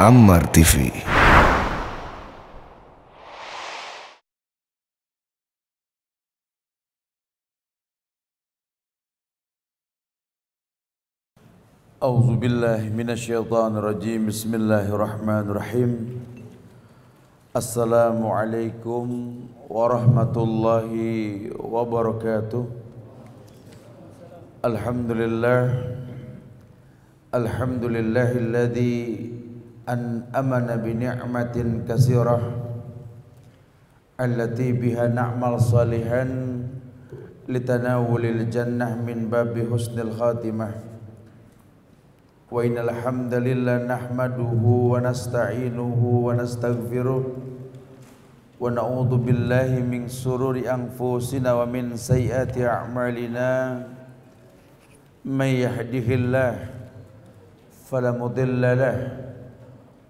عمر تيفي أعوذ بالله من الشيطان الرجيم بسم الله الرحمن الرحيم السلام عليكم ورحمة الله وبركاته الحمد لله الحمد لله الذي an amana bi ni'matin katsirah allati biha na'mal salihan litanawulil jannah min babi husnil khatimah wa innal hamdalillah nahmaduhu wa nasta'inuhu wa nastaghfiruh wa na'udzu billahi min sururi anfusina wa min sayyiati a'malina may yahdihillah fala mudilla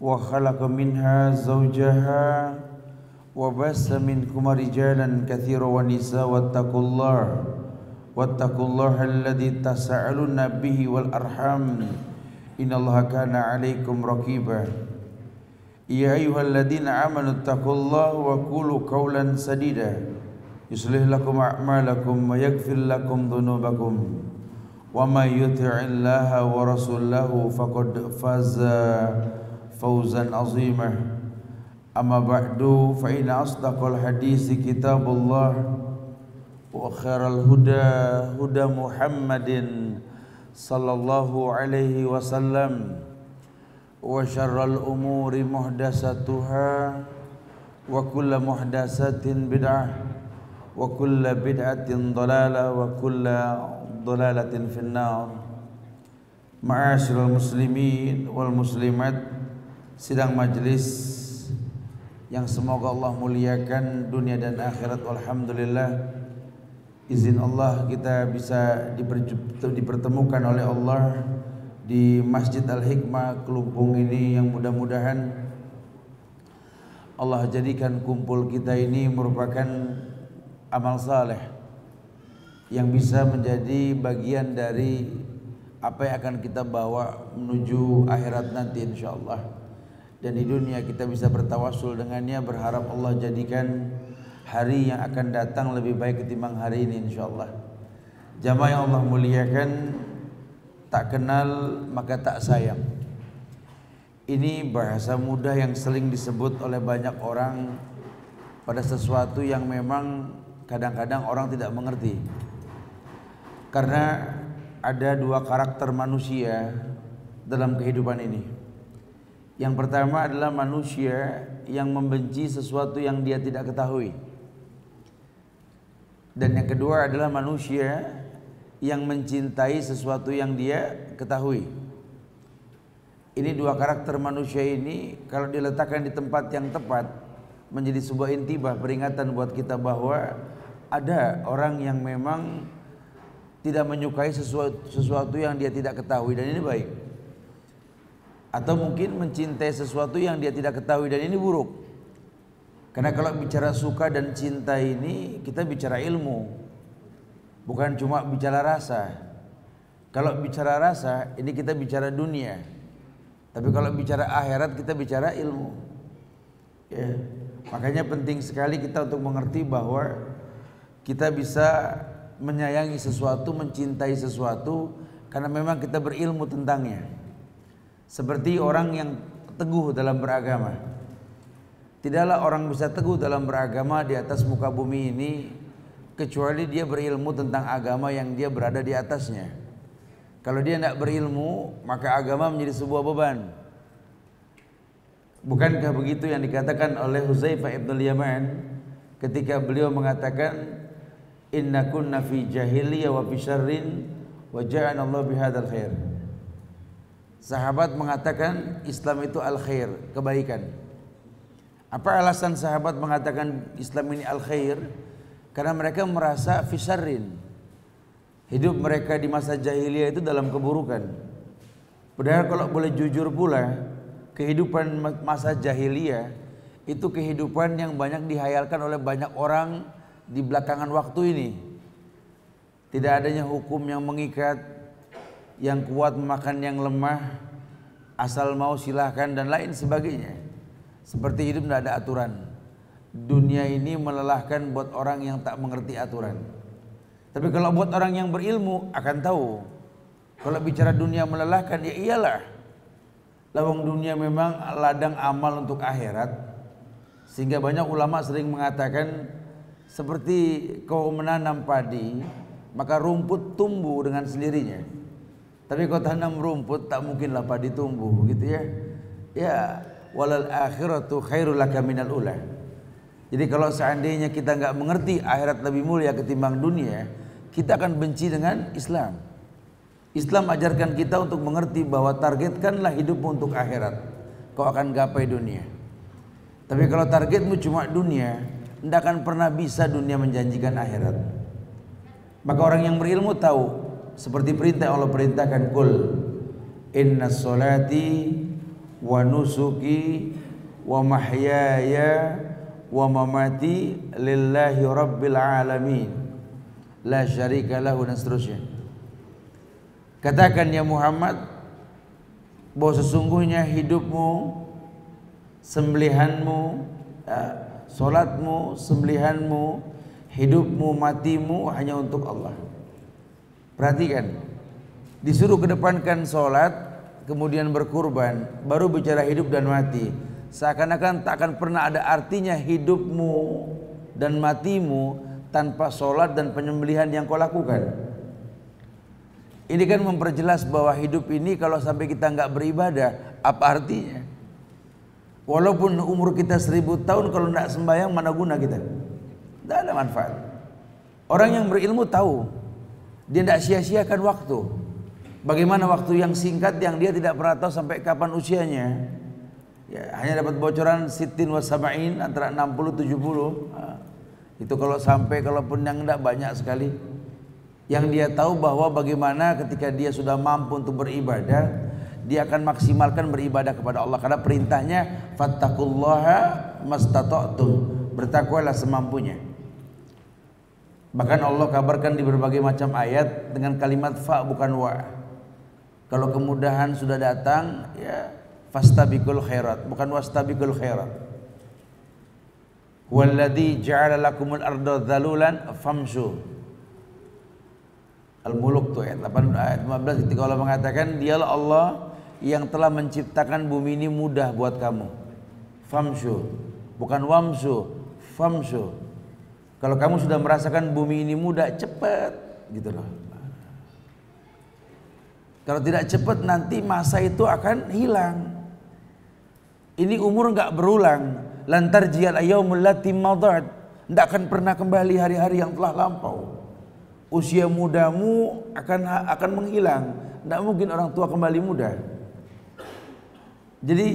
وخلق منها زوجها وبس منكم رجالا كثيرا ونساء واتقوا الله واتقوا الله الذي تسألون به والأرحام إن الله كان عليكم رقيبا يا أيها الذين آمنوا اتقوا الله وقولوا قولا سديدا يصلح لكم أعمالكم ويغفر لكم ذنوبكم ومن يطع الله ورسوله فقد فاز فوزا عظيما أما بعد فإن أصدق الحديث كتاب الله وخير الهدى هدى محمد صلى الله عليه وسلم وشر الأمور محدثاتها وكل محدثات بدعة وكل بدعة ضلالة وكل ضلالة في النار معاشر المسلمين والمسلمات sidang majelis yang semoga Allah muliakan dunia dan akhirat alhamdulillah izin Allah kita bisa dipertemukan oleh Allah di Masjid Al-Hikmah Kelumpung ini yang mudah-mudahan Allah jadikan kumpul kita ini merupakan amal saleh yang bisa menjadi bagian dari apa yang akan kita bawa menuju akhirat nanti insyaallah dan di dunia kita bisa bertawasul dengannya berharap Allah jadikan hari yang akan datang lebih baik ketimbang hari ini insyaallah jamaah yang Allah muliakan tak kenal maka tak sayang ini bahasa mudah yang sering disebut oleh banyak orang pada sesuatu yang memang kadang-kadang orang tidak mengerti karena ada dua karakter manusia dalam kehidupan ini yang pertama adalah manusia yang membenci sesuatu yang dia tidak ketahui. Dan yang kedua adalah manusia yang mencintai sesuatu yang dia ketahui. Ini dua karakter manusia ini kalau diletakkan di tempat yang tepat menjadi sebuah intibah peringatan buat kita bahwa ada orang yang memang tidak menyukai sesuatu, sesuatu yang dia tidak ketahui dan ini baik atau mungkin mencintai sesuatu yang dia tidak ketahui dan ini buruk. Karena kalau bicara suka dan cinta ini kita bicara ilmu. Bukan cuma bicara rasa. Kalau bicara rasa ini kita bicara dunia. Tapi kalau bicara akhirat kita bicara ilmu. Ya. Makanya penting sekali kita untuk mengerti bahwa kita bisa menyayangi sesuatu, mencintai sesuatu karena memang kita berilmu tentangnya seperti orang yang teguh dalam beragama. Tidaklah orang bisa teguh dalam beragama di atas muka bumi ini kecuali dia berilmu tentang agama yang dia berada di atasnya. Kalau dia tidak berilmu, maka agama menjadi sebuah beban. Bukankah begitu yang dikatakan oleh Huzaifah ibn Yaman ketika beliau mengatakan inna kunna fi jahiliyah wa fi syarrin wa ja'ana Allah bihadzal khair. Sahabat mengatakan Islam itu al-khair, kebaikan. Apa alasan sahabat mengatakan Islam ini al-khair? Karena mereka merasa fisarin. Hidup mereka di masa jahiliyah itu dalam keburukan. Padahal kalau boleh jujur pula, kehidupan masa jahiliyah itu kehidupan yang banyak dihayalkan oleh banyak orang di belakangan waktu ini. Tidak adanya hukum yang mengikat, yang kuat memakan yang lemah asal mau silahkan dan lain sebagainya seperti hidup tidak ada aturan dunia ini melelahkan buat orang yang tak mengerti aturan tapi kalau buat orang yang berilmu akan tahu kalau bicara dunia melelahkan ya iyalah lawang dunia memang ladang amal untuk akhirat sehingga banyak ulama sering mengatakan seperti kau menanam padi maka rumput tumbuh dengan sendirinya tapi kau tanam rumput tak mungkinlah padi tumbuh gitu ya. Ya walal akhiratu khairul laka minal ula. Jadi kalau seandainya kita nggak mengerti akhirat lebih mulia ketimbang dunia, kita akan benci dengan Islam. Islam ajarkan kita untuk mengerti bahwa targetkanlah hidupmu untuk akhirat. Kau akan gapai dunia. Tapi kalau targetmu cuma dunia, tidak akan pernah bisa dunia menjanjikan akhirat. Maka orang yang berilmu tahu seperti perintah Allah perintahkan kul inna solati wa nusuki wa mahyaya wa mamati lillahi rabbil alamin la syarika lahu dan seterusnya katakan ya Muhammad bahwa sesungguhnya hidupmu sembelihanmu ya, salatmu sembelihanmu hidupmu matimu hanya untuk Allah Perhatikan, disuruh kedepankan sholat, kemudian berkurban, baru bicara hidup dan mati. Seakan-akan tak akan pernah ada artinya hidupmu dan matimu tanpa sholat dan penyembelihan yang kau lakukan. Ini kan memperjelas bahwa hidup ini kalau sampai kita nggak beribadah, apa artinya? Walaupun umur kita seribu tahun kalau nggak sembahyang mana guna kita? Tidak ada manfaat. Orang yang berilmu tahu dia tidak sia-siakan waktu. Bagaimana waktu yang singkat yang dia tidak pernah tahu sampai kapan usianya. Ya, hanya dapat bocoran sitin wasabain antara 60 70. itu kalau sampai kalaupun yang tidak banyak sekali. Yang dia tahu bahwa bagaimana ketika dia sudah mampu untuk beribadah, dia akan maksimalkan beribadah kepada Allah karena perintahnya fattaqullaha mastata'tum. Bertakwalah semampunya. Bahkan Allah kabarkan di berbagai macam ayat dengan kalimat fa bukan wa. Kalau kemudahan sudah datang, ya fasta fastabiqul khairat, bukan wastabiqul khairat. Walladzi ja'ala lakumul arda dhalulan famsu Al-Muluk tuh ayat 8 ayat 15 ketika Allah mengatakan dialah Allah yang telah menciptakan bumi ini mudah buat kamu. famsu bukan wamsu, famsu kalau kamu sudah merasakan bumi ini muda, cepat gitu loh. Kalau tidak cepat nanti masa itu akan hilang. Ini umur nggak berulang. Lantar jial ayyamul lati madat. Nggak akan pernah kembali hari-hari yang telah lampau. Usia mudamu akan akan menghilang. Nggak mungkin orang tua kembali muda. Jadi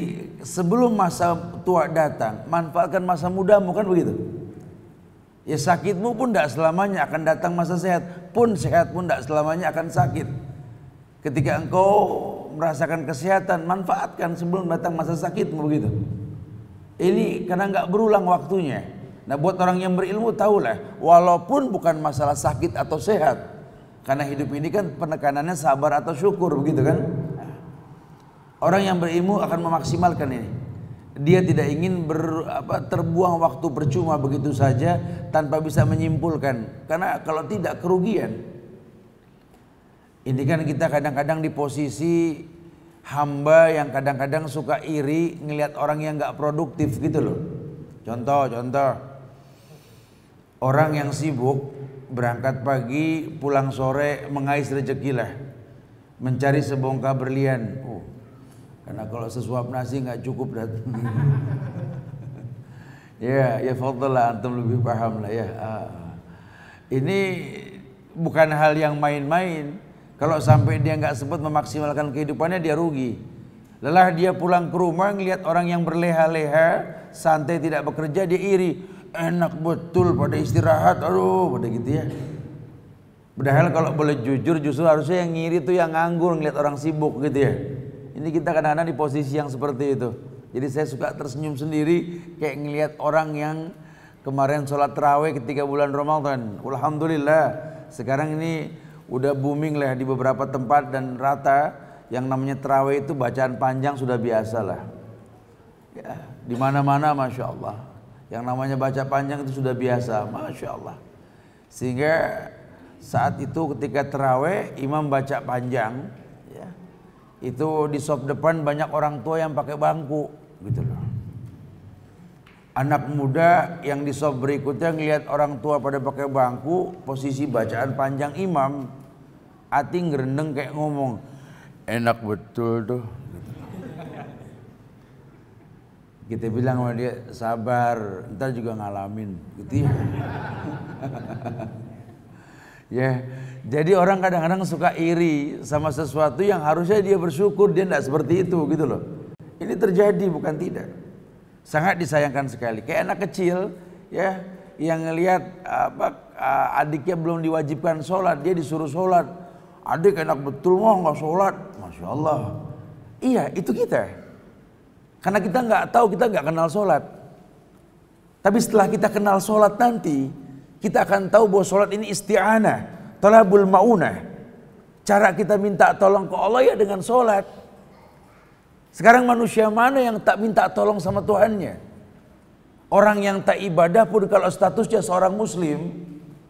sebelum masa tua datang, manfaatkan masa mudamu kan begitu. Ya sakitmu pun tidak selamanya akan datang masa sehat. Pun sehat pun tidak selamanya akan sakit. Ketika engkau merasakan kesehatan, manfaatkan sebelum datang masa sakitmu begitu. Ini karena nggak berulang waktunya. Nah buat orang yang berilmu tahulah, walaupun bukan masalah sakit atau sehat, karena hidup ini kan penekanannya sabar atau syukur begitu kan. Orang yang berilmu akan memaksimalkan ini. Dia tidak ingin ber, apa, terbuang waktu percuma begitu saja tanpa bisa menyimpulkan. Karena kalau tidak kerugian. Ini kan kita kadang-kadang di posisi hamba yang kadang-kadang suka iri ngelihat orang yang nggak produktif gitu loh. Contoh, contoh. Orang yang sibuk berangkat pagi, pulang sore, mengais rezeki lah. Mencari sebongkah berlian. Oh, karena kalau sesuap nasi nggak cukup datang. ya, ya lah antum lebih paham lah ya. Ah, ah. Ini bukan hal yang main-main. Kalau sampai dia nggak sempat memaksimalkan kehidupannya dia rugi. Lelah dia pulang ke rumah ngeliat orang yang berleha-leha, santai tidak bekerja dia iri. Enak betul pada istirahat, aduh pada gitu ya. Padahal kalau boleh jujur justru harusnya yang ngiri tuh yang nganggur ngeliat orang sibuk gitu ya. Ini kita kadang-kadang di posisi yang seperti itu. Jadi saya suka tersenyum sendiri kayak ngelihat orang yang kemarin sholat terawih ketika bulan Ramadan. Alhamdulillah sekarang ini udah booming lah di beberapa tempat dan rata yang namanya terawih itu bacaan panjang sudah biasa lah. Ya, di mana-mana masya Allah. Yang namanya baca panjang itu sudah biasa, masya Allah. Sehingga saat itu ketika terawih imam baca panjang, itu di sop depan banyak orang tua yang pakai bangku gitu loh. Anak muda yang di sop berikutnya ngelihat orang tua pada pakai bangku, posisi bacaan panjang imam, hati ngerendeng kayak ngomong, enak betul tuh. kita bilang sama dia sabar ntar juga ngalamin gitu ya ya yeah. Jadi orang kadang-kadang suka iri sama sesuatu yang harusnya dia bersyukur dia tidak seperti itu gitu loh. Ini terjadi bukan tidak. Sangat disayangkan sekali. Kayak anak kecil ya yang ngelihat apa eh, adiknya belum diwajibkan sholat dia disuruh sholat. Adik enak betul mau nggak sholat, masya Allah. Iya itu kita. Karena kita nggak tahu kita nggak kenal sholat. Tapi setelah kita kenal sholat nanti kita akan tahu bahwa sholat ini isti'anah Talabul maunah. Cara kita minta tolong ke Allah ya dengan sholat. Sekarang manusia mana yang tak minta tolong sama Tuhannya? Orang yang tak ibadah pun kalau statusnya seorang muslim,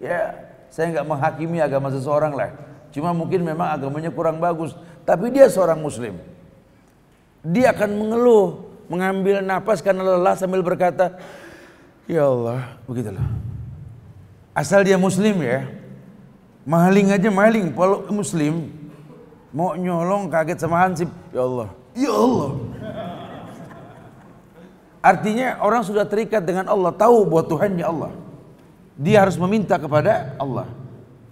ya saya nggak menghakimi agama seseorang lah. Cuma mungkin memang agamanya kurang bagus. Tapi dia seorang muslim. Dia akan mengeluh, mengambil napas karena lelah sambil berkata, Ya Allah, begitulah. Asal dia muslim ya, Maling aja maling, kalau muslim mau nyolong kaget sama hansip, ya Allah, ya Allah. Artinya orang sudah terikat dengan Allah, tahu bahwa Tuhannya Allah. Dia harus meminta kepada Allah.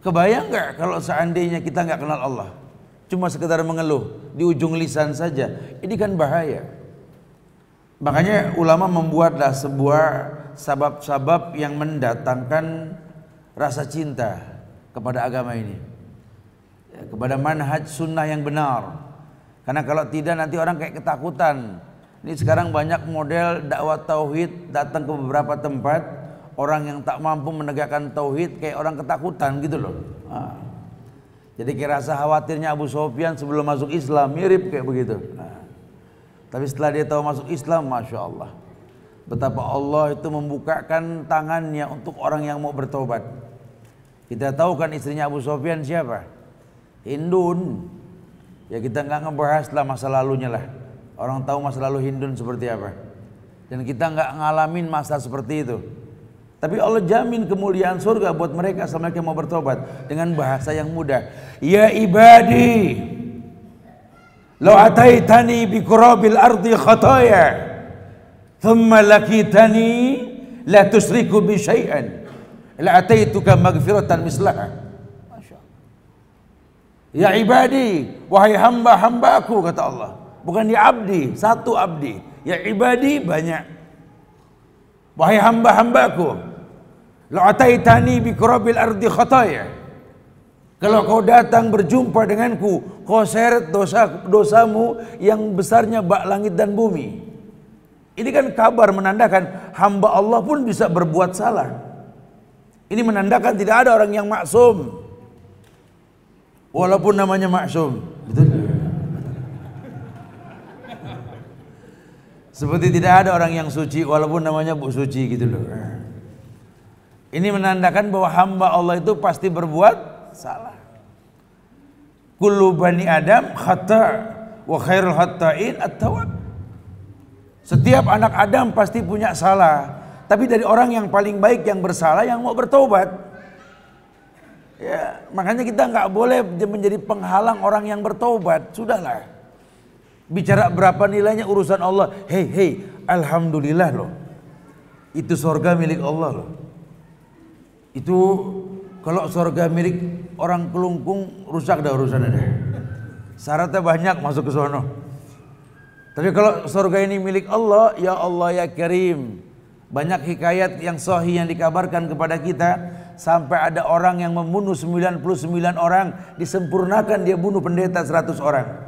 Kebayang nggak kalau seandainya kita nggak kenal Allah? Cuma sekedar mengeluh di ujung lisan saja. Ini kan bahaya. Makanya ulama membuatlah sebuah sabab-sabab yang mendatangkan rasa cinta kepada agama ini ya, kepada manhaj sunnah yang benar karena kalau tidak nanti orang kayak ketakutan ini sekarang banyak model dakwah tauhid datang ke beberapa tempat orang yang tak mampu menegakkan tauhid kayak orang ketakutan gitu loh jadi kira rasa khawatirnya Abu Sofyan sebelum masuk Islam mirip kayak begitu tapi setelah dia tahu masuk Islam masya Allah betapa Allah itu membukakan tangannya untuk orang yang mau bertobat kita tahu kan istrinya Abu Sofyan siapa? Hindun. Ya kita nggak ngebahas lah masa lalunya lah. Orang tahu masa lalu Hindun seperti apa. Dan kita nggak ngalamin masa seperti itu. Tapi Allah jamin kemuliaan surga buat mereka selama mereka mau bertobat dengan bahasa yang mudah. Ya ibadi, lo ataitani bi kurabil ardi khataya, thumma tani la tusriku bi syai'an la'ataituka maghfiratan mislaha Ya ibadi, wahai hamba-hambaku kata Allah. Bukan ya abdi, satu abdi. Ya ibadi banyak. Wahai hamba-hambaku, la'ataitani bi qurabil ardi khataya. Kalau kau datang berjumpa denganku, kau seret dosa dosamu yang besarnya bak langit dan bumi. Ini kan kabar menandakan hamba Allah pun bisa berbuat salah. Ini menandakan tidak ada orang yang maksum. Walaupun namanya maksum. Betul? Seperti tidak ada orang yang suci walaupun namanya Bu Suci gitu loh. Ini menandakan bahwa hamba Allah itu pasti berbuat salah. Kullu bani Adam khata wa khairul khata'in at Setiap anak Adam pasti punya salah tapi dari orang yang paling baik yang bersalah yang mau bertobat. Ya, makanya kita nggak boleh menjadi penghalang orang yang bertobat. Sudahlah. Bicara berapa nilainya urusan Allah. Hei, hei, alhamdulillah loh. Itu sorga milik Allah loh. Itu kalau sorga milik orang kelungkung rusak dah urusannya deh. Syaratnya banyak masuk ke sana. Tapi kalau sorga ini milik Allah, ya Allah ya Karim. Banyak hikayat yang sahih yang dikabarkan kepada kita sampai ada orang yang membunuh 99 orang disempurnakan dia bunuh pendeta 100 orang.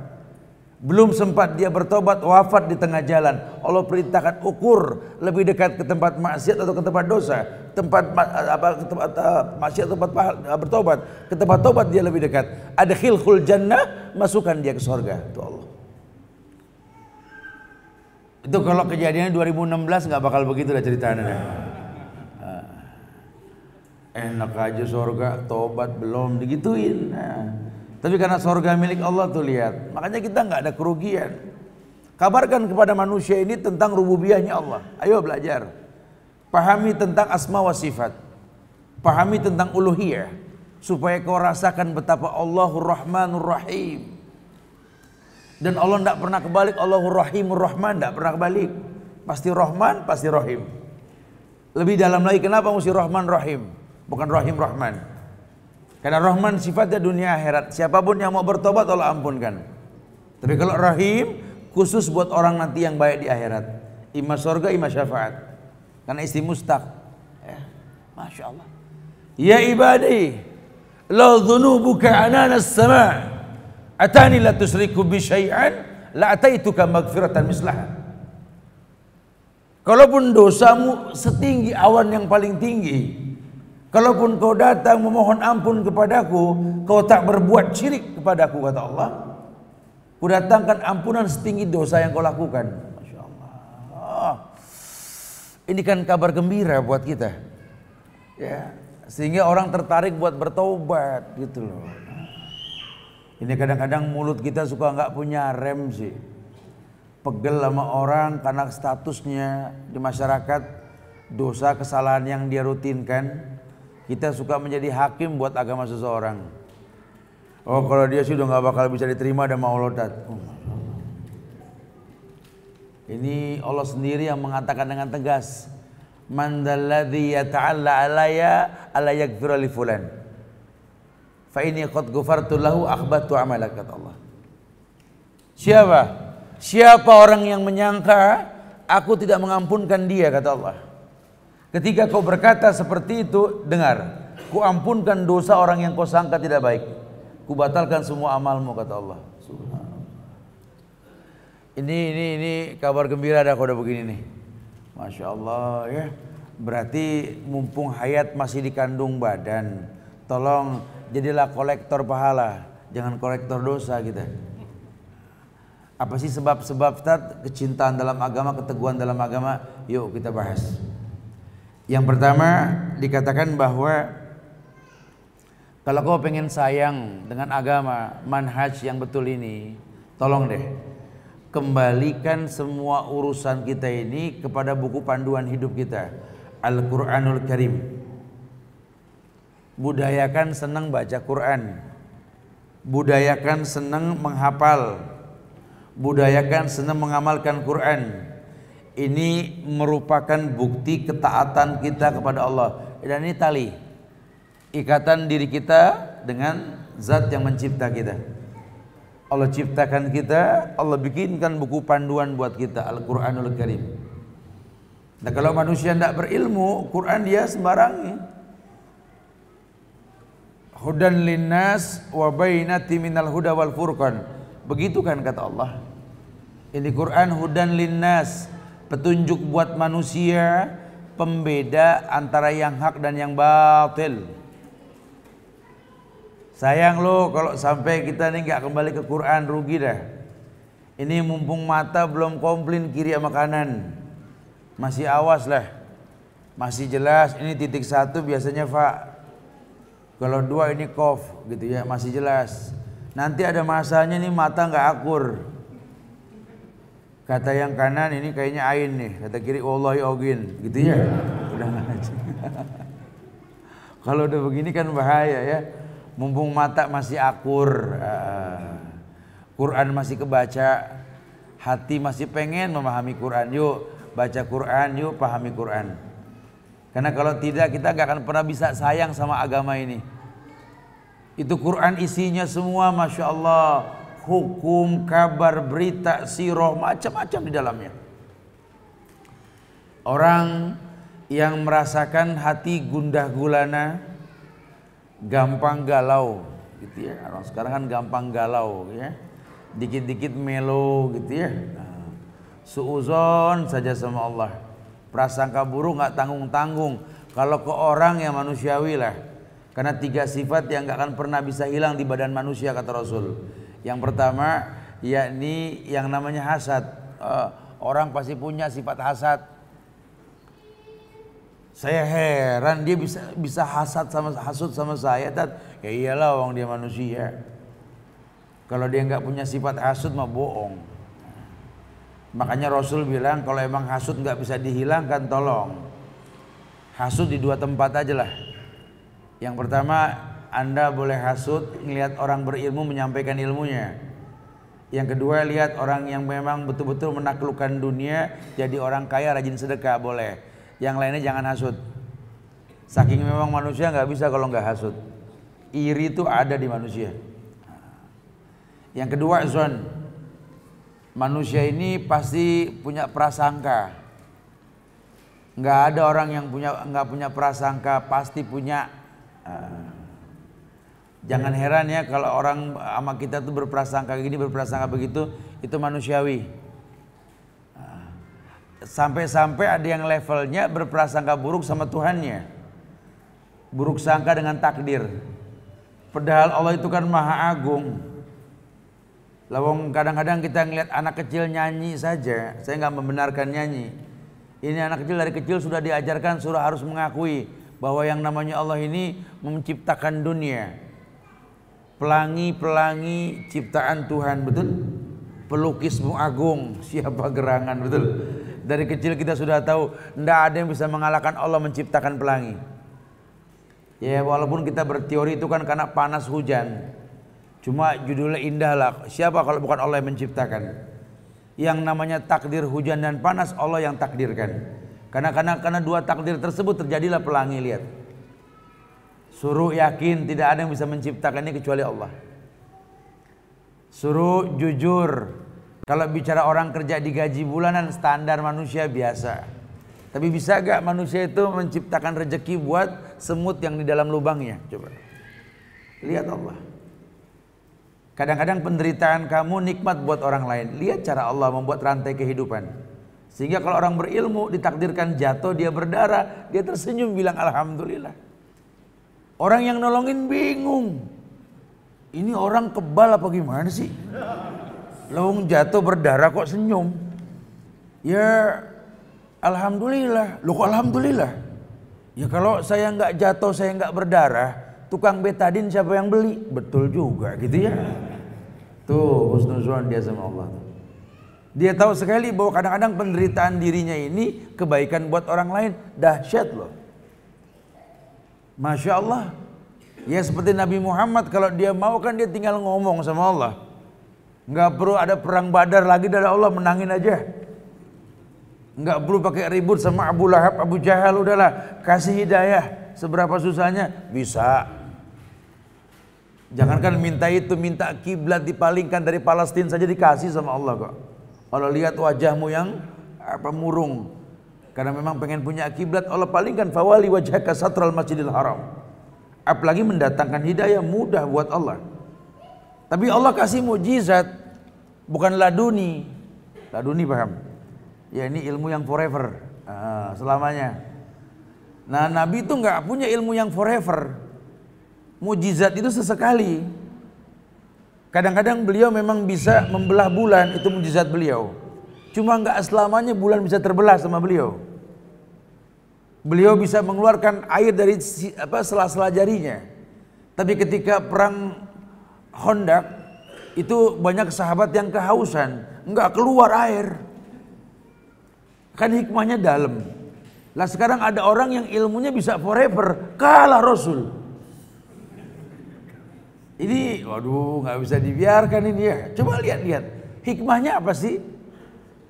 Belum sempat dia bertobat wafat di tengah jalan. Allah perintahkan ukur lebih dekat ke tempat maksiat atau ke tempat dosa, tempat apa ke tempat uh, maksiat tempat eh, bertobat, ke tempat tobat dia lebih dekat. Ada khilkhul jannah, masukkan dia ke surga. Itu Allah. Itu kalau kejadiannya 2016 nggak bakal begitu lah ceritanya. Eh, enak aja surga tobat belum digituin. Nah, tapi karena surga milik Allah tuh lihat, makanya kita nggak ada kerugian. Kabarkan kepada manusia ini tentang rububiahnya Allah. Ayo belajar. Pahami tentang asma wa sifat. Pahami tentang uluhiyah. Supaya kau rasakan betapa Allahur Rahmanur Rahim. Dan Allah tidak pernah kebalik. Allahur Rahimur Rahman tidak pernah kebalik. Pasti Rahman, pasti Rahim. Lebih dalam lagi kenapa mesti Rahman Rahim, bukan Rahim Rahman. Karena Rahman sifatnya dunia akhirat. Siapapun yang mau bertobat Allah ampunkan. Tapi kalau Rahim khusus buat orang nanti yang baik di akhirat. Ima sorga, ima syafaat. Karena isti mustaq. Ya. Masya Allah. Ya ibadih la dhunubuka anana sama' atani la tusriku bi syai'an la ataituka magfiratan mislah. Kalaupun dosamu setinggi awan yang paling tinggi, kalaupun kau datang memohon ampun kepadaku, kau tak berbuat syirik kepadaku kata Allah. Kudatangkan ampunan setinggi dosa yang kau lakukan. Masya Allah. Ini kan kabar gembira buat kita. Ya, sehingga orang tertarik buat bertobat gitu loh. Ini kadang-kadang mulut kita suka nggak punya rem sih. Pegel sama orang karena statusnya di masyarakat dosa kesalahan yang dia rutinkan. Kita suka menjadi hakim buat agama seseorang. Oh kalau dia sih udah nggak bakal bisa diterima dan mau lodat. Ini Allah sendiri yang mengatakan dengan tegas. Man dalladhi yata'alla alaya ala fulan fa ini qad ghafartu lahu akhbatu amala Allah. Siapa? Siapa orang yang menyangka aku tidak mengampunkan dia kata Allah. Ketika kau berkata seperti itu, dengar, ku ampunkan dosa orang yang kau sangka tidak baik. Ku batalkan semua amalmu kata Allah. Ini ini ini kabar gembira dah udah begini nih. Masya Allah ya. Berarti mumpung hayat masih dikandung badan, tolong jadilah kolektor pahala, jangan kolektor dosa kita. Apa sih sebab-sebab kecintaan dalam agama, keteguhan dalam agama? Yuk kita bahas. Yang pertama dikatakan bahwa kalau kau pengen sayang dengan agama, manhaj yang betul ini, tolong deh kembalikan semua urusan kita ini kepada buku panduan hidup kita, Al-Qur'anul Karim budayakan senang baca Quran, budayakan senang menghafal, budayakan senang mengamalkan Quran. Ini merupakan bukti ketaatan kita kepada Allah. Dan ini tali ikatan diri kita dengan zat yang mencipta kita. Allah ciptakan kita, Allah bikinkan buku panduan buat kita Al-Qur'anul Karim. Nah, kalau manusia tidak berilmu, Quran dia sembarangan hudan linnas wa bainati minal huda wal furqan. Begitu kan kata Allah. Ini Quran hudan linnas, petunjuk buat manusia, pembeda antara yang hak dan yang batil. Sayang lo kalau sampai kita nih nggak kembali ke Quran rugi dah. Ini mumpung mata belum komplain kiri sama kanan. Masih awas lah. Masih jelas ini titik satu biasanya Pak kalau dua ini kof gitu ya masih jelas. Nanti ada masanya nih mata nggak akur. Kata yang kanan ini kayaknya ain nih, kata kiri wallahi ogin gitu ya. Iya. Udah ngaji. Kalau udah begini kan bahaya ya. Mumpung mata masih akur, uh, Quran masih kebaca, hati masih pengen memahami Quran. Yuk baca Quran, yuk pahami Quran. Karena kalau tidak kita nggak akan pernah bisa sayang sama agama ini. Itu Quran isinya semua Masya Allah Hukum, kabar, berita, siroh Macam-macam di dalamnya Orang yang merasakan hati gundah gulana Gampang galau gitu ya. Orang sekarang kan gampang galau ya. Dikit-dikit melo gitu ya. Nah, suuzon saja sama Allah. Prasangka buruk nggak tanggung-tanggung. Kalau ke orang yang manusiawi lah karena tiga sifat yang gak akan pernah bisa hilang di badan manusia kata Rasul. Yang pertama yakni yang namanya hasad. Eh, orang pasti punya sifat hasad. Saya heran dia bisa bisa hasad sama hasut sama saya. Dan, Ya iyalah orang dia manusia. Kalau dia nggak punya sifat hasud mah bohong. Makanya Rasul bilang kalau emang hasud nggak bisa dihilangkan tolong. Hasud di dua tempat aja lah yang pertama, Anda boleh hasut melihat orang berilmu menyampaikan ilmunya. Yang kedua, lihat orang yang memang betul-betul menaklukkan dunia jadi orang kaya rajin sedekah boleh. Yang lainnya jangan hasut. Saking memang manusia nggak bisa kalau nggak hasut. Iri itu ada di manusia. Yang kedua, zon. Manusia ini pasti punya prasangka nggak ada orang yang punya nggak punya prasangka pasti punya Ah. jangan heran ya kalau orang sama kita tuh berprasangka gini, berprasangka begitu, itu manusiawi. Ah. sampai-sampai ada yang levelnya berprasangka buruk sama Tuhannya. Buruk sangka dengan takdir. Padahal Allah itu kan maha agung. Lawang kadang-kadang kita ngeliat anak kecil nyanyi saja. Saya nggak membenarkan nyanyi. Ini anak kecil dari kecil sudah diajarkan sudah harus mengakui bahwa yang namanya Allah ini menciptakan dunia. Pelangi-pelangi ciptaan Tuhan, betul? Pelukismu agung, siapa gerangan, betul? Dari kecil kita sudah tahu, tidak ada yang bisa mengalahkan Allah menciptakan pelangi. Ya walaupun kita berteori itu kan karena panas hujan. Cuma judulnya indah lah. Siapa kalau bukan Allah yang menciptakan? Yang namanya takdir hujan dan panas Allah yang takdirkan. Karena karena karena dua takdir tersebut terjadilah pelangi lihat. Suruh yakin tidak ada yang bisa menciptakannya kecuali Allah. Suruh jujur. Kalau bicara orang kerja di gaji bulanan standar manusia biasa. Tapi bisa gak manusia itu menciptakan rejeki buat semut yang di dalam lubangnya? Coba. Lihat Allah. Kadang-kadang penderitaan kamu nikmat buat orang lain. Lihat cara Allah membuat rantai kehidupan. Sehingga kalau orang berilmu ditakdirkan jatuh dia berdarah, dia tersenyum bilang alhamdulillah. Orang yang nolongin bingung. Ini orang kebal apa gimana sih? Lawung jatuh berdarah kok senyum. Ya alhamdulillah. Loh kok alhamdulillah? Ya kalau saya nggak jatuh, saya nggak berdarah, tukang betadin siapa yang beli? Betul juga gitu ya. Tuh husnuzon dia sama Allah. Dia tahu sekali bahwa kadang-kadang penderitaan dirinya ini kebaikan buat orang lain dahsyat loh. Masya Allah. Ya seperti Nabi Muhammad kalau dia mau kan dia tinggal ngomong sama Allah. Nggak perlu ada perang badar lagi dari Allah menangin aja. Nggak perlu pakai ribut sama Abu Lahab, Abu Jahal udahlah kasih hidayah. Seberapa susahnya bisa. Jangankan minta itu, minta kiblat dipalingkan dari Palestina saja dikasih sama Allah kok. Allah lihat wajahmu yang apa murung karena memang pengen punya kiblat Allah palingkan fawali wajah satral masjidil haram apalagi mendatangkan hidayah mudah buat Allah tapi Allah kasih mujizat bukan laduni laduni paham ya ini ilmu yang forever uh, selamanya nah nabi itu nggak punya ilmu yang forever mujizat itu sesekali Kadang-kadang beliau memang bisa hmm. membelah bulan, itu mujizat beliau. Cuma nggak selamanya bulan bisa terbelah sama beliau. Beliau bisa mengeluarkan air dari apa sela-sela jarinya. Tapi ketika perang Honda itu banyak sahabat yang kehausan, nggak keluar air. Kan hikmahnya dalam. Lah sekarang ada orang yang ilmunya bisa forever, kalah Rasul. Ini waduh nggak bisa dibiarkan ini ya. Coba lihat-lihat hikmahnya apa sih?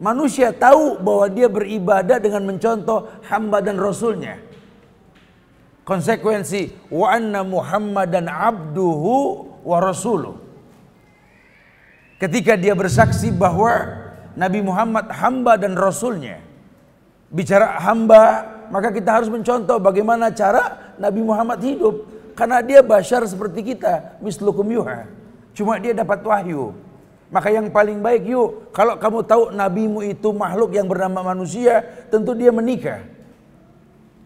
Manusia tahu bahwa dia beribadah dengan mencontoh hamba dan rasulnya. Konsekuensi wa anna dan abduhu wa rasuluh. Ketika dia bersaksi bahwa Nabi Muhammad hamba dan rasulnya. Bicara hamba, maka kita harus mencontoh bagaimana cara Nabi Muhammad hidup. Karena dia bashar seperti kita, mislukum yuha. Nah. Cuma dia dapat wahyu. Maka yang paling baik yuk, kalau kamu tahu nabimu itu makhluk yang bernama manusia, tentu dia menikah.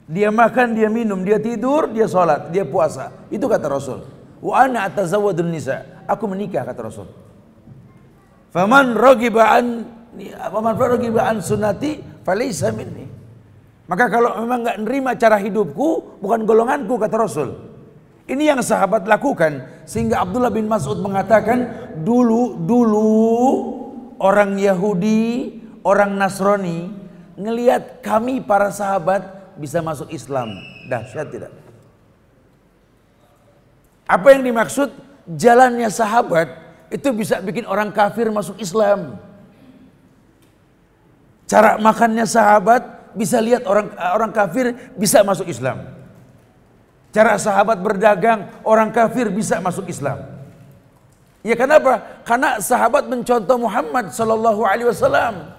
Dia makan, dia minum, dia tidur, dia sholat, dia puasa. Itu kata Rasul. Wa ana atazawadun nisa. Aku menikah kata Rasul. Faman ragiba an faman ragiba an sunati falaysa minni. Maka kalau memang nggak nerima cara hidupku, bukan golonganku kata Rasul. Ini yang sahabat lakukan sehingga Abdullah bin Mas'ud mengatakan dulu dulu orang Yahudi, orang Nasrani ngelihat kami para sahabat bisa masuk Islam. Dah saya tidak? Apa yang dimaksud jalannya sahabat itu bisa bikin orang kafir masuk Islam. Cara makannya sahabat bisa lihat orang orang kafir bisa masuk Islam. Cara sahabat berdagang, orang kafir bisa masuk Islam. Ya kenapa? Karena sahabat mencontoh Muhammad sallallahu alaihi wasallam.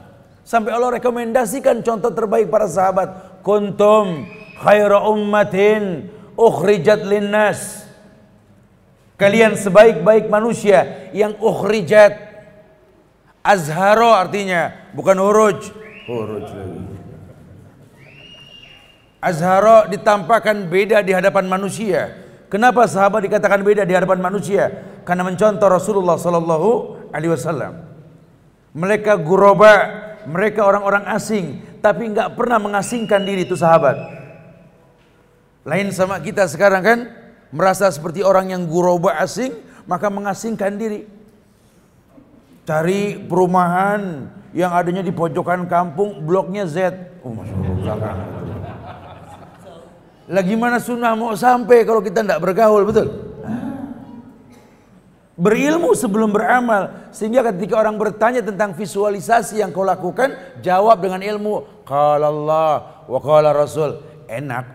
Sampai Allah rekomendasikan contoh terbaik para sahabat. Kuntum khaira ummatin ukhrijat linnas. Kalian sebaik-baik manusia yang ukhrijat. Azharo artinya, bukan huruj. Huruj lagi. Azhara ditampakkan beda di hadapan manusia. Kenapa sahabat dikatakan beda di hadapan manusia? Karena mencontoh Rasulullah Sallallahu Alaihi Wasallam. Mereka guroba, mereka orang-orang asing, tapi nggak pernah mengasingkan diri itu sahabat. Lain sama kita sekarang kan, merasa seperti orang yang guroba asing, maka mengasingkan diri. Cari perumahan yang adanya di pojokan kampung, bloknya Z. Oh, masya Allah. Lagi mana sunnah mau sampai kalau kita tidak bergaul, betul? Berilmu sebelum beramal sehingga ketika orang bertanya tentang visualisasi yang kau lakukan, jawab dengan ilmu. Kalau Allah wa qala Rasul. Enak.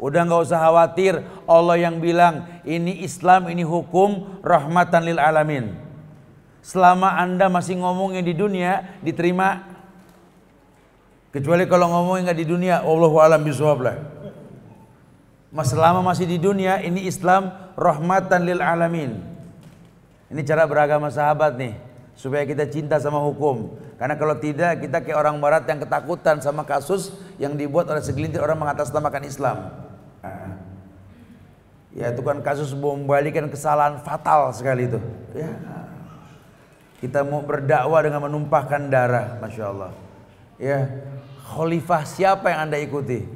Udah nggak usah khawatir, Allah yang bilang, ini Islam, ini hukum rahmatan lil alamin. Selama Anda masih ngomongnya di dunia, diterima. Kecuali kalau ngomongnya nggak di dunia, Allah alam bisawab Mas selama masih di dunia ini Islam rahmatan lil alamin. Ini cara beragama sahabat nih supaya kita cinta sama hukum. Karena kalau tidak kita kayak orang barat yang ketakutan sama kasus yang dibuat oleh segelintir orang mengatasnamakan Islam. Nah. Ya itu kan kasus bom Bali kesalahan fatal sekali itu. Ya. Kita mau berdakwah dengan menumpahkan darah, masya Allah. Ya, khalifah siapa yang anda ikuti?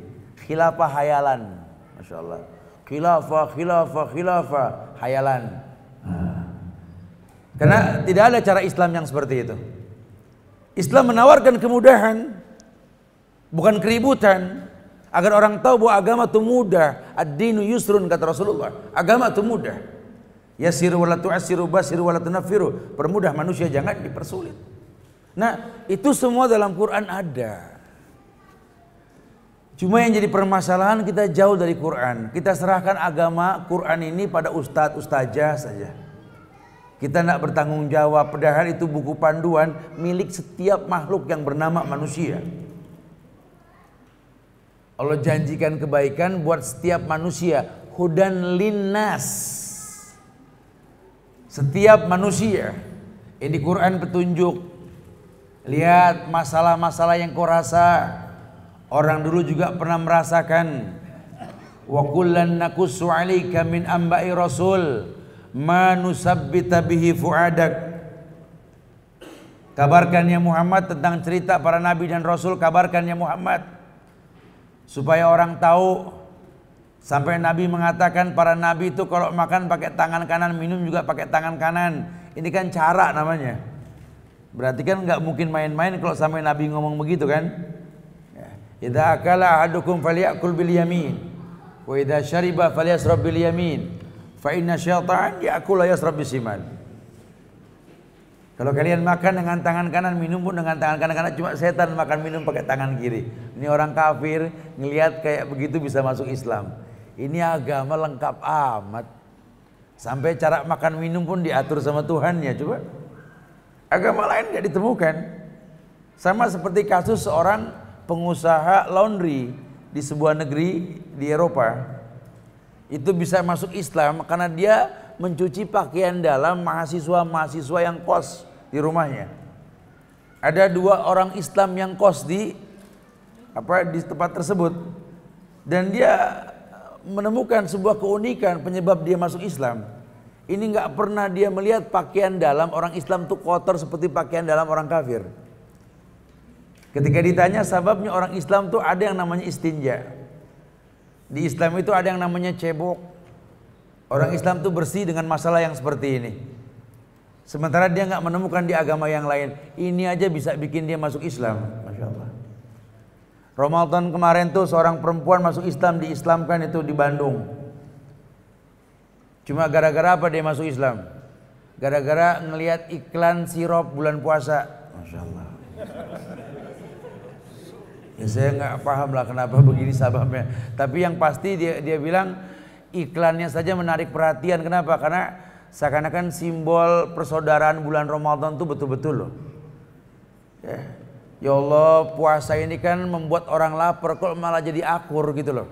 Khilafah hayalan. Masya Allah. Khilafah, khilafah, khilafah. Hayalan. Karena tidak ada cara Islam yang seperti itu. Islam menawarkan kemudahan, bukan keributan. Agar orang tahu bahwa agama itu mudah. Ad-dinu yusrun kata Rasulullah. Agama itu mudah. Yasiru wala tu'asiru basiru wala tunafiru. Permudah manusia jangan dipersulit. Nah, itu semua dalam Quran ada. Cuma yang jadi permasalahan kita jauh dari Quran. Kita serahkan agama Quran ini pada ustadz ustazah saja. Kita tidak bertanggung jawab, padahal itu buku panduan milik setiap makhluk yang bernama manusia. Allah janjikan kebaikan buat setiap manusia. Hudan linnas. Setiap manusia. Ini Quran petunjuk. Lihat masalah-masalah yang kau rasa Orang dulu juga pernah merasakan wa kullan nakussu 'alaika min amba'i rasul ma nusabbita bihi fuadak Kabarkan ya Muhammad tentang cerita para nabi dan rasul kabarkan ya Muhammad supaya orang tahu sampai nabi mengatakan para nabi itu kalau makan pakai tangan kanan minum juga pakai tangan kanan ini kan cara namanya berarti kan nggak mungkin main-main kalau sampai nabi ngomong begitu kan Idza akala ahadukum falyakul bil yamin wa idza syariba falyasrab bil yamin fa inna syaitan ya'kulu yasrab bisiman. Kalau kalian makan dengan tangan kanan, minum pun dengan tangan kanan karena cuma setan makan minum pakai tangan kiri. Ini orang kafir ngelihat kayak begitu bisa masuk Islam. Ini agama lengkap amat. Sampai cara makan minum pun diatur sama Tuhan ya coba. Agama lain gak ditemukan. Sama seperti kasus seorang pengusaha laundry di sebuah negeri di Eropa itu bisa masuk Islam karena dia mencuci pakaian dalam mahasiswa-mahasiswa yang kos di rumahnya. Ada dua orang Islam yang kos di apa di tempat tersebut dan dia menemukan sebuah keunikan penyebab dia masuk Islam. Ini nggak pernah dia melihat pakaian dalam orang Islam tuh kotor seperti pakaian dalam orang kafir. Ketika ditanya sebabnya orang Islam tuh ada yang namanya istinja. Di Islam itu ada yang namanya cebok. Orang Islam tuh bersih dengan masalah yang seperti ini. Sementara dia nggak menemukan di agama yang lain. Ini aja bisa bikin dia masuk Islam. Masya Allah. Ramadan kemarin tuh seorang perempuan masuk Islam di diislamkan itu di Bandung. Cuma gara-gara apa dia masuk Islam? Gara-gara ngelihat iklan sirup bulan puasa. Masya Allah. Ya saya nggak paham lah kenapa begini sababnya. Tapi yang pasti dia dia bilang iklannya saja menarik perhatian. Kenapa? Karena seakan-akan simbol persaudaraan bulan Ramadan itu betul-betul loh. Ya. ya Allah puasa ini kan membuat orang lapar kok malah jadi akur gitu loh.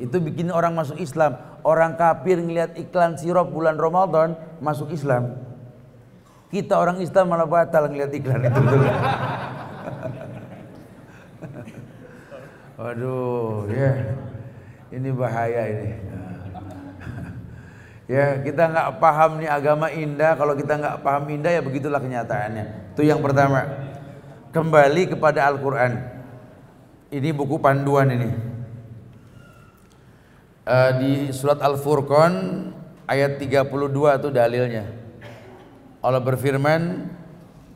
Itu bikin orang masuk Islam. Orang kafir ngelihat iklan sirup bulan Ramadan masuk Islam. Kita orang Islam malah batal ngelihat iklan itu. Betul Waduh, ya. Yeah. Ini bahaya ini. ya, kita nggak paham nih agama indah. Kalau kita nggak paham indah ya begitulah kenyataannya. Itu yang pertama. Kembali kepada Al-Qur'an. Ini buku panduan ini. Uh, di surat Al-Furqan ayat 32 itu dalilnya. Allah berfirman,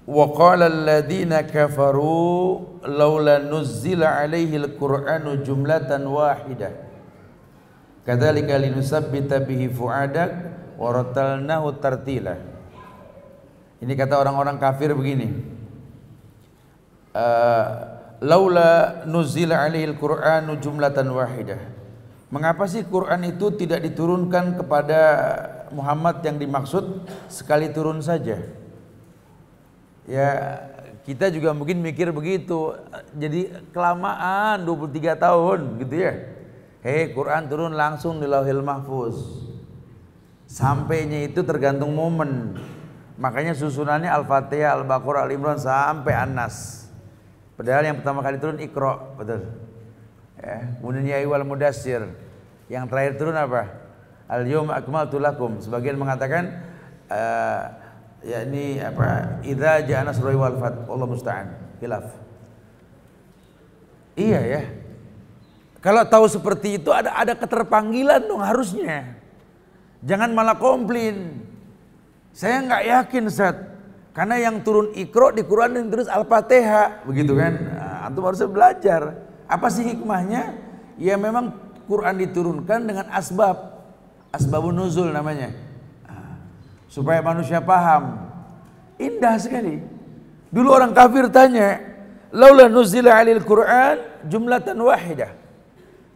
laula alaihi fuadak ini kata orang-orang kafir begini eh, laula nuzila alaihi alqur'anu jumlatan wahidah mengapa sih Quran itu tidak diturunkan kepada Muhammad yang dimaksud sekali turun saja Ya kita juga mungkin mikir begitu. Jadi kelamaan 23 tahun gitu ya. Hei Quran turun langsung di lauhil mahfuz. Sampainya itu tergantung momen. Makanya susunannya Al-Fatihah, Al-Baqarah, Al-Imran sampai An-Nas. Padahal yang pertama kali turun Iqra, betul. Ya, kemudian ya wal mudassir. Yang terakhir turun apa? Al-yawma akmaltu lakum. Sebagian mengatakan uh, Ya ini apa idza jaa nasru wal fat Allah musta'an khilaf iya ya kalau tahu seperti itu ada ada keterpanggilan dong harusnya jangan malah komplain saya nggak yakin Zat karena yang turun ikro di Quran dan terus Al-Fatihah begitu kan nah, antum harusnya belajar apa sih hikmahnya ya memang Quran diturunkan dengan asbab asbabun nuzul namanya supaya manusia paham. Indah sekali. Dulu orang kafir tanya, "Laula nuzila 'alil Qur'an jumlatan wahidah?"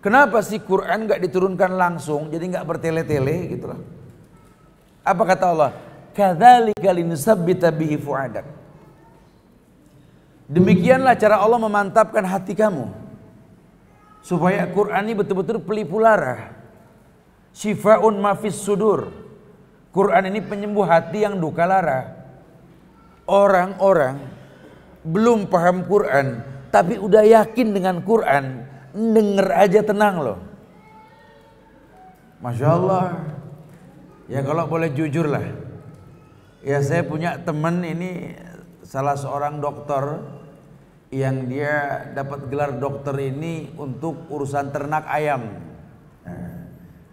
Kenapa sih Quran gak diturunkan langsung, jadi gak bertele-tele gitu lah. Apa kata Allah? Kadzalika linusabbita bihi fuadak. Demikianlah cara Allah memantapkan hati kamu. Supaya Quran ini betul-betul lara. Syifaun mafis sudur Quran ini penyembuh hati yang duka lara. Orang-orang belum paham Quran, tapi udah yakin dengan Quran, denger aja tenang loh. Masya Allah. Ya kalau boleh jujur lah. Ya saya punya teman ini salah seorang dokter yang dia dapat gelar dokter ini untuk urusan ternak ayam. Nah,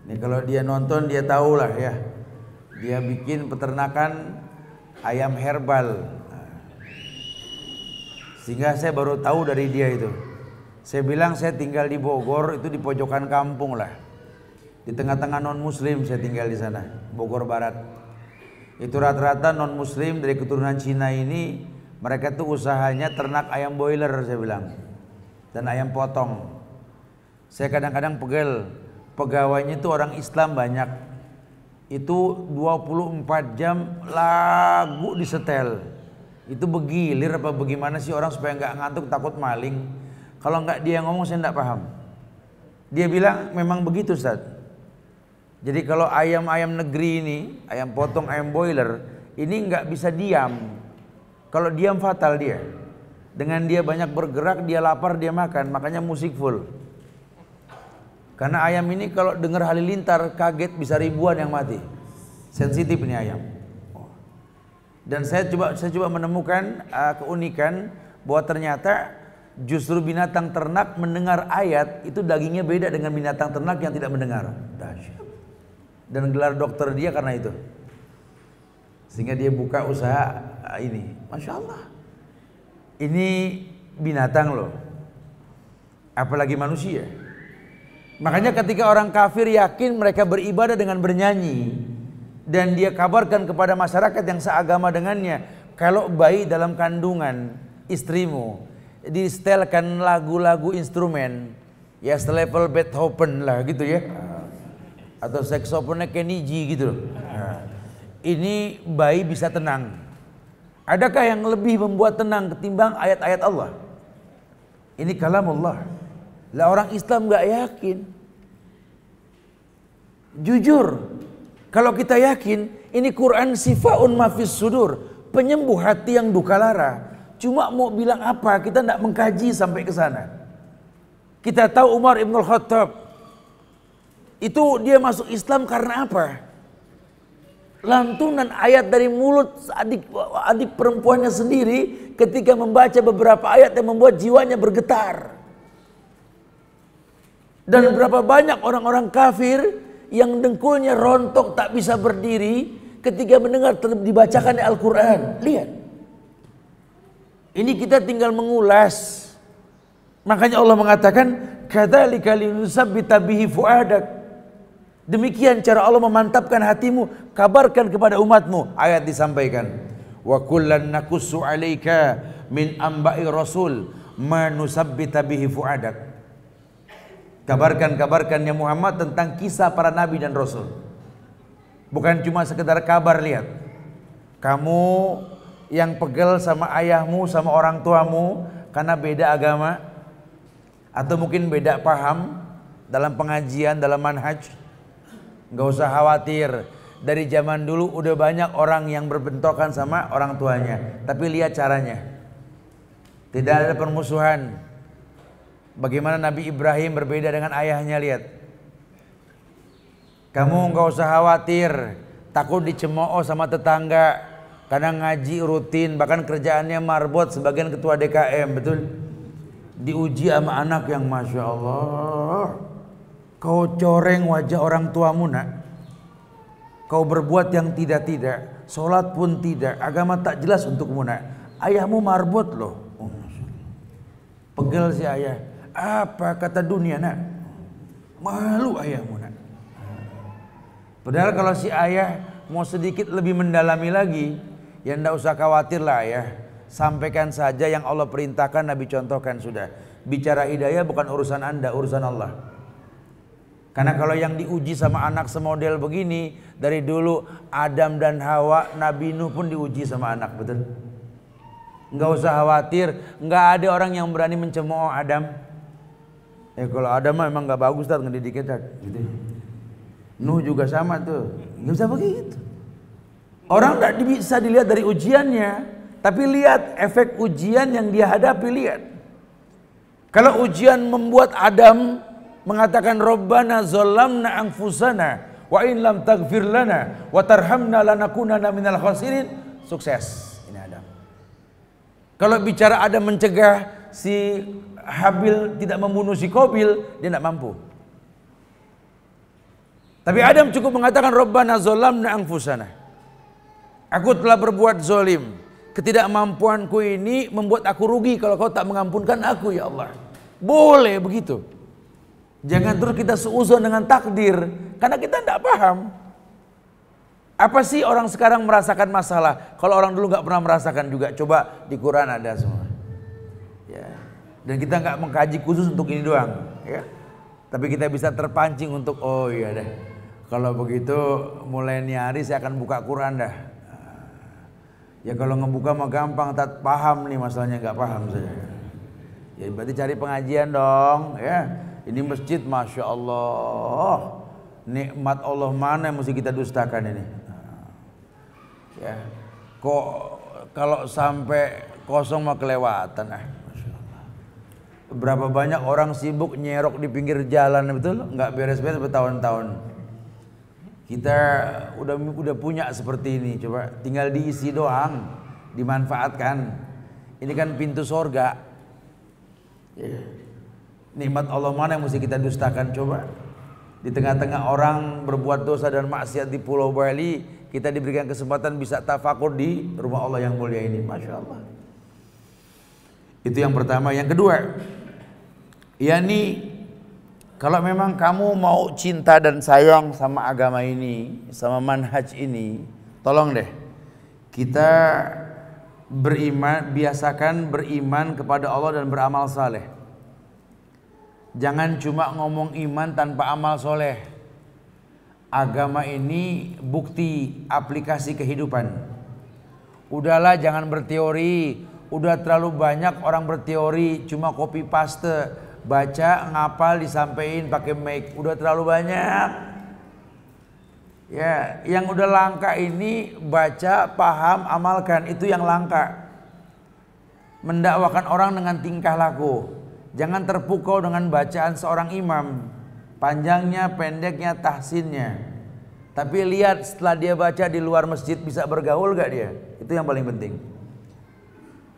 ini kalau dia nonton dia tahulah ya dia bikin peternakan ayam herbal. Sehingga saya baru tahu dari dia itu. Saya bilang saya tinggal di Bogor itu di pojokan kampung lah. Di tengah-tengah non muslim saya tinggal di sana, Bogor Barat. Itu rata-rata non muslim dari keturunan Cina ini mereka tuh usahanya ternak ayam boiler saya bilang. Dan ayam potong. Saya kadang-kadang pegel. Pegawainya itu orang Islam banyak itu 24 jam lagu disetel. Itu begilir apa bagaimana sih orang supaya nggak ngantuk takut maling. Kalau nggak dia ngomong saya nggak paham. Dia bilang memang begitu Ustaz. Jadi kalau ayam-ayam negeri ini, ayam potong, ayam boiler, ini nggak bisa diam. Kalau diam fatal dia. Dengan dia banyak bergerak, dia lapar, dia makan, makanya musik full. Karena ayam ini kalau dengar halilintar kaget bisa ribuan yang mati. Sensitif ini ayam. Dan saya coba saya coba menemukan uh, keunikan bahwa ternyata justru binatang ternak mendengar ayat itu dagingnya beda dengan binatang ternak yang tidak mendengar. Dan gelar dokter dia karena itu. Sehingga dia buka usaha eh, ini. Masya Allah. Ini binatang loh. Apalagi manusia. Makanya hmm. ketika orang kafir yakin mereka beribadah dengan bernyanyi dan dia kabarkan kepada masyarakat yang seagama dengannya, kalau bayi dalam kandungan istrimu distelkan lagu-lagu instrumen ya selevel Beethoven lah gitu ya hmm. atau saxophone Kenny G gitu loh. Hmm. Ini bayi bisa tenang. Adakah yang lebih membuat tenang ketimbang ayat-ayat Allah? Ini kalam Allah. Lah orang Islam nggak yakin. Jujur, kalau kita yakin ini Quran sifaun mafis sudur, penyembuh hati yang duka lara. Cuma mau bilang apa? Kita tidak mengkaji sampai ke sana. Kita tahu Umar Ibn Khattab itu dia masuk Islam karena apa? lantunan ayat dari mulut adik adik perempuannya sendiri ketika membaca beberapa ayat yang membuat jiwanya bergetar. Dan berapa banyak orang-orang kafir yang dengkulnya rontok tak bisa berdiri ketika mendengar dibacakan Al-Quran. Lihat. Ini kita tinggal mengulas. Makanya Allah mengatakan, fuadak. Demikian cara Allah memantapkan hatimu, kabarkan kepada umatmu. Ayat disampaikan. Wa kullan nakussu alaika min amba'i rasul manusabbita bihi fuadak. Kabarkan-kabarkannya Muhammad tentang kisah para nabi dan rasul. Bukan cuma sekedar kabar lihat. Kamu yang pegel sama ayahmu sama orang tuamu karena beda agama atau mungkin beda paham dalam pengajian dalam manhaj nggak usah khawatir dari zaman dulu udah banyak orang yang berbentrokan sama orang tuanya tapi lihat caranya tidak ada permusuhan Bagaimana Nabi Ibrahim berbeda dengan ayahnya lihat. Kamu nggak usah khawatir, takut dicemooh sama tetangga. Karena ngaji rutin, bahkan kerjaannya marbot sebagian ketua DKM, betul? Diuji sama anak yang Masya Allah. Kau coreng wajah orang tuamu nak. Kau berbuat yang tidak-tidak. Sholat pun tidak. Agama tak jelas untukmu nak. Ayahmu marbot loh. Oh, Pegel si ayah. Apa kata dunia nak? Malu ayahmu nak. Padahal kalau si ayah mau sedikit lebih mendalami lagi, ya ndak usah khawatir lah ayah. Sampaikan saja yang Allah perintahkan Nabi contohkan sudah. Bicara hidayah bukan urusan anda, urusan Allah. Karena kalau yang diuji sama anak semodel begini dari dulu Adam dan Hawa, Nabi Nuh pun diuji sama anak, betul? nggak usah khawatir, nggak ada orang yang berani mencemooh Adam. Eh kalau ada mah emang nggak bagus tar ngedidik kita gitu. Nuh juga sama tuh. Nggak bisa begitu. Orang nggak bisa dilihat dari ujiannya, tapi lihat efek ujian yang dia hadapi lihat. Kalau ujian membuat Adam mengatakan Rabbana zolamna anfusana wa in lam taghfir lana wa tarhamna lanakunana minal khasirin sukses ini Adam. Kalau bicara Adam mencegah si Habil tidak membunuh si Kobil, dia tidak mampu. Tapi Adam cukup mengatakan Rabbana zolamna angfusana. Aku telah berbuat zolim. Ketidakmampuanku ini membuat aku rugi kalau kau tak mengampunkan aku ya Allah. Boleh begitu. Jangan terus kita seuzon dengan takdir. Karena kita tidak paham. Apa sih orang sekarang merasakan masalah? Kalau orang dulu nggak pernah merasakan juga. Coba di Quran ada semua. Dan kita nggak mengkaji khusus untuk ini doang, ya. Tapi kita bisa terpancing untuk oh iya deh. Kalau begitu mulai ini hari saya akan buka Quran dah. Ya kalau ngebuka mah gampang, tak paham nih masalahnya nggak paham saya. Ya berarti cari pengajian dong, ya. Ini masjid, masya Allah, nikmat Allah mana yang mesti kita dustakan ini? Ya, kok kalau sampai kosong mah kelewatan ah berapa banyak orang sibuk nyerok di pinggir jalan betul nggak beres-beres bertahun-tahun kita udah udah punya seperti ini coba tinggal diisi doang dimanfaatkan ini kan pintu sorga ya. nikmat Allah mana yang mesti kita dustakan coba di tengah-tengah orang berbuat dosa dan maksiat di Pulau Bali kita diberikan kesempatan bisa tafakur di rumah Allah yang mulia ini masya Allah itu yang pertama yang kedua yakni kalau memang kamu mau cinta dan sayang sama agama ini, sama manhaj ini, tolong deh kita beriman, biasakan beriman kepada Allah dan beramal saleh. Jangan cuma ngomong iman tanpa amal soleh. Agama ini bukti aplikasi kehidupan. Udahlah jangan berteori. Udah terlalu banyak orang berteori cuma copy paste baca ngapal disampaikan pakai mic udah terlalu banyak ya yang udah langka ini baca paham amalkan itu yang langka mendakwakan orang dengan tingkah laku jangan terpukau dengan bacaan seorang imam panjangnya pendeknya tahsinnya tapi lihat setelah dia baca di luar masjid bisa bergaul gak dia itu yang paling penting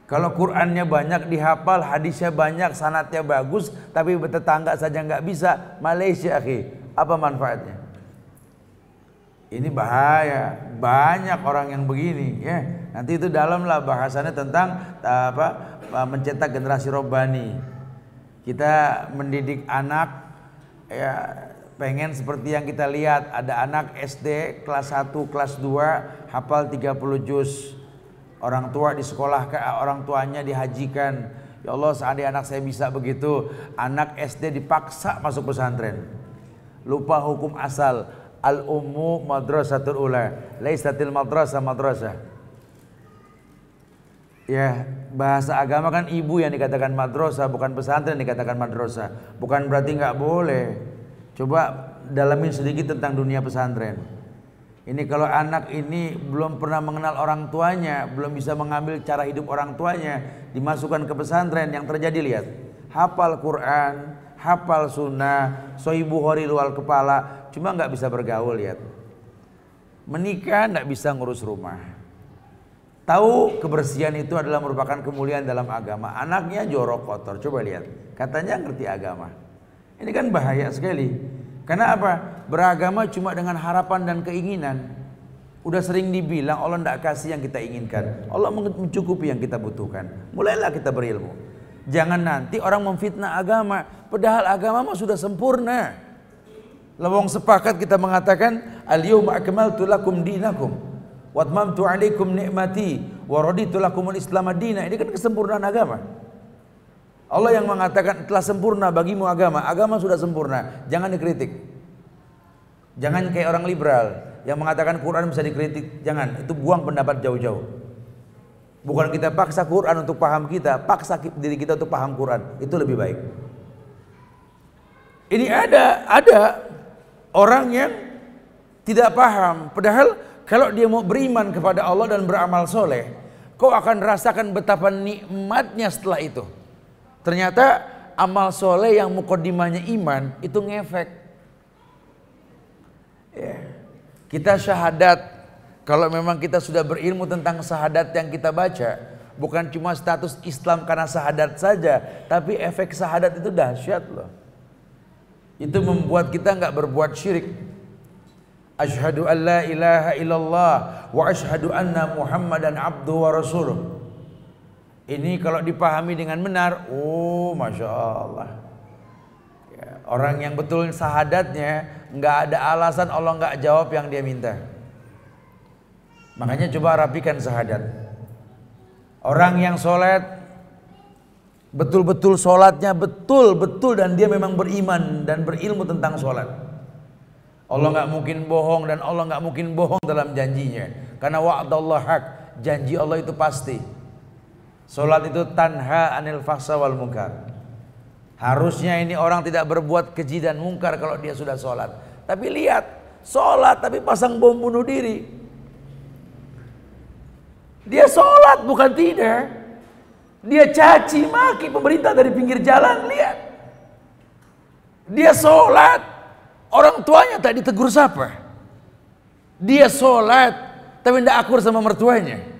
kalau Qurannya banyak dihafal, hadisnya banyak, sanatnya bagus, tapi bertetangga saja nggak bisa, Malaysia akhi, apa manfaatnya? Ini bahaya, banyak orang yang begini ya. Nanti itu dalam lah bahasannya tentang apa mencetak generasi robani. Kita mendidik anak ya pengen seperti yang kita lihat ada anak SD kelas 1, kelas 2 hafal 30 juz Orang tua di sekolah, orang tuanya dihajikan. Ya Allah, seandainya anak saya bisa begitu, anak SD dipaksa masuk pesantren. Lupa hukum asal. Al-ummu madrasatul ula, laisatil madrasah madrasah. Ya, bahasa agama kan ibu yang dikatakan madrasah, bukan pesantren dikatakan madrasah. Bukan berarti nggak boleh. Coba dalamin sedikit tentang dunia pesantren. Ini kalau anak ini belum pernah mengenal orang tuanya, belum bisa mengambil cara hidup orang tuanya, dimasukkan ke pesantren yang terjadi lihat. Hafal Quran, hafal sunnah, sohibu buhori lual kepala, cuma nggak bisa bergaul lihat. Menikah nggak bisa ngurus rumah. Tahu kebersihan itu adalah merupakan kemuliaan dalam agama. Anaknya jorok kotor, coba lihat. Katanya ngerti agama. Ini kan bahaya sekali. Karena apa? Beragama cuma dengan harapan dan keinginan. Udah sering dibilang Allah tidak kasih yang kita inginkan. Allah mencukupi yang kita butuhkan. Mulailah kita berilmu. Jangan nanti orang memfitnah agama. Padahal agama mah sudah sempurna. Lewong sepakat kita mengatakan Al-yawma akmaltu lakum dinakum watmam tuanikum alaikum ni'mati wa Islamadina. Ini kan kesempurnaan agama. Allah yang mengatakan telah sempurna bagimu agama. Agama sudah sempurna, jangan dikritik. Jangan kayak orang liberal yang mengatakan Quran bisa dikritik, jangan. Itu buang pendapat jauh-jauh. Bukan kita paksa Quran untuk paham kita, paksa diri kita untuk paham Quran. Itu lebih baik. Ini ada ada orang yang tidak paham. Padahal kalau dia mau beriman kepada Allah dan beramal soleh, kau akan rasakan betapa nikmatnya setelah itu. Ternyata amal soleh yang mukodimanya iman itu ngefek. Ya. Kita syahadat. Kalau memang kita sudah berilmu tentang syahadat yang kita baca, bukan cuma status Islam karena syahadat saja, tapi efek syahadat itu dahsyat loh. Itu membuat kita nggak berbuat syirik. Ashhadu an la ilaha illallah wa ashadu anna Muhammadan abdu wa rasuluh. Ini hmm. kalau dipahami dengan benar, oh masya Allah. Ya, orang yang betul sahadatnya nggak ada alasan Allah nggak jawab yang dia minta. Makanya coba rapikan sahadat. Orang yang sholat betul-betul sholatnya betul-betul dan dia memang beriman dan berilmu tentang sholat. Allah nggak mungkin bohong dan Allah nggak mungkin bohong dalam janjinya. Karena wa'adallah hak, janji Allah itu pasti. Sholat itu tanha anil fahsa wal munkar. Harusnya ini orang tidak berbuat keji dan mungkar kalau dia sudah sholat. Tapi lihat, sholat tapi pasang bom bunuh diri. Dia sholat bukan tidak. Dia caci maki pemerintah dari pinggir jalan, lihat. Dia sholat, orang tuanya tak ditegur siapa. Dia sholat, tapi tidak akur sama mertuanya.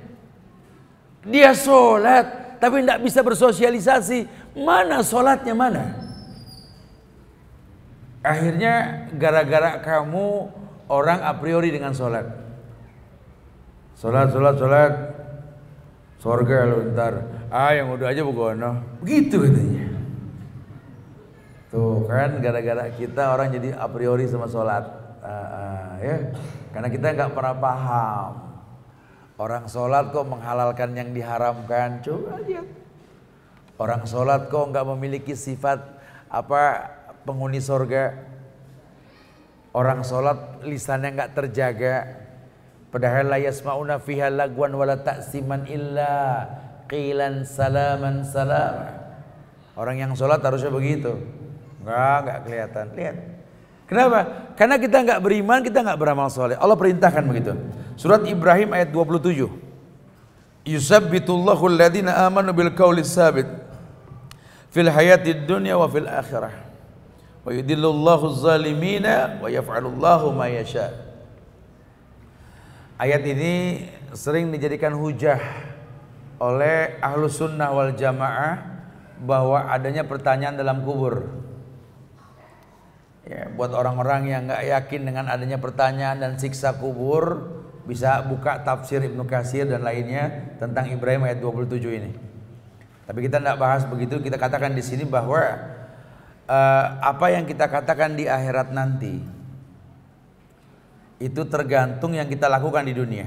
Dia sholat, tapi tidak bisa bersosialisasi. Mana sholatnya mana? Akhirnya gara-gara kamu orang a priori dengan sholat. Sholat, sholat, sholat. Sorga lu ntar. Ah yang udah aja bukono. Begitu katanya. Tuh kan gara-gara kita orang jadi a priori sama sholat. Uh, uh, ya karena kita nggak pernah paham Orang sholat kok menghalalkan yang diharamkan. Coba dia Orang sholat kok nggak memiliki sifat apa penghuni sorga. Orang sholat lisannya nggak terjaga. Padahal la yasma'una fiha lagwan wala ta'siman illa qilan salaman salam. Orang yang sholat harusnya begitu. Enggak, enggak kelihatan. Lihat. Kenapa? Karena kita nggak beriman, kita nggak beramal soleh. Allah perintahkan begitu. Surat Ibrahim ayat 27. Yusabbitullahu alladhina amanu bil qawli sabit fil hayati dunya wa fil akhirah. Wa yudillullahu zalimina wa yaf'alullahu ma yasha. Ayat ini sering dijadikan hujah oleh ahlu sunnah wal jamaah bahwa adanya pertanyaan dalam kubur. Ya, buat orang-orang yang nggak yakin dengan adanya pertanyaan dan siksa kubur, bisa buka tafsir Ibnu Katsir dan lainnya tentang Ibrahim ayat 27 ini. Tapi kita tidak bahas begitu, kita katakan di sini bahwa uh, apa yang kita katakan di akhirat nanti itu tergantung yang kita lakukan di dunia.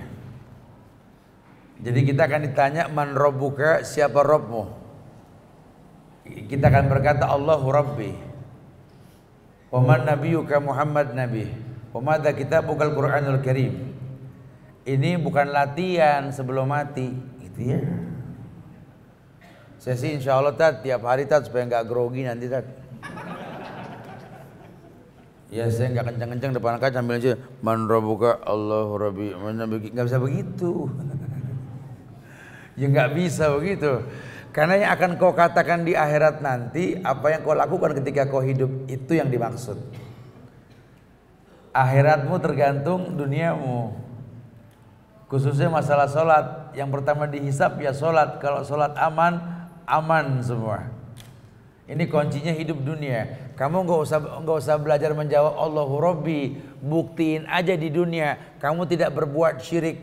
Jadi kita akan ditanya man robuka siapa robmu. Kita akan berkata Allahu Rabbi. Wa Nabi nabiyuka Muhammad nabi. Wa madza Quran Qur'anul Karim. Ini bukan latihan sebelum mati, gitu ya. Saya sih insya Allah tat, tiap hari tat supaya nggak grogi nanti tat. Ya saya nggak kencang-kencang depan kaca sambil aja man Robuka Allah rabbi man nggak bisa begitu. ya nggak bisa begitu. Karena yang akan kau katakan di akhirat nanti, apa yang kau lakukan ketika kau hidup itu yang dimaksud. Akhiratmu tergantung duniamu. Khususnya masalah sholat, yang pertama dihisap ya sholat. Kalau sholat aman, aman semua. Ini kuncinya hidup dunia. Kamu nggak usah nggak usah belajar menjawab Allahu Robbi. Buktiin aja di dunia. Kamu tidak berbuat syirik.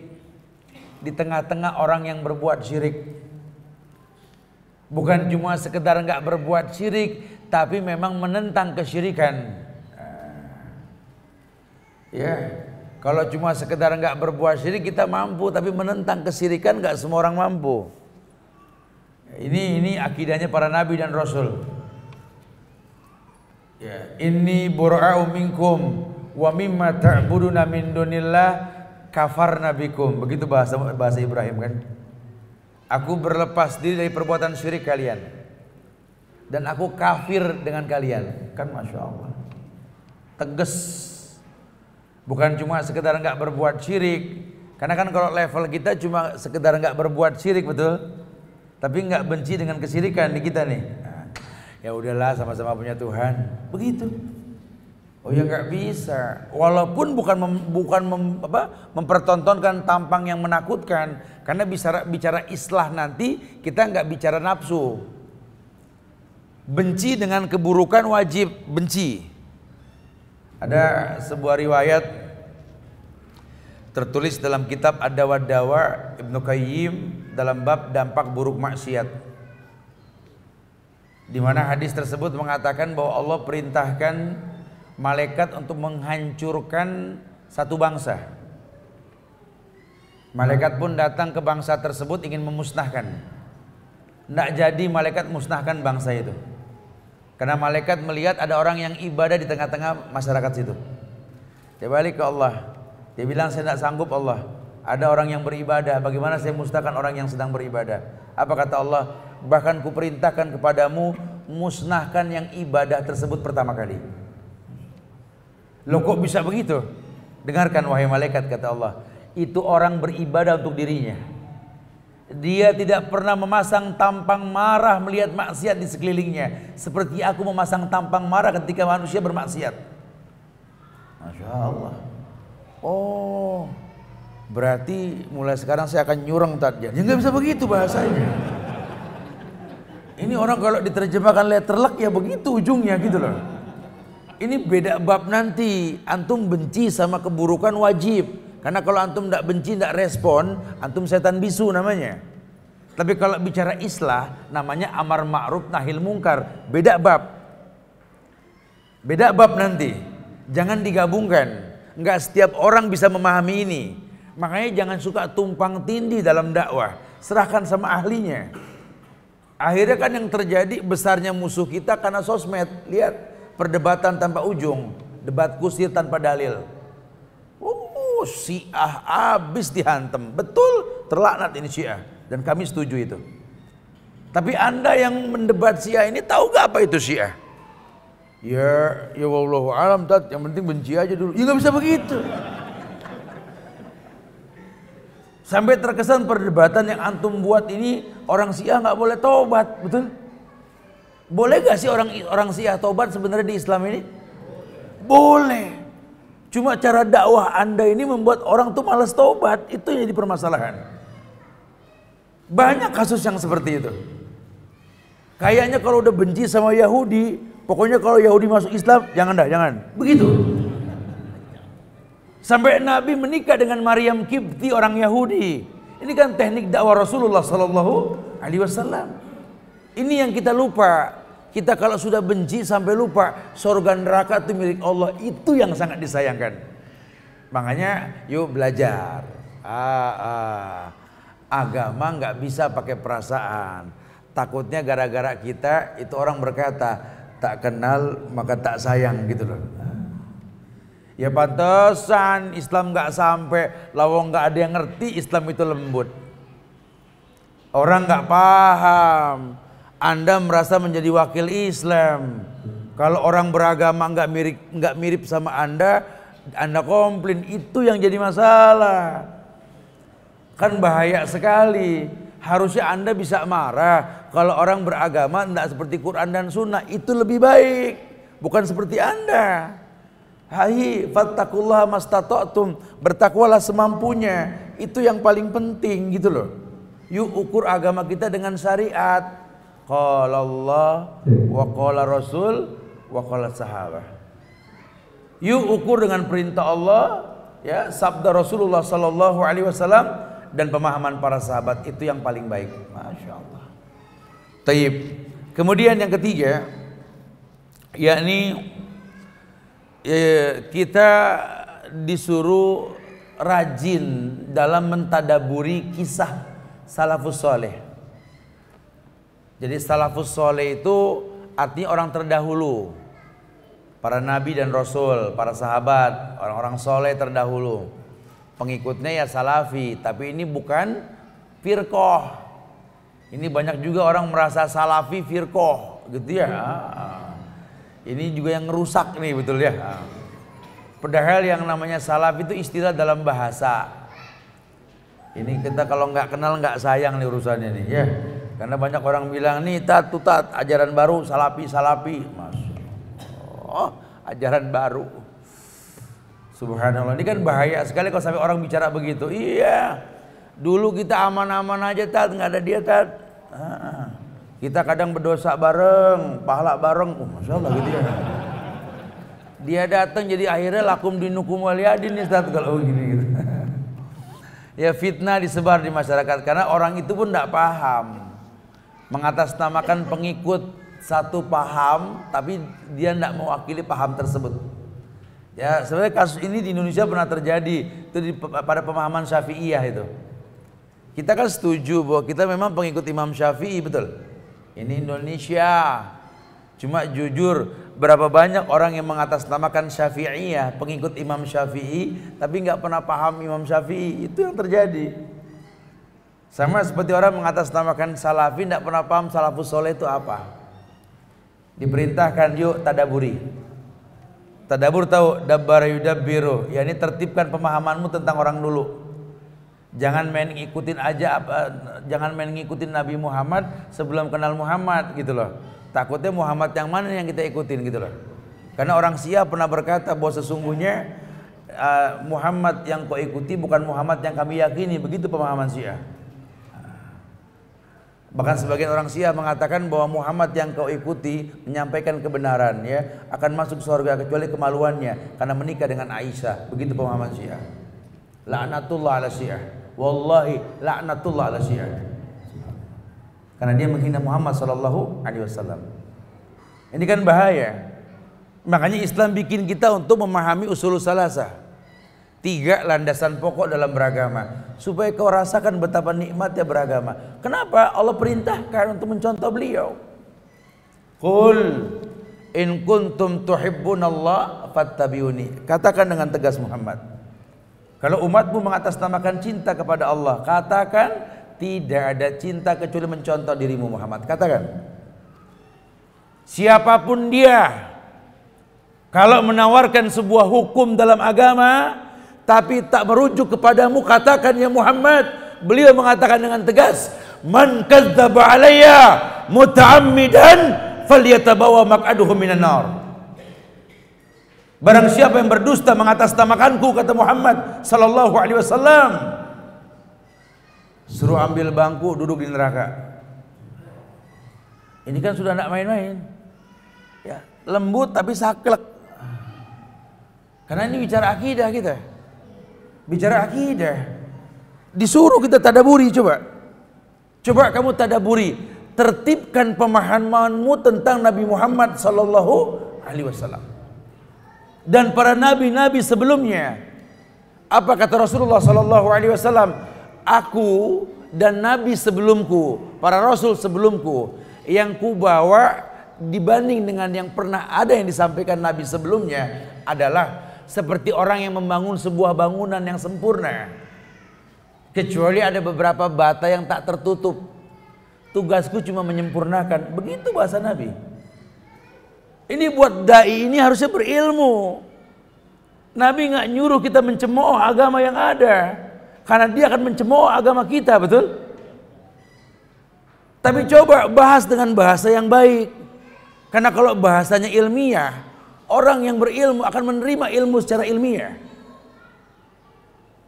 Di tengah-tengah orang yang berbuat syirik Bukan cuma sekedar nggak berbuat syirik, tapi memang menentang kesyirikan. Eh, ya, kalau cuma sekedar nggak berbuat syirik kita mampu, tapi menentang kesyirikan nggak semua orang mampu. Ini ini akidahnya para nabi dan rasul. Ya, ini bura'u minkum wa mimma ta'buduna min dunillah kafar nabikum. Begitu bahasa bahasa Ibrahim kan? Aku berlepas diri dari perbuatan syirik kalian. Dan aku kafir dengan kalian. Kan Masya Allah. Tegas. Bukan cuma sekedar nggak berbuat syirik. Karena kan kalau level kita cuma sekedar nggak berbuat syirik betul. Tapi nggak benci dengan kesirikan di kita nih. Nah, ya udahlah sama-sama punya Tuhan. Begitu. Oh ya nggak bisa. Walaupun bukan mem, bukan mem, apa, mempertontonkan tampang yang menakutkan, karena bicara bicara islah nanti kita nggak bicara nafsu. Benci dengan keburukan wajib benci. Ada sebuah riwayat tertulis dalam kitab Ad-Dawa-Dawa Ibnu Qayyim dalam bab dampak buruk maksiat. Di mana hadis tersebut mengatakan bahwa Allah perintahkan malaikat untuk menghancurkan satu bangsa. Malaikat pun datang ke bangsa tersebut ingin memusnahkan. Tidak jadi malaikat musnahkan bangsa itu. Karena malaikat melihat ada orang yang ibadah di tengah-tengah masyarakat situ. Dia balik ke Allah. Dia bilang saya tidak sanggup Allah. Ada orang yang beribadah. Bagaimana saya musnahkan orang yang sedang beribadah? Apa kata Allah? Bahkan kuperintahkan kepadamu musnahkan yang ibadah tersebut pertama kali. Loh kok bisa begitu? Dengarkan wahai malaikat kata Allah itu orang beribadah untuk dirinya. Dia tidak pernah memasang tampang marah melihat maksiat di sekelilingnya. Seperti aku memasang tampang marah ketika manusia bermaksiat. Masya Allah. Oh, berarti mulai sekarang saya akan nyurang tajam. Ya nggak bisa begitu bahasanya. Ini orang kalau diterjemahkan letter luck ya begitu ujungnya gitu loh. Ini beda bab nanti. Antum benci sama keburukan wajib karena kalau antum tidak benci, tidak respon, antum setan bisu namanya. Tapi kalau bicara islah, namanya amar ma'ruf nahil mungkar. Beda bab. Beda bab nanti. Jangan digabungkan. Enggak setiap orang bisa memahami ini. Makanya jangan suka tumpang tindih dalam dakwah. Serahkan sama ahlinya. Akhirnya kan yang terjadi besarnya musuh kita karena sosmed. Lihat perdebatan tanpa ujung. Debat kusir tanpa dalil Oh syiah habis dihantam. Betul terlaknat ini syiah. Dan kami setuju itu. Tapi anda yang mendebat syiah ini tahu gak apa itu syiah? Ya, ya wallahu alam tat. Yang penting benci aja dulu. Ya nggak bisa begitu. Sampai terkesan perdebatan yang antum buat ini orang Syiah nggak boleh tobat, betul? Boleh gak sih orang orang Syiah tobat sebenarnya di Islam ini? Boleh. Cuma cara dakwah Anda ini membuat orang tuh malas tobat. Itu yang jadi permasalahan. Banyak kasus yang seperti itu. Kayaknya kalau udah benci sama Yahudi, pokoknya kalau Yahudi masuk Islam, jangan dah, jangan. Begitu. Sampai Nabi menikah dengan Maryam Kipti orang Yahudi. Ini kan teknik dakwah Rasulullah Sallallahu Alaihi Wasallam. Ini yang kita lupa. Kita kalau sudah benci sampai lupa surga neraka itu milik Allah. Itu yang sangat disayangkan. Makanya yuk belajar. Ah, ah. Agama nggak bisa pakai perasaan. Takutnya gara-gara kita itu orang berkata tak kenal maka tak sayang gitu loh. Ya pantesan Islam nggak sampai lawang nggak ada yang ngerti Islam itu lembut. Orang nggak paham. Anda merasa menjadi wakil Islam. Kalau orang beragama nggak mirip nggak mirip sama Anda, Anda komplain itu yang jadi masalah. Kan bahaya sekali. Harusnya Anda bisa marah kalau orang beragama tidak seperti Quran dan Sunnah itu lebih baik, bukan seperti Anda. Hai fattakullah mastata'tum bertakwalah semampunya itu yang paling penting gitu loh. Yuk ukur agama kita dengan syariat. Qala Allah iya. wa qala Rasul wa qala sahabah. Yuk ukur dengan perintah Allah ya sabda Rasulullah sallallahu alaihi wasallam dan pemahaman para sahabat itu yang paling baik. Masya Allah. Taib. Kemudian yang ketiga yakni eh, kita disuruh rajin dalam mentadaburi kisah salafus soleh jadi salafus soleh itu artinya orang terdahulu. Para nabi dan rasul, para sahabat, orang-orang soleh terdahulu. Pengikutnya ya salafi, tapi ini bukan firkoh. Ini banyak juga orang merasa salafi firkoh gitu ya. Ini juga yang rusak nih betul ya. Padahal yang namanya salafi itu istilah dalam bahasa. Ini kita kalau nggak kenal nggak sayang nih urusannya nih ya. Karena banyak orang bilang nih tat tutat ajaran baru salapi salapi mas. Oh, ajaran baru. Subhanallah ini kan bahaya sekali kalau sampai orang bicara begitu. Iya, dulu kita aman-aman aja tat nggak ada dia tat. Ah, kita kadang berdosa bareng, pahala bareng. Oh, uh, masya Allah gitu ya. Dia datang jadi akhirnya lakum dinukum waliyadin nih tat kalau gini gitu. Ya fitnah disebar di masyarakat karena orang itu pun tidak paham mengatasnamakan pengikut satu paham tapi dia tidak mewakili paham tersebut. Ya, sebenarnya kasus ini di Indonesia pernah terjadi itu di, pada pemahaman Syafi'iyah itu. Kita kan setuju bahwa kita memang pengikut Imam Syafi'i betul. Ini Indonesia. Cuma jujur berapa banyak orang yang mengatasnamakan Syafi'iyah, pengikut Imam Syafi'i tapi nggak pernah paham Imam Syafi'i. Itu yang terjadi. Sama seperti orang mengatasnamakan salafi tidak pernah paham salafus soleh itu apa. Diperintahkan yuk tadaburi. Tadabur tahu dabbar Ya ini tertibkan pemahamanmu tentang orang dulu. Jangan main ngikutin aja apa, jangan main ngikutin Nabi Muhammad sebelum kenal Muhammad gitu loh. Takutnya Muhammad yang mana yang kita ikutin gitu loh. Karena orang Syiah pernah berkata bahwa sesungguhnya uh, Muhammad yang kau ikuti bukan Muhammad yang kami yakini, begitu pemahaman Syiah. Bahkan sebagian orang Syiah mengatakan bahwa Muhammad yang kau ikuti menyampaikan kebenaran ya akan masuk surga kecuali kemaluannya karena menikah dengan Aisyah. Begitu pemahaman Syiah. Laknatullah ala Syiah. Wallahi laknatullah ala Syiah. Karena dia menghina Muhammad sallallahu alaihi wasallam. Ini kan bahaya. Makanya Islam bikin kita untuk memahami usul salasah. Tiga landasan pokok dalam beragama supaya kau rasakan betapa nikmatnya beragama. Kenapa Allah perintahkan untuk mencontoh beliau? Qul in kuntum Allah fattabiuni. Katakan dengan tegas Muhammad. Kalau umatmu mengatasnamakan cinta kepada Allah, katakan tidak ada cinta kecuali mencontoh dirimu Muhammad. Katakan. Siapapun dia, kalau menawarkan sebuah hukum dalam agama, tapi tak merujuk kepadamu katakan ya Muhammad beliau mengatakan dengan tegas man kadzdzaba alayya muta'ammidan falyatabawa maq'aduhu minan nar Barang siapa yang berdusta mengatasnamakanku kata Muhammad sallallahu alaihi wasallam suruh ambil bangku duduk di neraka. Ini kan sudah tidak main-main. Ya, lembut tapi saklek. Karena ini bicara akidah kita bicara akidah. Disuruh kita tadaburi coba. Coba kamu tadaburi, tertibkan pemahamanmu tentang Nabi Muhammad sallallahu alaihi wasallam. Dan para nabi-nabi sebelumnya. Apa kata Rasulullah sallallahu alaihi wasallam? Aku dan nabi sebelumku, para rasul sebelumku yang kubawa dibanding dengan yang pernah ada yang disampaikan nabi sebelumnya adalah seperti orang yang membangun sebuah bangunan yang sempurna. Kecuali ada beberapa bata yang tak tertutup. Tugasku cuma menyempurnakan. Begitu bahasa Nabi. Ini buat dai ini harusnya berilmu. Nabi nggak nyuruh kita mencemooh agama yang ada, karena dia akan mencemooh agama kita, betul? Tapi coba bahas dengan bahasa yang baik. Karena kalau bahasanya ilmiah, Orang yang berilmu akan menerima ilmu secara ilmiah.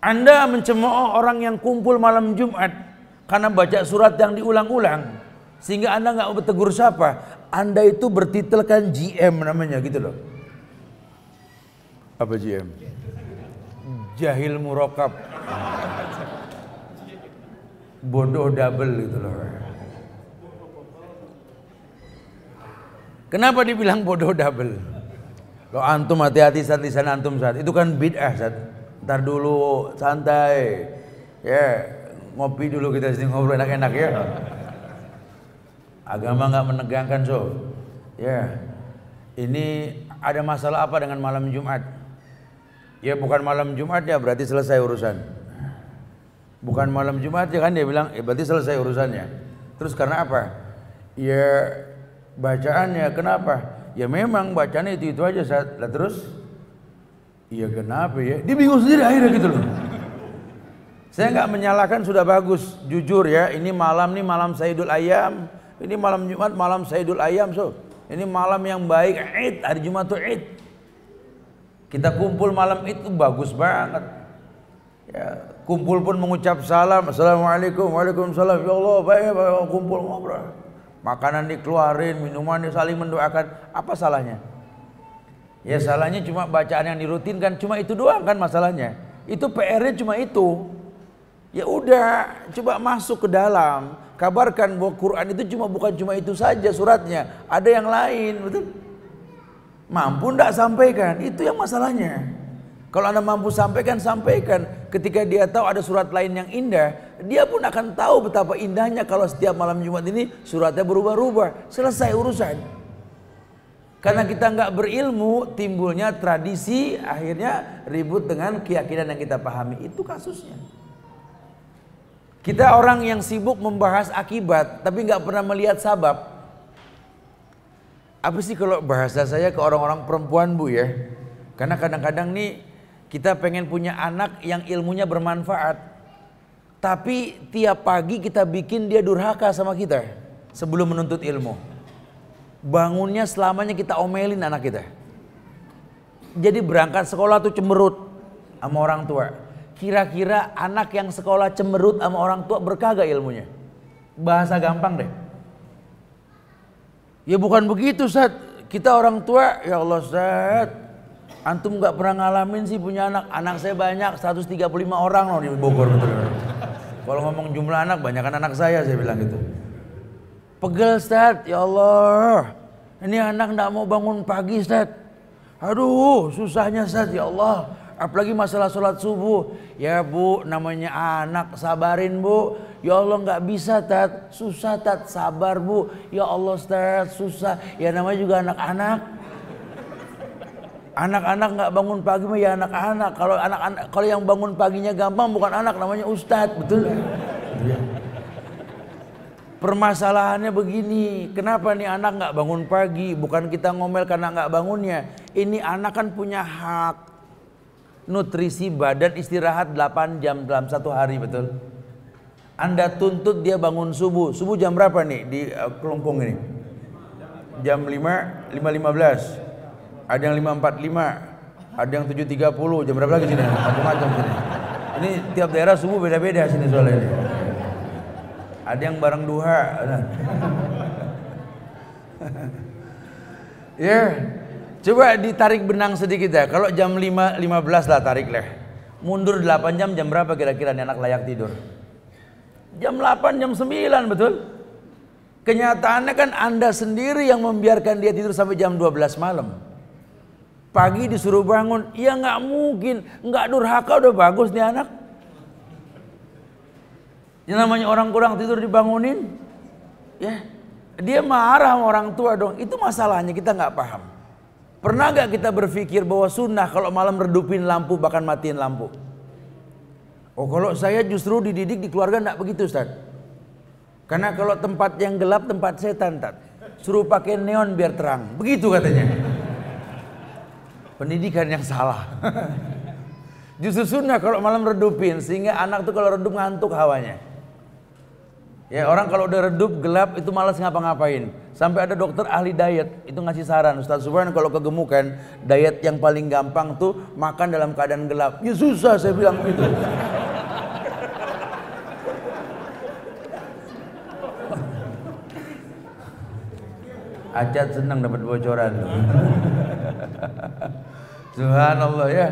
Anda mencemooh orang yang kumpul malam Jumat karena baca surat yang diulang-ulang sehingga Anda nggak bertegur siapa. Anda itu bertitelkan GM namanya gitu loh. Apa GM? Jahil murokap, Bodoh double gitu loh. Kenapa dibilang bodoh double? Kalau antum hati-hati saat di sana antum saat itu kan bid'ah saat. Ntar dulu santai. Ya, yeah. ngopi dulu kita sini ngobrol enak-enak ya. Agama nggak menegangkan so. Ya, yeah. ini ada masalah apa dengan malam Jumat? Ya bukan malam Jumat ya berarti selesai urusan. Bukan malam Jumat ya kan dia bilang ya berarti selesai urusannya. Terus karena apa? Ya bacaannya kenapa? ya memang bacanya itu itu aja saat lah terus iya kenapa ya dia bingung sendiri akhirnya gitu loh saya nggak menyalahkan sudah bagus jujur ya ini malam nih malam Sayyidul Ayam ini malam Jumat malam Sayyidul Ayam so ini malam yang baik Id hari Jumat tuh Id kita kumpul malam itu bagus banget ya kumpul pun mengucap salam assalamualaikum waalaikumsalam ya Allah baik, baik kumpul ngobrol makanan dikeluarin, minuman saling mendoakan, apa salahnya? Ya salahnya cuma bacaan yang dirutinkan, cuma itu doang kan masalahnya. Itu PR-nya cuma itu. Ya udah, coba masuk ke dalam, kabarkan bahwa Quran itu cuma bukan cuma itu saja suratnya, ada yang lain, betul? Mampu ndak sampaikan, itu yang masalahnya. Kalau Anda mampu sampaikan, sampaikan. Ketika dia tahu ada surat lain yang indah, dia pun akan tahu betapa indahnya kalau setiap malam Jumat ini suratnya berubah-ubah. Selesai urusan. Karena kita nggak berilmu, timbulnya tradisi, akhirnya ribut dengan keyakinan yang kita pahami. Itu kasusnya. Kita orang yang sibuk membahas akibat, tapi nggak pernah melihat sabab. Apa sih kalau bahasa saya ke orang-orang perempuan bu ya? Karena kadang-kadang nih kita pengen punya anak yang ilmunya bermanfaat. Tapi tiap pagi kita bikin dia durhaka sama kita sebelum menuntut ilmu. Bangunnya selamanya kita omelin anak kita. Jadi berangkat sekolah tuh cemberut sama orang tua. Kira-kira anak yang sekolah cemberut sama orang tua berkagak ilmunya? Bahasa gampang deh. Ya bukan begitu, Ustaz. Kita orang tua, ya Allah, Ustaz Antum nggak pernah ngalamin sih punya anak. Anak saya banyak, 135 orang loh di Bogor betul. Kalau ngomong jumlah anak, banyak kan anak saya saya bilang gitu. Pegel Ustaz, ya Allah. Ini anak nggak mau bangun pagi Ustaz. Aduh, susahnya Ustaz, ya Allah. Apalagi masalah sholat subuh. Ya bu, namanya anak, sabarin bu. Ya Allah nggak bisa Tat, susah Tat, sabar bu. Ya Allah Ustaz, susah. Ya namanya juga anak-anak. Anak-anak nggak bangun pagi mah ya anak-anak. Kalau anak-anak kalau yang bangun paginya gampang bukan anak namanya ustadz, betul? Iya. Permasalahannya begini, kenapa nih anak nggak bangun pagi? Bukan kita ngomel karena nggak bangunnya. Ini anak kan punya hak nutrisi badan istirahat 8 jam dalam satu hari, betul? Anda tuntut dia bangun subuh. Subuh jam berapa nih di uh, Kelungkung ini? Jam 5, 5.15 ada yang 545, ada yang 730. Jam berapa lagi sini? Macam-macam sini. Ini tiap daerah subuh beda-beda sini soalnya ini. Ada yang bareng duha. ya, yeah. coba ditarik benang sedikit ya. Kalau jam 5, 15 lah tarik lah. Mundur 8 jam, jam berapa kira-kira nih anak layak tidur? Jam 8, jam 9 betul? Kenyataannya kan Anda sendiri yang membiarkan dia tidur sampai jam 12 malam. Pagi disuruh bangun, ya nggak mungkin, nggak durhaka udah bagus nih anak. Yang namanya orang kurang tidur dibangunin, ya dia marah sama orang tua dong. Itu masalahnya kita nggak paham. Pernah nggak kita berpikir bahwa sunnah kalau malam redupin lampu bahkan matiin lampu? Oh kalau saya justru dididik di keluarga nggak begitu Ustaz. Karena kalau tempat yang gelap tempat setan Ustaz. Suruh pakai neon biar terang. Begitu katanya pendidikan yang salah. Justru sunnah kalau malam redupin sehingga anak tuh kalau redup ngantuk hawanya. Ya orang kalau udah redup gelap itu malas ngapa-ngapain. Sampai ada dokter ahli diet itu ngasih saran Ustaz Subhan kalau kegemukan diet yang paling gampang tuh makan dalam keadaan gelap. Ya susah saya bilang itu. Acat senang dapat bocoran. Subhanallah ya.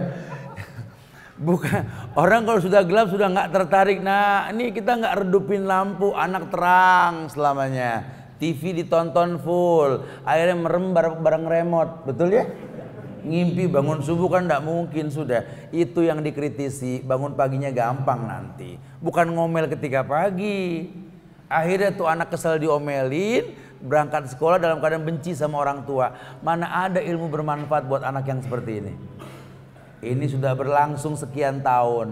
Bukan orang kalau sudah gelap sudah nggak tertarik. Nah, ini kita nggak redupin lampu, anak terang selamanya. TV ditonton full, akhirnya merem bareng bareng remote, betul ya? Ngimpi bangun subuh kan nggak mungkin sudah. Itu yang dikritisi, bangun paginya gampang nanti. Bukan ngomel ketika pagi. Akhirnya tuh anak kesel diomelin, berangkat sekolah dalam keadaan benci sama orang tua. Mana ada ilmu bermanfaat buat anak yang seperti ini. Ini sudah berlangsung sekian tahun.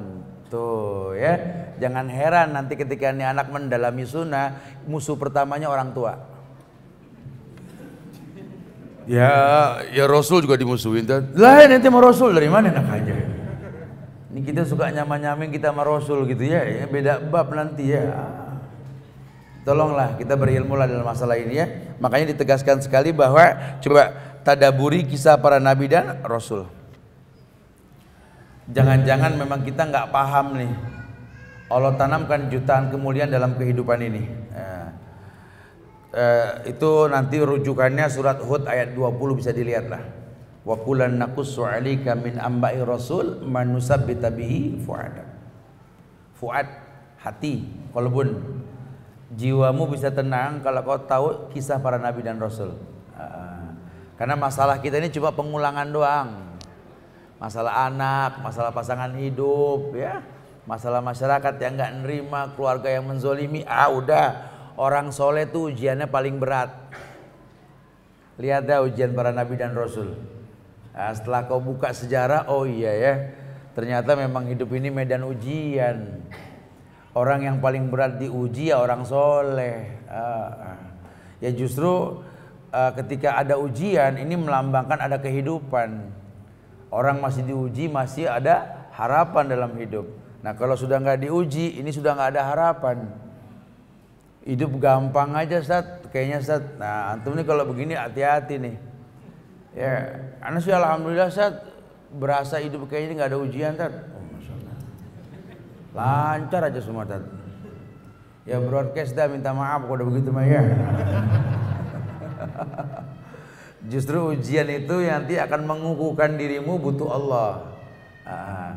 Tuh ya. Jangan heran nanti ketika ini anak mendalami sunnah, musuh pertamanya orang tua. Ya, ya Rasul juga dimusuhin. Lah nanti mau Rasul dari mana enak aja. Ini kita suka nyaman nyamin kita sama Rasul gitu ya, ya beda bab nanti ya. Tolonglah kita berilmu lah dalam masalah ini ya. Makanya ditegaskan sekali bahwa coba tadaburi kisah para nabi dan rasul. Jangan-jangan memang kita nggak paham nih. Allah tanamkan jutaan kemuliaan dalam kehidupan ini. Eh, eh itu nanti rujukannya surat Hud ayat 20 bisa dilihat lah. Wa kulan nakussu alika min amba'i rasul manusab bitabihi fuad. Fuad hati, kolbun jiwamu bisa tenang kalau kau tahu kisah para nabi dan rasul. Ah, karena masalah kita ini cuma pengulangan doang. Masalah anak, masalah pasangan hidup, ya, masalah masyarakat yang nggak nerima, keluarga yang menzolimi. Ah, udah orang soleh itu ujiannya paling berat. Lihat dah ujian para nabi dan rasul. Nah, setelah kau buka sejarah, oh iya ya, ternyata memang hidup ini medan ujian. Orang yang paling berat diuji ya orang soleh. Ah, ah. ya justru ah, ketika ada ujian ini melambangkan ada kehidupan. Orang masih diuji masih ada harapan dalam hidup. Nah kalau sudah nggak diuji ini sudah nggak ada harapan. Hidup gampang aja saat kayaknya saat. Nah antum nih kalau begini hati-hati nih. Ya, anak sih alhamdulillah saat berasa hidup kayaknya nggak ada ujian saat lancar aja semua tadi ya broadcast dah minta maaf kalau udah begitu mah ya justru ujian itu nanti akan mengukuhkan dirimu butuh Allah ah,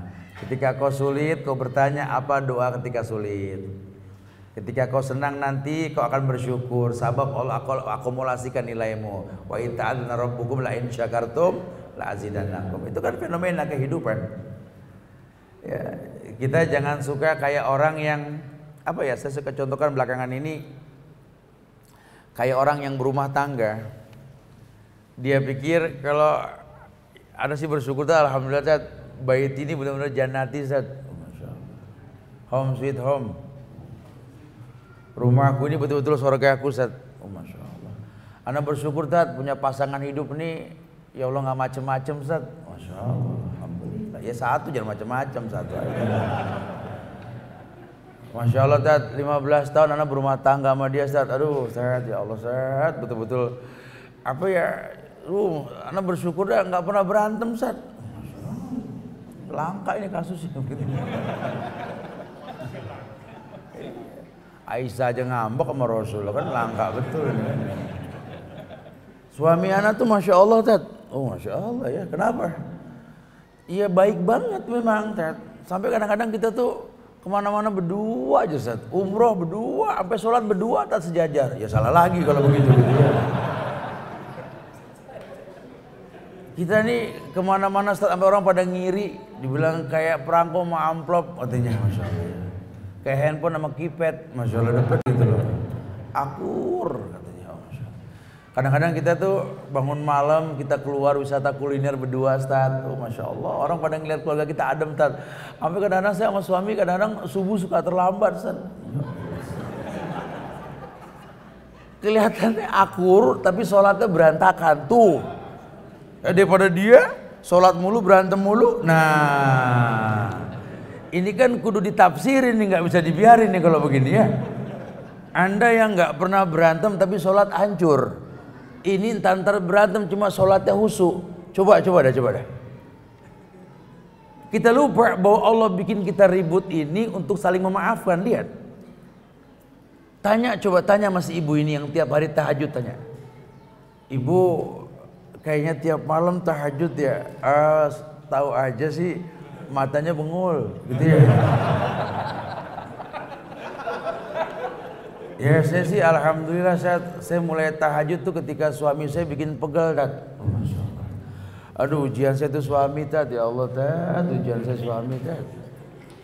ketika kau sulit kau bertanya apa doa ketika sulit Ketika kau senang nanti kau akan bersyukur sabab Allah akumulasikan nilaimu. Wa ita'adna rabbukum la in syakartum la azidannakum. Itu kan fenomena kehidupan. Ya, kita jangan suka kayak orang yang apa ya? Saya suka contohkan belakangan ini kayak orang yang berumah tangga. Dia pikir kalau ada sih bersyukur tuh alhamdulillah saat bayi ini benar-benar janati saat Home sweet home. Rumahku ini betul-betul surga aku saat Oh, Masya bersyukur tuh punya pasangan hidup nih ya Allah nggak macem-macem saat, Masya Ya satu jangan macam-macam satu. Masya Allah Tad, 15 tahun anak berumah tangga sama dia Tad. Aduh sehat ya Allah sehat betul-betul. Apa ya, lu anak bersyukur dah nggak pernah berantem Tad. Langka ini kasusnya. Gitu. Aisyah aja ngambek sama Rasul kan langka betul. Suami anak tuh masya Allah Tad. Oh masya Allah ya kenapa? Iya baik banget memang Ted. Sampai kadang-kadang kita tuh kemana-mana berdua aja Ted. Umroh berdua, sampai sholat berdua tak sejajar. Ya salah lagi kalau begitu. gitu Kita nih kemana-mana sampai orang pada ngiri. Dibilang kayak perangko sama amplop katanya Masya Allah. Kayak handphone sama keypad. Masya Allah dapet gitu loh. Akur. Kadang-kadang kita tuh bangun malam, kita keluar wisata kuliner berdua, Ustaz. Oh, Masya Allah, orang pada ngeliat keluarga kita adem, Ustaz. Sampai kadang-kadang saya sama suami, kadang-kadang subuh suka terlambat, Ustaz. Kelihatannya akur, tapi sholatnya berantakan. Tuh, ya, daripada dia, sholat mulu, berantem mulu. Nah, ini kan kudu ditafsirin nih, nggak bisa dibiarin nih kalau begini ya. Anda yang nggak pernah berantem tapi sholat hancur. Ini tantar berantem cuma sholatnya husu. Coba, coba dah, coba dah. Kita lupa bahwa Allah bikin kita ribut ini untuk saling memaafkan. Lihat. Tanya, coba tanya masih ibu ini yang tiap hari tahajud tanya. Ibu kayaknya tiap malam tahajud ya. Uh, tahu aja sih matanya bengul gitu ya. Ya saya sih alhamdulillah saya, saya mulai tahajud tuh ketika suami saya bikin pegel kan. Aduh ujian saya tuh suami tat ya Allah tat ujian saya suami tat.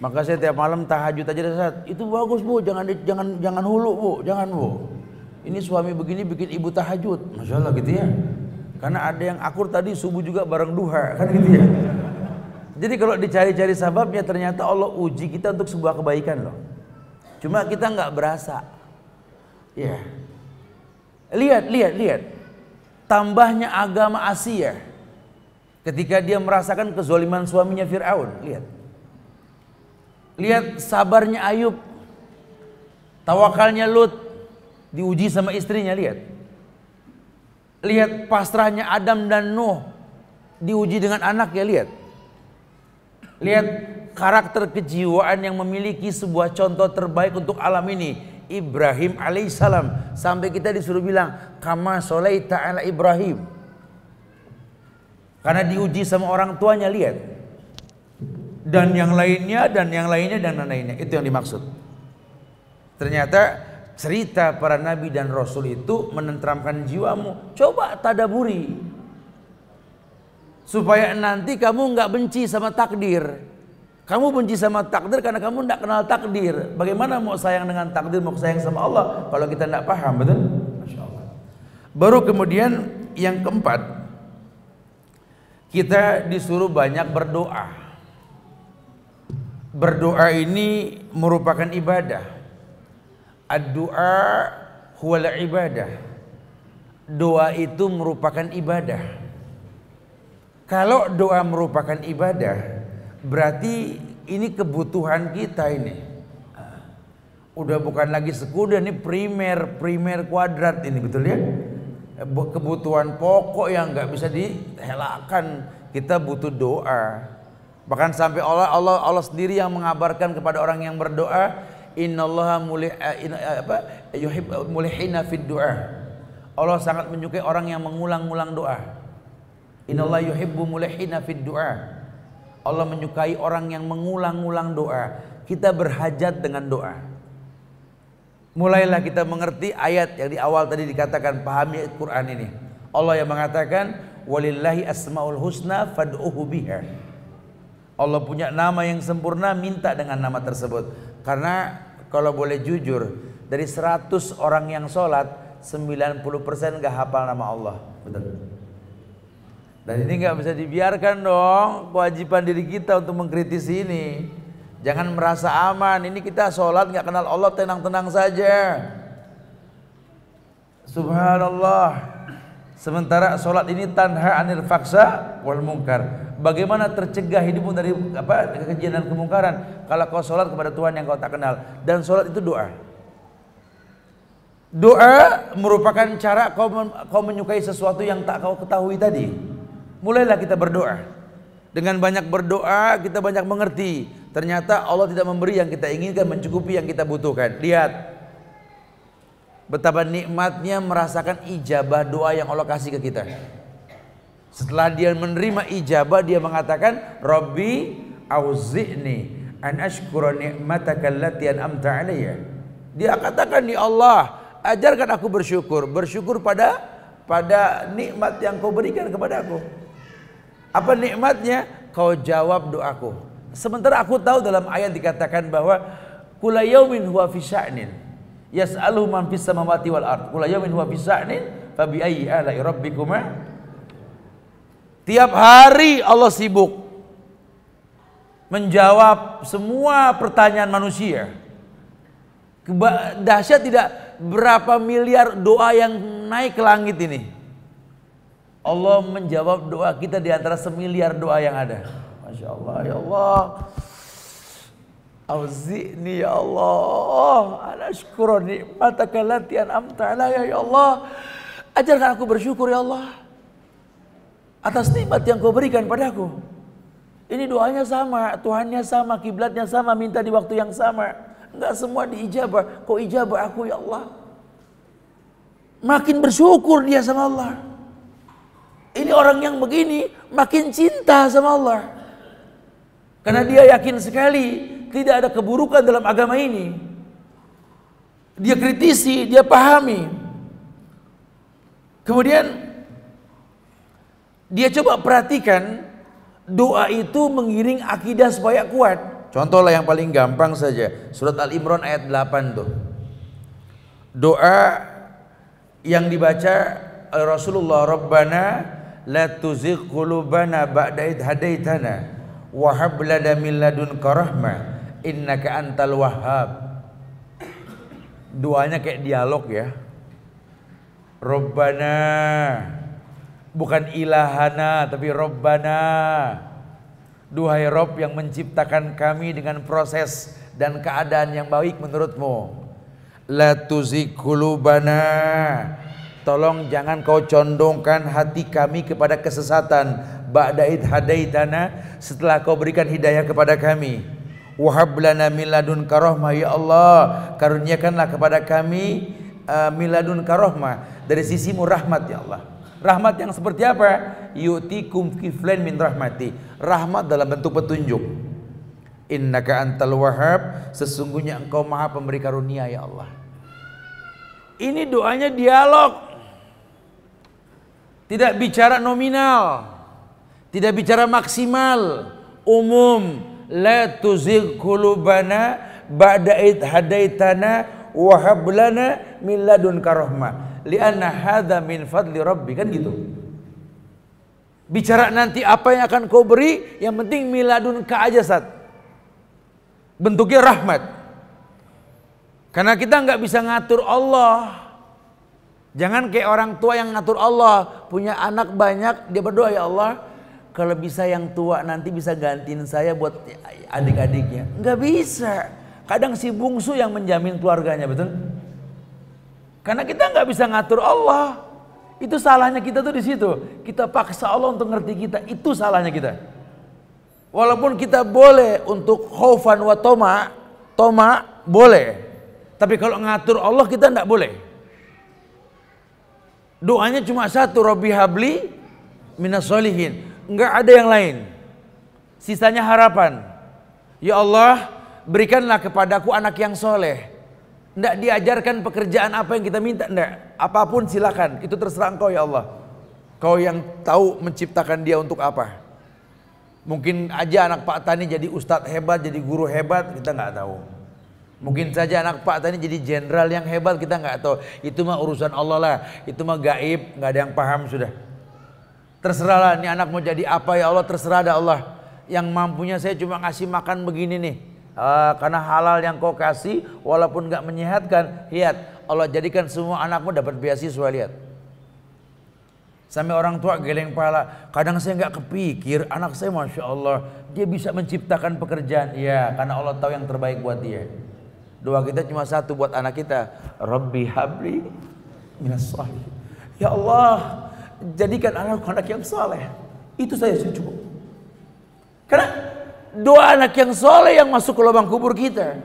Maka saya tiap malam tahajud aja saat itu bagus bu jangan jangan jangan hulu bu jangan bu. Ini suami begini bikin ibu tahajud masya Allah gitu ya. Karena ada yang akur tadi subuh juga bareng duha kan gitu ya. Jadi kalau dicari-cari sababnya ternyata Allah uji kita untuk sebuah kebaikan loh. Cuma kita nggak berasa. Ya. Lihat, lihat, lihat. Tambahnya agama Asia ketika dia merasakan kezoliman suaminya Firaun. Lihat. Lihat sabarnya Ayub. Tawakalnya Lut diuji sama istrinya, lihat. Lihat pasrahnya Adam dan Nuh diuji dengan anak ya lihat. Lihat karakter kejiwaan yang memiliki sebuah contoh terbaik untuk alam ini Ibrahim alaihissalam sampai kita disuruh bilang kama solaita ala Ibrahim karena diuji sama orang tuanya lihat dan yang lainnya dan yang lainnya dan yang lainnya itu yang dimaksud ternyata cerita para nabi dan rasul itu menenteramkan jiwamu coba tadaburi supaya nanti kamu nggak benci sama takdir kamu benci sama takdir karena kamu tidak kenal takdir. Bagaimana mau sayang dengan takdir, mau sayang sama Allah kalau kita tidak paham, betul? Baru kemudian yang keempat, kita disuruh banyak berdoa. Berdoa ini merupakan ibadah. Ad-du'a huwala ibadah. Doa itu merupakan ibadah. Kalau doa merupakan ibadah, Berarti ini kebutuhan kita ini. Ah, udah bukan lagi sekunder ini primer, primer kuadrat ini betul ya? Eh, kebutuhan pokok yang nggak bisa dihelakan. Kita butuh doa. Bahkan sampai Allah Allah Allah sendiri yang mengabarkan kepada orang yang berdoa, innallaha mulih eh, eh, apa? yuhib mulihina fid du'a. Allah sangat menyukai orang yang mengulang-ulang doa. Innallaha yuhibbu mulihina fid du'a. Allah menyukai orang yang mengulang-ulang doa. Kita berhajat dengan doa. Mulailah kita mengerti ayat yang di awal tadi dikatakan pahami Quran ini. Allah yang mengatakan walillahi asmaul husna fad'uhu biha. Allah punya nama yang sempurna, minta dengan nama tersebut. Karena kalau boleh jujur, dari 100 orang yang sholat, 90% gak hafal nama Allah. Betul. Dan ini nggak bisa dibiarkan dong kewajiban diri kita untuk mengkritisi ini. Jangan merasa aman. Ini kita sholat nggak kenal Allah tenang-tenang saja. Subhanallah. Sementara sholat ini tanha anil faksa wal mungkar. Bagaimana tercegah hidupmu dari apa kekejian dan kemungkaran? Kalau kau sholat kepada Tuhan yang kau tak kenal dan sholat itu doa. Doa merupakan cara kau, kau menyukai sesuatu yang tak kau ketahui tadi mulailah kita berdoa. Dengan banyak berdoa, kita banyak mengerti. Ternyata Allah tidak memberi yang kita inginkan, mencukupi yang kita butuhkan. Lihat betapa nikmatnya merasakan ijabah doa yang Allah kasih ke kita. Setelah dia menerima ijabah, dia mengatakan, "Rabbi auzi'ni an ashkura ni'mataka allati an'amta Dia katakan, "Ya Allah, ajarkan aku bersyukur, bersyukur pada pada nikmat yang kau berikan kepada aku." Apa nikmatnya? Kau jawab doaku. Sementara aku tahu dalam ayat dikatakan bahwa kulayyumin huwa fi sya'nin yas'aluhu man fis samawati wal ard. Kulayyumin huwa fi sya'nin fa bi ayyi kuma Tiap hari Allah sibuk menjawab semua pertanyaan manusia. Dahsyat tidak berapa miliar doa yang naik ke langit ini. Allah menjawab doa kita di antara semiliar doa yang ada. Masya Allah, ya Allah. Auzi'ni ya Allah. Anashkura nikmataka latihan an'amta alaya ya Allah. Ajarkan aku bersyukur ya Allah. Atas nikmat yang kau berikan padaku. Ini doanya sama, Tuhannya sama, kiblatnya sama, minta di waktu yang sama. Enggak semua diijabah. Kau ijabah aku ya Allah. Makin bersyukur dia sama Allah. Ini orang yang begini makin cinta sama Allah. Karena dia yakin sekali tidak ada keburukan dalam agama ini. Dia kritisi, dia pahami. Kemudian dia coba perhatikan doa itu mengiring akidah supaya kuat. Contohlah yang paling gampang saja, surat Al-Imran ayat 8 tuh. Doa yang dibaca Rasulullah Rabbana la tuzigh qulubana ba'da id hadaitana wa hab lana min ladunka rahmah innaka antal wahhab duanya kayak dialog ya Rabbana bukan ilahana tapi Rabbana duhai Rob yang menciptakan kami dengan proses dan keadaan yang baik menurutmu la tuzigh qulubana Tolong jangan kau condongkan hati kami kepada kesesatan ba'daid hadaitana setelah kau berikan hidayah kepada kami. Wahab lana miladun karohmah ya Allah, karuniakanlah kepada kami uh, eh, miladun karohmah dari sisimu rahmat ya Allah. Rahmat yang seperti apa? Yu'tikum kiflan min rahmati. Rahmat dalam bentuk petunjuk. Innaka antal wahab, sesungguhnya engkau Maha pemberi karunia ya Allah. Ini doanya dialog tidak bicara nominal. Tidak bicara maksimal. Umum. La tuzigh kulubana ba'da id hadaitana wa hab lana min ladunka rahmah. Li'anna hadza min fadli rabbi kan gitu. Bicara nanti apa yang akan kau beri, yang penting miladun ka aja saat. Bentuknya rahmat. Karena kita nggak bisa ngatur Allah. Jangan kayak orang tua yang ngatur Allah, punya anak banyak, dia berdoa ya Allah, kalau bisa yang tua nanti bisa gantiin saya buat adik-adiknya. Nggak bisa. Kadang si bungsu yang menjamin keluarganya, betul? Karena kita nggak bisa ngatur Allah. Itu salahnya kita tuh di situ. Kita paksa Allah untuk ngerti kita. Itu salahnya kita. Walaupun kita boleh untuk khaufan wa toma, toma boleh. Tapi kalau ngatur Allah kita nggak boleh. Doanya cuma satu, Robi Habli solihin Enggak ada yang lain. Sisanya harapan. Ya Allah, berikanlah kepadaku anak yang soleh. Enggak diajarkan pekerjaan apa yang kita minta, enggak. Apapun silakan, itu terserah engkau ya Allah. Kau yang tahu menciptakan dia untuk apa. Mungkin aja anak Pak Tani jadi ustadz hebat, jadi guru hebat, kita nggak tahu. Mungkin saja anak Pak tadi jadi jenderal yang hebat kita nggak tahu. Itu mah urusan Allah lah. Itu mah gaib, nggak ada yang paham sudah. Terserahlah ini anak mau jadi apa ya Allah terserah ada Allah. Yang mampunya saya cuma ngasih makan begini nih. Uh, karena halal yang kau kasih walaupun nggak menyehatkan, lihat Allah jadikan semua anakmu dapat beasiswa lihat. Sampai orang tua geleng pala. Kadang saya nggak kepikir anak saya masya Allah dia bisa menciptakan pekerjaan. ya karena Allah tahu yang terbaik buat dia. Doa kita cuma satu buat anak kita. Rabbi habli minas salih. Ya Allah, jadikan anakku anak yang saleh. Itu saya sudah cukup. Karena doa anak yang soleh yang masuk ke lubang kubur kita.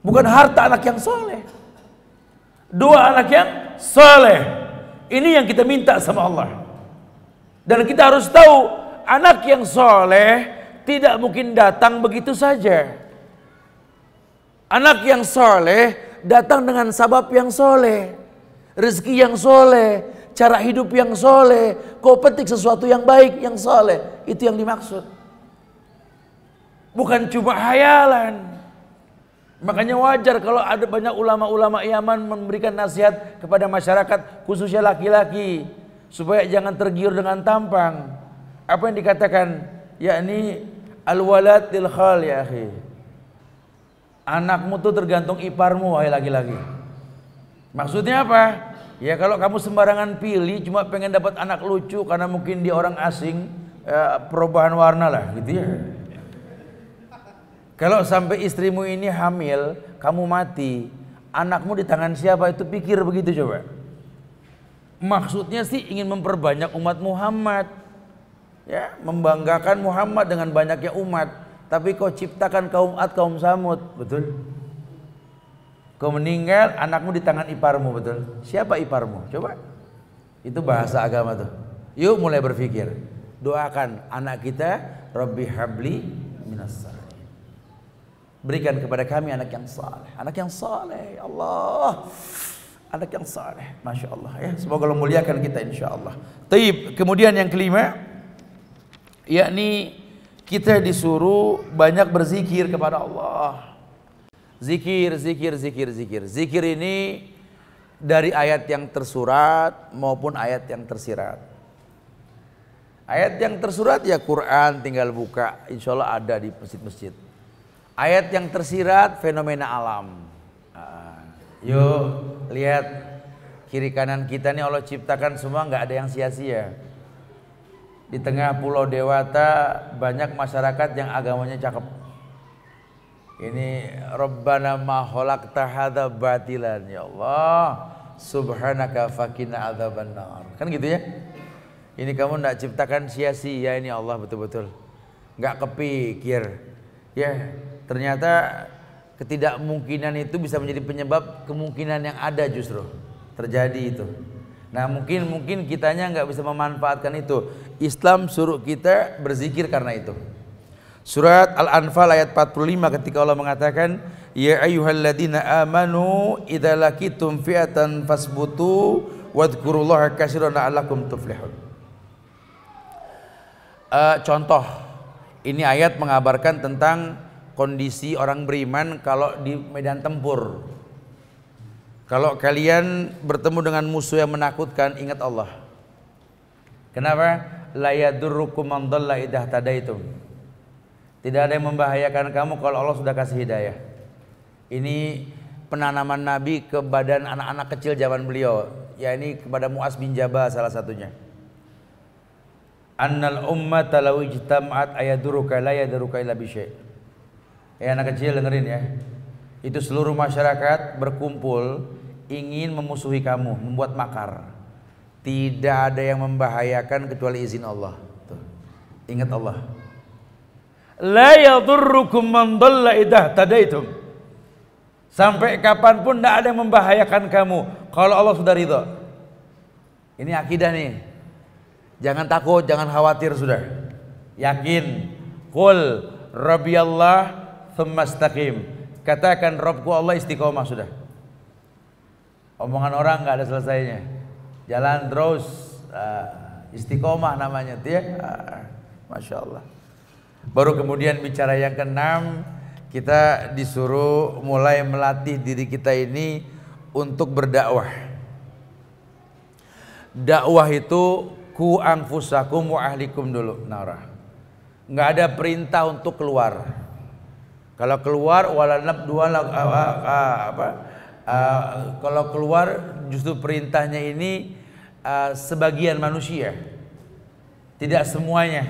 Bukan harta anak yang soleh. Doa anak yang soleh. Ini yang kita minta sama Allah. Dan kita harus tahu anak yang soleh tidak mungkin datang begitu saja. Anak yang soleh datang dengan sabab yang soleh. Rezeki yang soleh, cara hidup yang soleh. Kau petik sesuatu yang baik, yang soleh. Itu yang dimaksud. Bukan cuma hayalan. Makanya wajar kalau ada banyak ulama-ulama Yaman memberikan nasihat kepada masyarakat khususnya laki-laki supaya jangan tergiur dengan tampang. Apa yang dikatakan? Yakni al-walad til khal ya akhi. Anakmu tuh tergantung iparmu wahai laki-laki. Maksudnya apa? Ya kalau kamu sembarangan pilih cuma pengen dapat anak lucu karena mungkin dia orang asing, ya, perubahan warna lah gitu ya. Kalau sampai istrimu ini hamil, kamu mati, anakmu di tangan siapa itu pikir begitu coba. Maksudnya sih ingin memperbanyak umat Muhammad. Ya, membanggakan Muhammad dengan banyaknya umat tapi kau ciptakan kaum Ad, kaum Samud, betul? Kau meninggal, anakmu di tangan iparmu, betul? Siapa iparmu? Coba. Itu bahasa agama tuh. Yuk mulai berpikir. Doakan anak kita, Rabbi habli minas Berikan kepada kami anak yang saleh, anak yang saleh, ya Allah. Anak yang saleh, masya Allah ya. Semoga Allah muliakan kita insya Allah. Taib. Kemudian yang kelima, yakni kita disuruh banyak berzikir kepada Allah. Zikir, zikir, zikir, zikir. Zikir ini dari ayat yang tersurat maupun ayat yang tersirat. Ayat yang tersurat ya Quran tinggal buka, insya Allah ada di masjid-masjid. Ayat yang tersirat fenomena alam. Uh, yuk lihat kiri kanan kita nih Allah ciptakan semua nggak ada yang sia-sia di tengah Pulau Dewata banyak masyarakat yang agamanya cakep. Ini Rabbana ma khalaqta hadza batilan ya Allah. Subhanaka fakina adzaban Kan gitu ya? Ini kamu ndak ciptakan sia-sia ini ya Allah betul-betul. Nggak kepikir. Ya, ternyata ketidakmungkinan itu bisa menjadi penyebab kemungkinan yang ada justru terjadi itu. Nah mungkin mungkin kitanya nggak bisa memanfaatkan itu. Islam suruh kita berzikir karena itu. Surat Al-Anfal ayat 45 ketika Allah mengatakan Ya ayyuhalladzina amanu idza laqitum fi'atan fasbutu wadhkurullaha katsiran la'allakum tuflihun. Uh, contoh ini ayat mengabarkan tentang kondisi orang beriman kalau di medan tempur. Kalau kalian bertemu dengan musuh yang menakutkan, ingat Allah. Kenapa? La yadurrukum man dhalla idah tadaitum. Tidak ada yang membahayakan kamu kalau Allah sudah kasih hidayah. Ini penanaman Nabi ke badan anak-anak kecil zaman beliau, ya ini kepada Muas bin Jabal salah satunya. Annal ummata law ijtama'at ayadurruka la yadurruka illa Ya anak kecil dengerin ya. Itu seluruh masyarakat berkumpul ingin memusuhi kamu, membuat makar. Tidak ada yang membahayakan kecuali izin Allah. Tuh. Ingat Allah. La yadurrukum man dalla idah tadaitum. Sampai kapanpun tidak ada yang membahayakan kamu. Kalau Allah sudah ridho. Ini akidah nih. Jangan takut, jangan khawatir sudah. Yakin. Qul rabbiyallah tsumma istaqim. Katakan Rabbku Allah istiqomah sudah. Omongan orang nggak ada selesainya. Jalan terus uh, istiqomah namanya dia. Ya? Uh, ah, Masya Allah. Baru kemudian bicara yang keenam kita disuruh mulai melatih diri kita ini untuk berdakwah. Dakwah itu ku anfusakum mu ahlikum dulu narah. Nggak ada perintah untuk keluar. Kalau keluar wala ah, apa, apa Eh, kalau keluar justru perintahnya ini uh, sebagian manusia, tidak semuanya.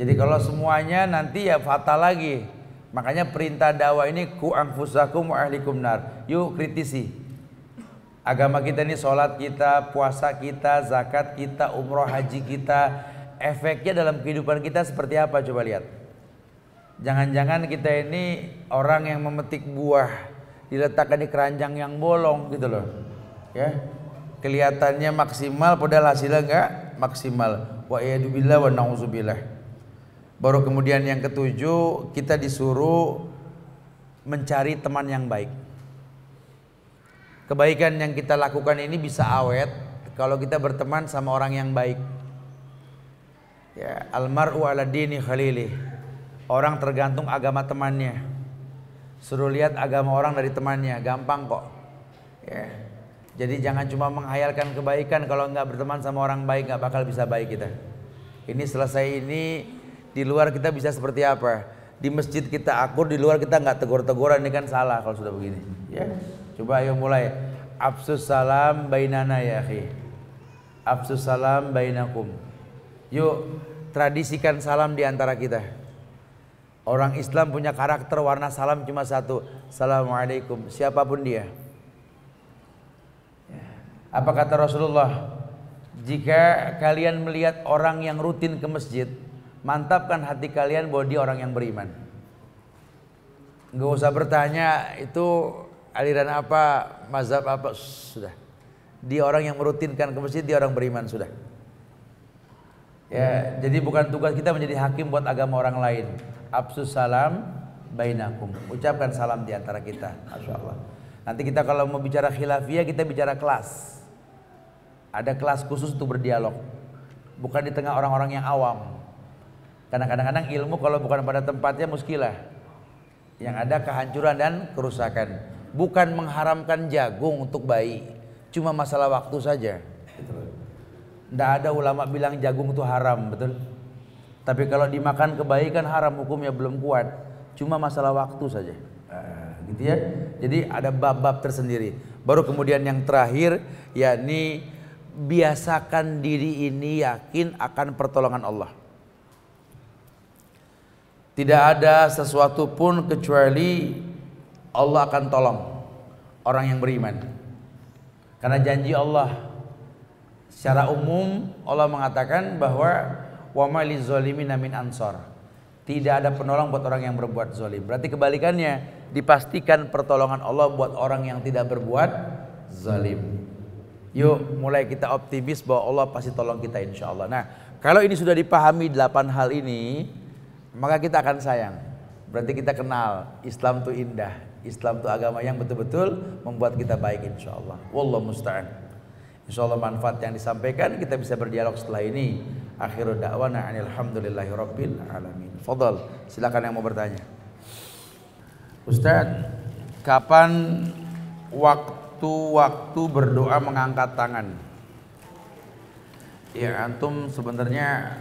Jadi kalau semuanya nanti ya fatal lagi. Makanya perintah dakwah ini ku anfusakum wa ahlikum nar. Yuk kritisi. Agama kita ini sholat kita, puasa kita, zakat kita, umroh haji kita. Efeknya dalam kehidupan kita seperti apa coba lihat. Jangan-jangan kita ini orang yang memetik buah diletakkan di keranjang yang bolong gitu loh. Ya. Kelihatannya maksimal padahal hasilnya enggak maksimal. Wa iyadzubillah wa nauzubillah. Baru kemudian yang ketujuh kita disuruh mencari teman yang baik. Kebaikan yang kita lakukan ini bisa awet kalau kita berteman sama orang yang baik. Ya, almaru ala dini khalilih. Orang tergantung agama temannya. Suruh lihat agama orang dari temannya, gampang kok. Ya. Jadi jangan cuma menghayalkan kebaikan kalau nggak berteman sama orang baik nggak bakal bisa baik kita. Ini selesai ini di luar kita bisa seperti apa? Di masjid kita akur, di luar kita nggak tegur-teguran ini kan salah kalau sudah begini. Ya, coba ayo mulai. Absus salam bainana ya akhi. Absus salam bainakum. Yuk tradisikan salam di antara kita. Orang Islam punya karakter warna salam cuma satu. Assalamualaikum. Siapapun dia. Ya. Apa kata Rasulullah? Jika kalian melihat orang yang rutin ke masjid, mantapkan hati kalian bahwa dia orang yang beriman. Gak usah bertanya itu aliran apa, mazhab apa, sudah. Dia orang yang merutinkan ke masjid, dia orang beriman sudah. Ya, jadi bukan tugas kita menjadi hakim buat agama orang lain absus salam bainakum. Ucapkan salam di antara kita. Masya Nanti kita kalau mau bicara khilafiyah kita bicara kelas. Ada kelas khusus untuk berdialog. Bukan di tengah orang-orang yang awam. Karena kadang-kadang ilmu kalau bukan pada tempatnya muskilah. Yang ada kehancuran dan kerusakan. Bukan mengharamkan jagung untuk bayi. Cuma masalah waktu saja. Tidak ada ulama bilang jagung itu haram, betul? Tapi kalau dimakan kebaikan haram hukumnya belum kuat. Cuma masalah waktu saja. Ah, gitu ya. Jadi ada bab-bab tersendiri. Baru kemudian yang terakhir yakni biasakan diri ini yakin akan pertolongan Allah. Tidak ada sesuatu pun kecuali Allah akan tolong orang yang beriman. Karena janji Allah secara umum Allah mengatakan bahwa wa li zalimina min ansor. Tidak ada penolong buat orang yang berbuat zolim. Berarti kebalikannya, dipastikan pertolongan Allah buat orang yang tidak berbuat zolim. Yuk mulai kita optimis bahwa Allah pasti tolong kita insya Allah. Nah kalau ini sudah dipahami delapan hal ini, maka kita akan sayang. Berarti kita kenal Islam itu indah, Islam itu agama yang betul-betul membuat kita baik insya Allah. Wallahu musta'an. Insya Allah manfaat yang disampaikan kita bisa berdialog setelah ini akhiru da'wana alhamdulillahi rabbil alamin. Fadal, silakan yang mau bertanya. Ustaz, kapan waktu-waktu berdoa mengangkat tangan? Ya antum sebenarnya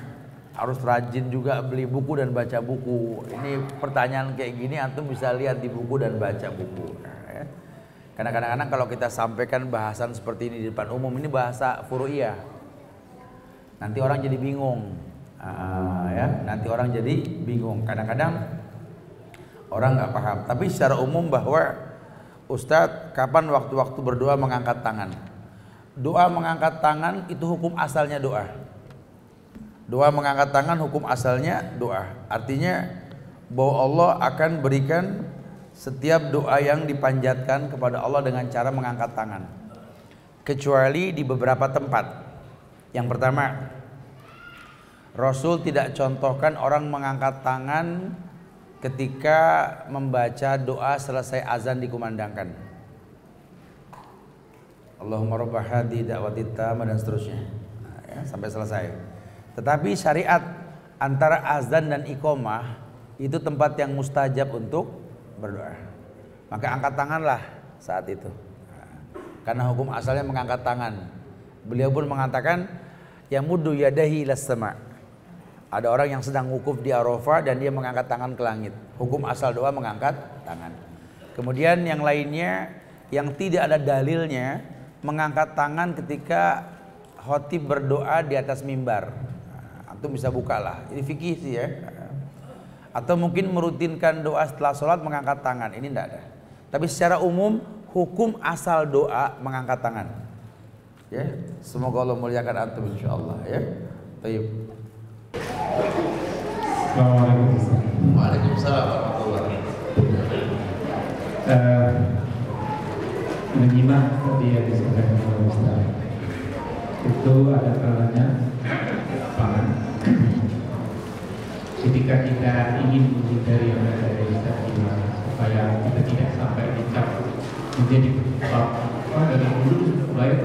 harus rajin juga beli buku dan baca buku. Ini pertanyaan kayak gini antum bisa lihat di buku dan baca buku. Nah, ya. Karena kadang-kadang kalau kita sampaikan bahasan seperti ini di depan umum ini bahasa furu'iyah nanti orang jadi bingung uh, ya nanti orang jadi bingung kadang-kadang orang nggak paham tapi secara umum bahwa Ustadz kapan waktu-waktu berdoa mengangkat tangan doa mengangkat tangan itu hukum asalnya doa doa mengangkat tangan hukum asalnya doa artinya bahwa Allah akan berikan setiap doa yang dipanjatkan kepada Allah dengan cara mengangkat tangan kecuali di beberapa tempat yang pertama, Rasul tidak contohkan orang mengangkat tangan ketika membaca doa selesai azan dikumandangkan. Allahumma rabbah hadi da'wati dan seterusnya. Nah, ya, sampai selesai. Tetapi syariat antara azan dan iqomah itu tempat yang mustajab untuk berdoa. Maka angkat tanganlah saat itu. Nah, karena hukum asalnya mengangkat tangan. Beliau pun mengatakan yang mudu yadahi ilas sama. Ada orang yang sedang wukuf di Arafah dan dia mengangkat tangan ke langit. Hukum asal doa mengangkat tangan. Kemudian yang lainnya yang tidak ada dalilnya mengangkat tangan ketika khotib berdoa di atas mimbar. itu nah, bisa bukalah. Ini fikih sih ya. Atau mungkin merutinkan doa setelah sholat mengangkat tangan. Ini tidak ada. Tapi secara umum hukum asal doa mengangkat tangan. Ya, semoga Allah muliakan antum insyaallah ya. Baik. Assalamualaikum. Waalaikumsalam warahmatullahi uh, menyimak tadi yang disampaikan oleh Ustaz itu ada kalanya lapangan ketika kita ingin menghindari yang ada di Ustaz supaya kita tidak sampai dicap menjadi apa dari dulu supaya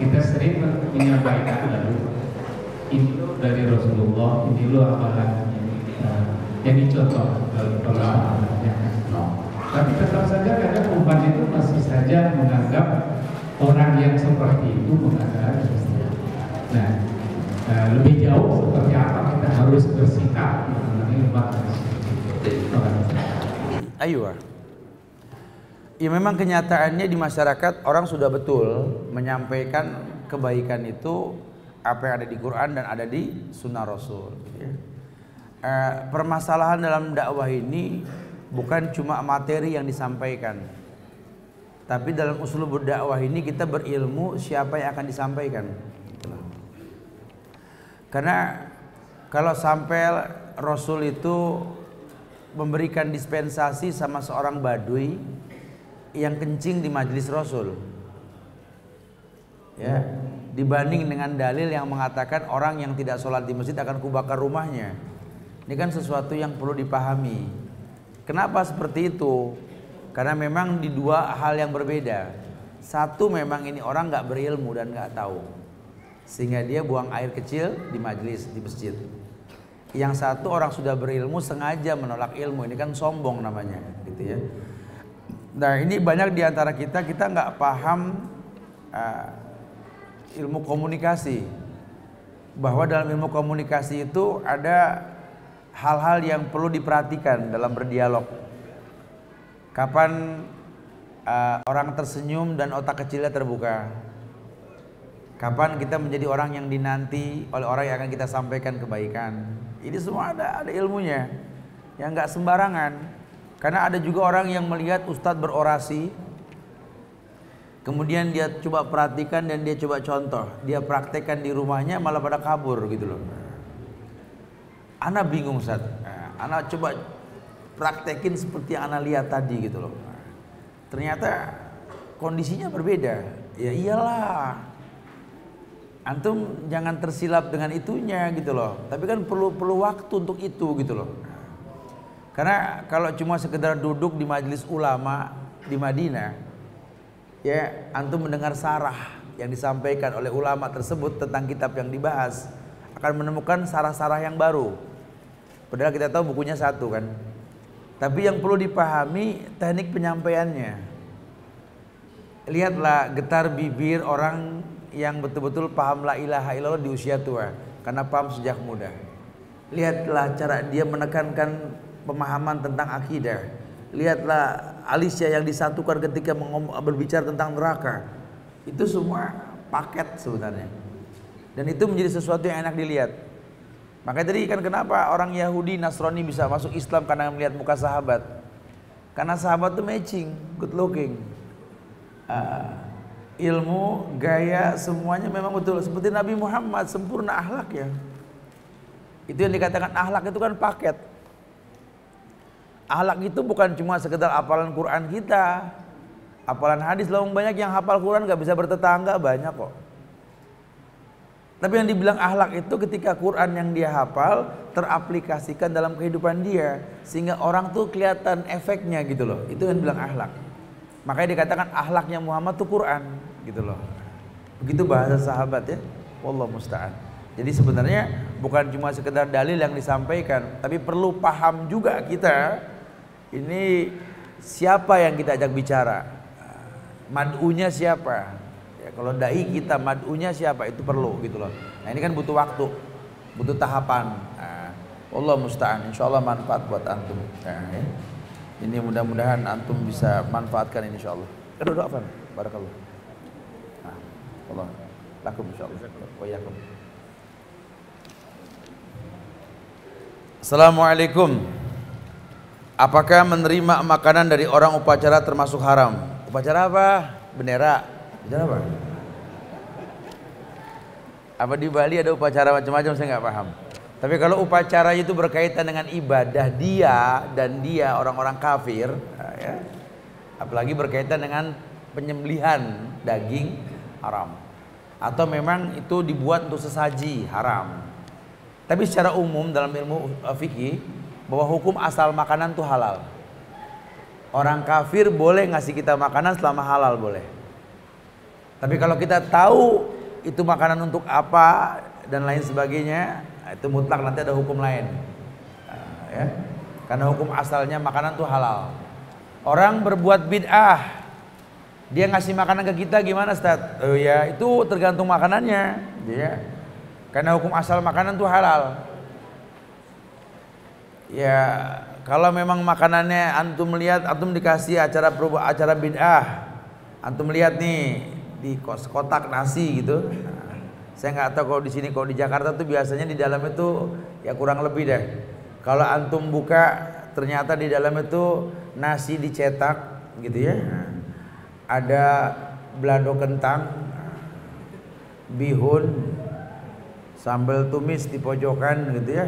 kita sering menyampaikan lalu itu dari Rasulullah ini loh amalan uh, eh, yang dicontoh eh, pengalamannya tapi tetap saja kadang umat itu masih saja menganggap orang yang seperti itu mengatakan nah eh, lebih jauh seperti apa kita harus bersikap mengenai umat Ayo, ya memang kenyataannya di masyarakat orang sudah betul menyampaikan kebaikan itu apa yang ada di Quran dan ada di Sunnah Rasul. Gitu ya. eh, permasalahan dalam dakwah ini bukan cuma materi yang disampaikan, tapi dalam usul berdakwah ini kita berilmu siapa yang akan disampaikan. Karena kalau sampai Rasul itu memberikan dispensasi sama seorang Badui, yang kencing di majelis Rasul. Ya, dibanding dengan dalil yang mengatakan orang yang tidak sholat di masjid akan kubakar rumahnya. Ini kan sesuatu yang perlu dipahami. Kenapa seperti itu? Karena memang di dua hal yang berbeda. Satu memang ini orang nggak berilmu dan nggak tahu, sehingga dia buang air kecil di majelis di masjid. Yang satu orang sudah berilmu sengaja menolak ilmu, ini kan sombong namanya, gitu ya. Nah ini banyak diantara kita kita nggak paham uh, ilmu komunikasi bahwa dalam ilmu komunikasi itu ada hal-hal yang perlu diperhatikan dalam berdialog. Kapan uh, orang tersenyum dan otak kecilnya terbuka? Kapan kita menjadi orang yang dinanti oleh orang yang akan kita sampaikan kebaikan? Ini semua ada ada ilmunya yang nggak sembarangan. Karena ada juga orang yang melihat ustadz berorasi, kemudian dia coba perhatikan dan dia coba contoh, dia praktekkan di rumahnya malah pada kabur gitu loh. Anak bingung saat, nah, Anak coba praktekin seperti yang Ana lihat tadi gitu loh. Ternyata kondisinya berbeda. Ya iyalah, antum jangan tersilap dengan itunya gitu loh. Tapi kan perlu perlu waktu untuk itu gitu loh. Karena kalau cuma sekedar duduk di majelis ulama di Madinah, ya antum mendengar sarah yang disampaikan oleh ulama tersebut tentang kitab yang dibahas akan menemukan sarah-sarah yang baru. Padahal kita tahu bukunya satu kan. Tapi yang perlu dipahami teknik penyampaiannya. Lihatlah getar bibir orang yang betul-betul paham la ilaha illallah di usia tua karena paham sejak muda. Lihatlah cara dia menekankan pemahaman tentang akidah. Lihatlah Alicia yang disatukan ketika berbicara tentang neraka. Itu semua paket sebenarnya. Dan itu menjadi sesuatu yang enak dilihat. Makanya tadi kan kenapa orang Yahudi Nasrani bisa masuk Islam karena melihat muka sahabat. Karena sahabat tuh matching, good looking. Uh, ilmu, gaya, semuanya memang betul. Seperti Nabi Muhammad, sempurna ahlak ya. Itu yang dikatakan ahlak itu kan paket. Ahlak itu bukan cuma sekedar apalan Quran kita. Apalan hadis loh banyak yang hafal Quran gak bisa bertetangga banyak kok. Tapi yang dibilang ahlak itu ketika Quran yang dia hafal teraplikasikan dalam kehidupan dia sehingga orang tuh kelihatan efeknya gitu loh. Itu yang dibilang ahlak. Makanya dikatakan ahlaknya Muhammad tuh Quran gitu loh. Begitu bahasa sahabat ya. Wallah musta'an. Jadi sebenarnya bukan cuma sekedar dalil yang disampaikan, tapi perlu paham juga kita ini siapa yang kita ajak bicara? Mad'unya siapa? Ya, kalau dai kita mad'unya siapa? Itu perlu gitu loh. Nah, ini kan butuh waktu, butuh tahapan. Nah, Allah musta'an, insya Allah manfaat buat antum. Nah, ya. Ini mudah-mudahan antum bisa manfaatkan ini insya Allah. Aduh, doa Barakallah. Nah, Allah. Lakum insya Allah. Waalaikumsalam. Assalamualaikum. Apakah menerima makanan dari orang upacara termasuk haram? Upacara apa? Bendera. Upacara apa? Apa di Bali ada upacara macam-macam saya nggak paham. Tapi kalau upacara itu berkaitan dengan ibadah dia dan dia orang-orang kafir, nah ya, apalagi berkaitan dengan penyembelihan daging haram. Atau memang itu dibuat untuk sesaji haram. Tapi secara umum dalam ilmu uh, fikih bahwa hukum asal makanan tuh halal. Orang kafir boleh ngasih kita makanan selama halal boleh. Tapi kalau kita tahu itu makanan untuk apa dan lain sebagainya, itu mutlak nanti ada hukum lain. Ah, ya. Karena hukum asalnya makanan tuh halal. Orang berbuat bid'ah, dia ngasih makanan ke kita gimana Ustaz? Oh ya, itu tergantung makanannya. Gitu ya. Karena hukum asal makanan tuh halal ya kalau memang makanannya antum lihat antum dikasih acara perubah acara bid'ah antum lihat nih di kotak nasi gitu nah, saya nggak tahu kalau di sini kalau di Jakarta tuh biasanya di dalam itu ya kurang lebih deh kalau antum buka ternyata di dalam itu nasi dicetak gitu ya nah, ada belado kentang bihun sambal tumis di pojokan gitu ya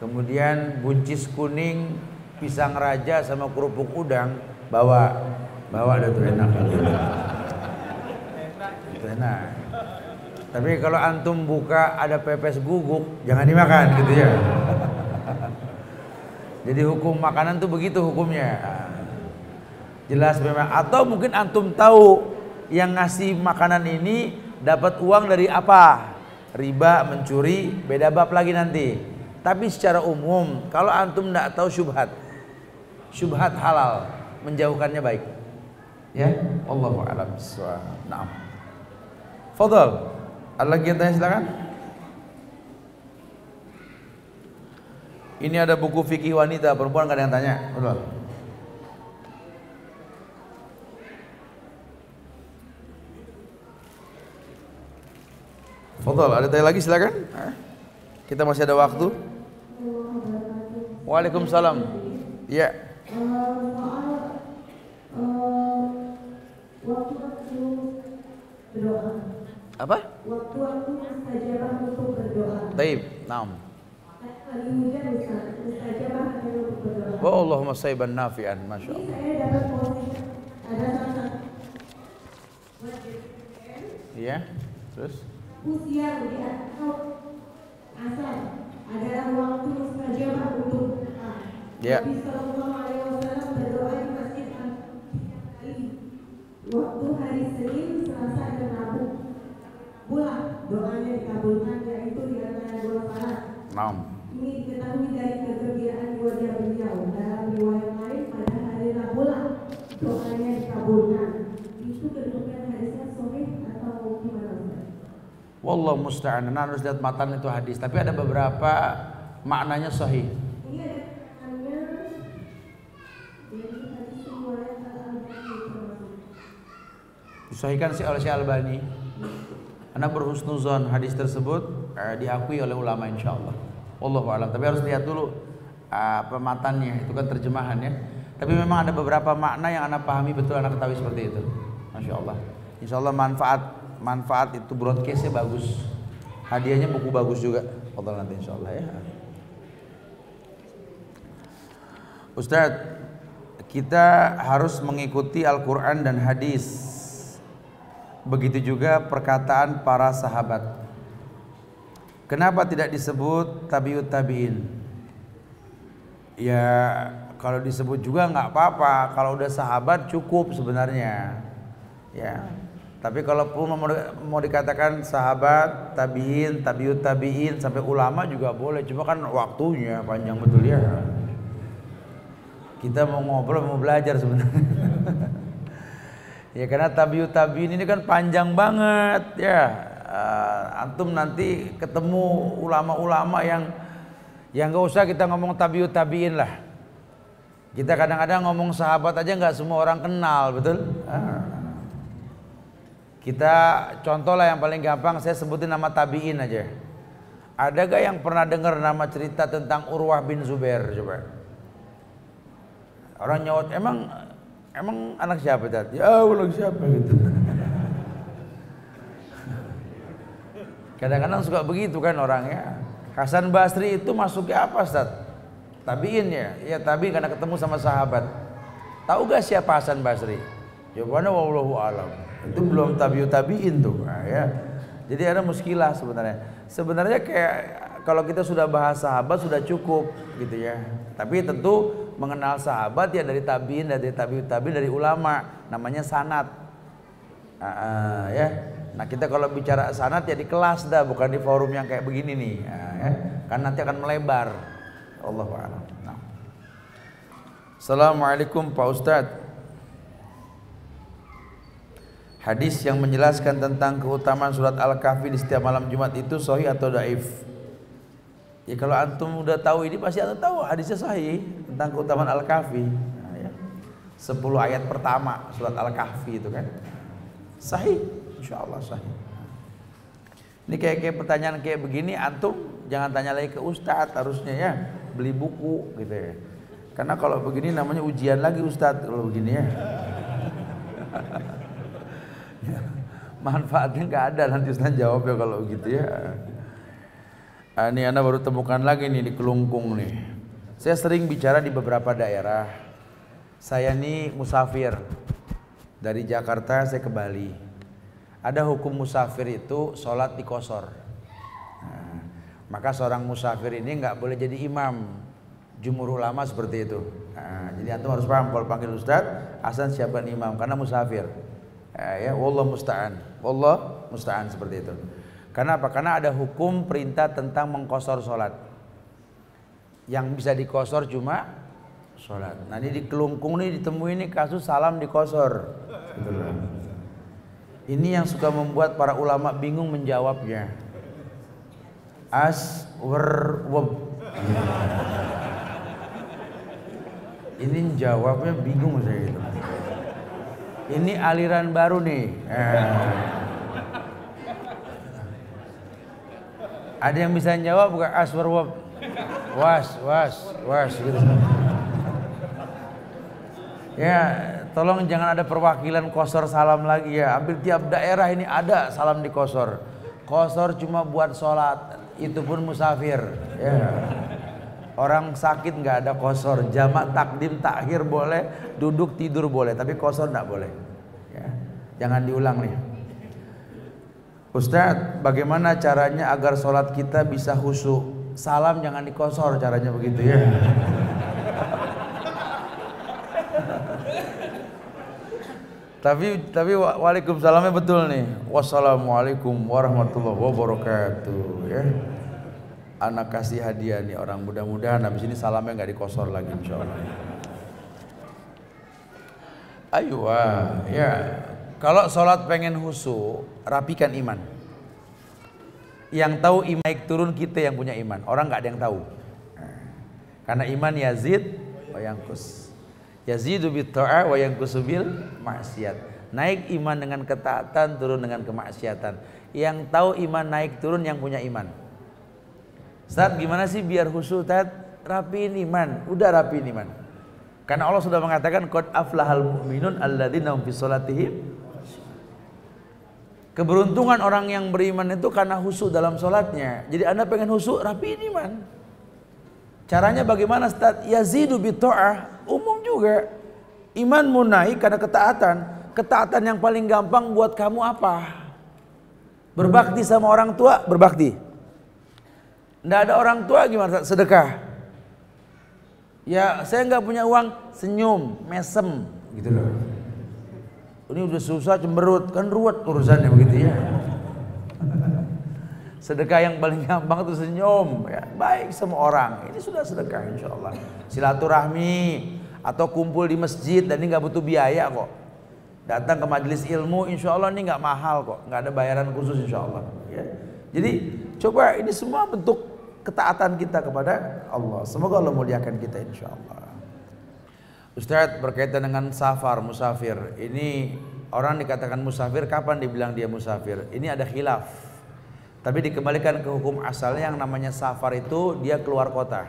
kemudian buncis kuning, pisang raja sama kerupuk udang bawa bawa ada tuh enak itu enak. Tapi kalau antum buka ada pepes guguk jangan dimakan gitu ya. Jadi hukum makanan tuh begitu hukumnya. Jelas memang atau mungkin antum tahu yang ngasih makanan ini dapat uang dari apa? Riba, mencuri, beda bab lagi nanti. Tapi secara umum, kalau antum tidak tahu syubhat, syubhat halal, menjauhkannya baik. Ya, Allah a'lam Nah, Fadal, ada lagi yang tanya silakan. Ini ada buku fikih wanita, perempuan gak ada yang tanya. Udah. Fadal, ada tanya lagi silakan. Kita masih ada waktu. Waalaikumsalam. Ya. Apa? Waktu aku mustajabah untuk berdoa. Taib, naam. Wa Allahumma sayyiban nafi'an, Masya Allah. Iya, terus? Usia udah asal adalah waktu mustajab untuk doa. Ah, ya. Nabi Shallallahu Alaihi Wasallam berdoa di masjid kali waktu hari Senin, Selasa dan Rabu. Pula doanya dikabulkan yaitu di antara dua salat. Naam. Ini diketahui dari ketersediaan wajah beliau dalam riwayat lain pada hari Rabu lah doanya dikabulkan. Wallah musta'an. Nah, harus lihat matan itu hadis, tapi ada beberapa maknanya sahih. Iya, Disahihkan si oleh si Albani. Karena berhusnuzon hadis tersebut eh, diakui oleh ulama insyaallah. Allah a'lam. Tapi harus lihat dulu apa eh, itu kan terjemahan ya. Tapi memang ada beberapa makna yang anak pahami betul anak ketahui seperti itu. Masya Allah. Insya Allah manfaat manfaat itu broadcastnya bagus hadiahnya buku bagus juga Allah nanti insya Allah ya Ustadz kita harus mengikuti Al-Quran dan hadis begitu juga perkataan para sahabat kenapa tidak disebut tabiut tabiin ya kalau disebut juga nggak apa-apa kalau udah sahabat cukup sebenarnya ya tapi kalau mau, mau dikatakan sahabat, tabiin, tabiut tabiin sampai ulama juga boleh. Cuma kan waktunya panjang betul ya. Kita mau ngobrol, mau belajar sebenarnya. ya karena tabiut tabiin ini kan panjang banget ya. Eh, antum nanti ketemu ulama-ulama yang yang nggak usah kita ngomong tabiut tabiin lah. Kita kadang-kadang ngomong sahabat aja nggak semua orang kenal, betul? Uh. Kita contoh lah yang paling gampang saya sebutin nama tabiin aja. Ada gak yang pernah dengar nama cerita tentang Urwah bin Zubair coba? Orang nyawat emang emang anak siapa tadi? Ya anak siapa gitu. Kadang-kadang suka begitu kan orangnya. Hasan Basri itu masuknya apa Ustaz? Tabiin ya? Ya tabi karena ketemu sama sahabat. Tahu gak siapa Hasan Basri? Jawabannya wallahu alam. Itu belum tabiu tabiin tuh. Nah, ya. Jadi ada muskilah sebenarnya. Sebenarnya kayak kalau kita sudah bahas sahabat sudah cukup gitu ya. Tapi tentu mengenal sahabat ya dari tabiin, dari tabiut tabiin, dari ulama. Namanya sanat. Uh, ah, ah, ya. Nah kita kalau bicara sanat ya di kelas dah, bukan di forum yang kayak begini nih. Uh, ya. Kan nanti akan melebar. Allah nah. Assalamualaikum Pak Ustadz. Hadis yang menjelaskan tentang keutamaan surat Al-Kahfi di setiap malam Jumat itu sahih atau daif? Ya kalau antum udah tahu ini pasti antum tahu hadisnya sahih tentang keutamaan Al-Kahfi. Nah, ya. 10 ayat pertama surat Al-Kahfi itu kan. Sahih, insya Allah sahih. Ini kayak, kayak pertanyaan kayak begini antum jangan tanya lagi ke ustadz harusnya ya beli buku gitu ya. Karena kalau begini namanya ujian lagi ustadz kalau begini ya. manfaatnya nggak ada nanti Ustaz jawab ya kalau gitu ya ah, ini Anda baru temukan lagi nih di Kelungkung nih saya sering bicara di beberapa daerah saya nih musafir dari Jakarta saya ke Bali ada hukum musafir itu sholat di kosor nah, maka seorang musafir ini nggak boleh jadi imam jumhur ulama seperti itu nah, jadi antum harus paham kalau panggil ustadz asal siapkan imam karena musafir Ya, ya wallah musta'an. Allah musta'an seperti itu. Karena apa? Karena ada hukum perintah tentang mengkosor sholat. Yang bisa dikosor cuma sholat. Nah ini di Kelungkung ini ditemui ini kasus salam dikosor. Ini yang suka membuat para ulama bingung menjawabnya. As wer Ini jawabnya bingung saya gitu. Ini aliran baru nih. Eh. Ada yang bisa jawab bukan wab? Was, was, was gitu. Ya, tolong jangan ada perwakilan kosor salam lagi ya. Hampir tiap daerah ini ada salam di kosor. Kosor cuma buat sholat, itu pun musafir. Ya. Orang sakit nggak ada kosor, jamak takdim takhir boleh, duduk tidur boleh, tapi kosor nggak boleh. Ya. Jangan diulang nih. Ustadz, bagaimana caranya agar sholat kita bisa khusyuk? Salam jangan dikosor caranya begitu ya. tapi tapi waalaikumsalamnya betul nih. Wassalamualaikum warahmatullahi wabarakatuh ya anak kasih hadiah nih orang mudah-mudahan habis ini salamnya nggak dikosor lagi insya Allah ayo ah, ya kalau sholat pengen husu rapikan iman yang tahu iman naik turun kita yang punya iman orang nggak ada yang tahu karena iman yazid wayangkus yazidu bitta'a wayangkusubil yankusubil maksiat naik iman dengan ketaatan turun dengan kemaksiatan yang tahu iman naik turun yang punya iman Ustaz gimana sih biar husu? Ustaz? Rapiin iman, udah rapiin iman. Karena Allah sudah mengatakan qad aflahal mu'minun alladzina fi sholatihim Keberuntungan orang yang beriman itu karena husu dalam sholatnya. Jadi anda pengen husu, rapiin iman. Caranya bagaimana Ustaz? Yazidu bito'ah, umum juga. Iman mau naik karena ketaatan. Ketaatan yang paling gampang buat kamu apa? Berbakti sama orang tua, berbakti tidak ada orang tua gimana sedekah? Ya saya nggak punya uang, senyum, mesem gitu loh. Ini udah susah cemberut, kan ruwet urusannya begitu ya. Sedekah yang paling gampang itu senyum, ya. baik semua orang. Ini sudah sedekah insya Allah. Silaturahmi atau kumpul di masjid dan ini nggak butuh biaya kok. Datang ke majelis ilmu, insya Allah ini nggak mahal kok, nggak ada bayaran khusus insya Allah. Ya. Jadi coba ini semua bentuk ketaatan kita kepada Allah. Semoga Allah muliakan kita insya Allah. Ustadz berkaitan dengan safar, musafir. Ini orang dikatakan musafir, kapan dibilang dia musafir? Ini ada khilaf. Tapi dikembalikan ke hukum asalnya yang namanya safar itu dia keluar kota.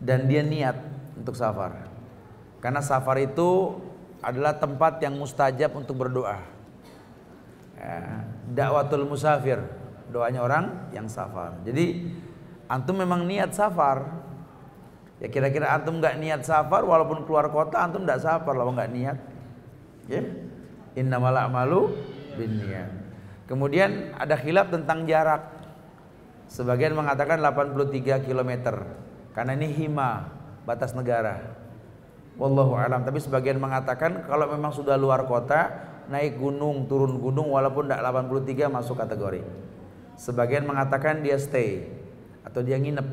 Dan dia niat untuk safar. Karena safar itu adalah tempat yang mustajab untuk berdoa. Ya, dakwatul musafir doanya orang yang safar. Jadi antum memang niat safar. Ya kira-kira antum nggak niat safar walaupun keluar kota antum nggak safar lo nggak niat. Ya. inna malak malu bin niat. Kemudian ada khilaf tentang jarak. Sebagian mengatakan 83 km karena ini hima batas negara. Wallahu alam. Tapi sebagian mengatakan kalau memang sudah luar kota, naik gunung, turun gunung walaupun tidak 83 masuk kategori. Sebagian mengatakan dia stay atau dia nginep.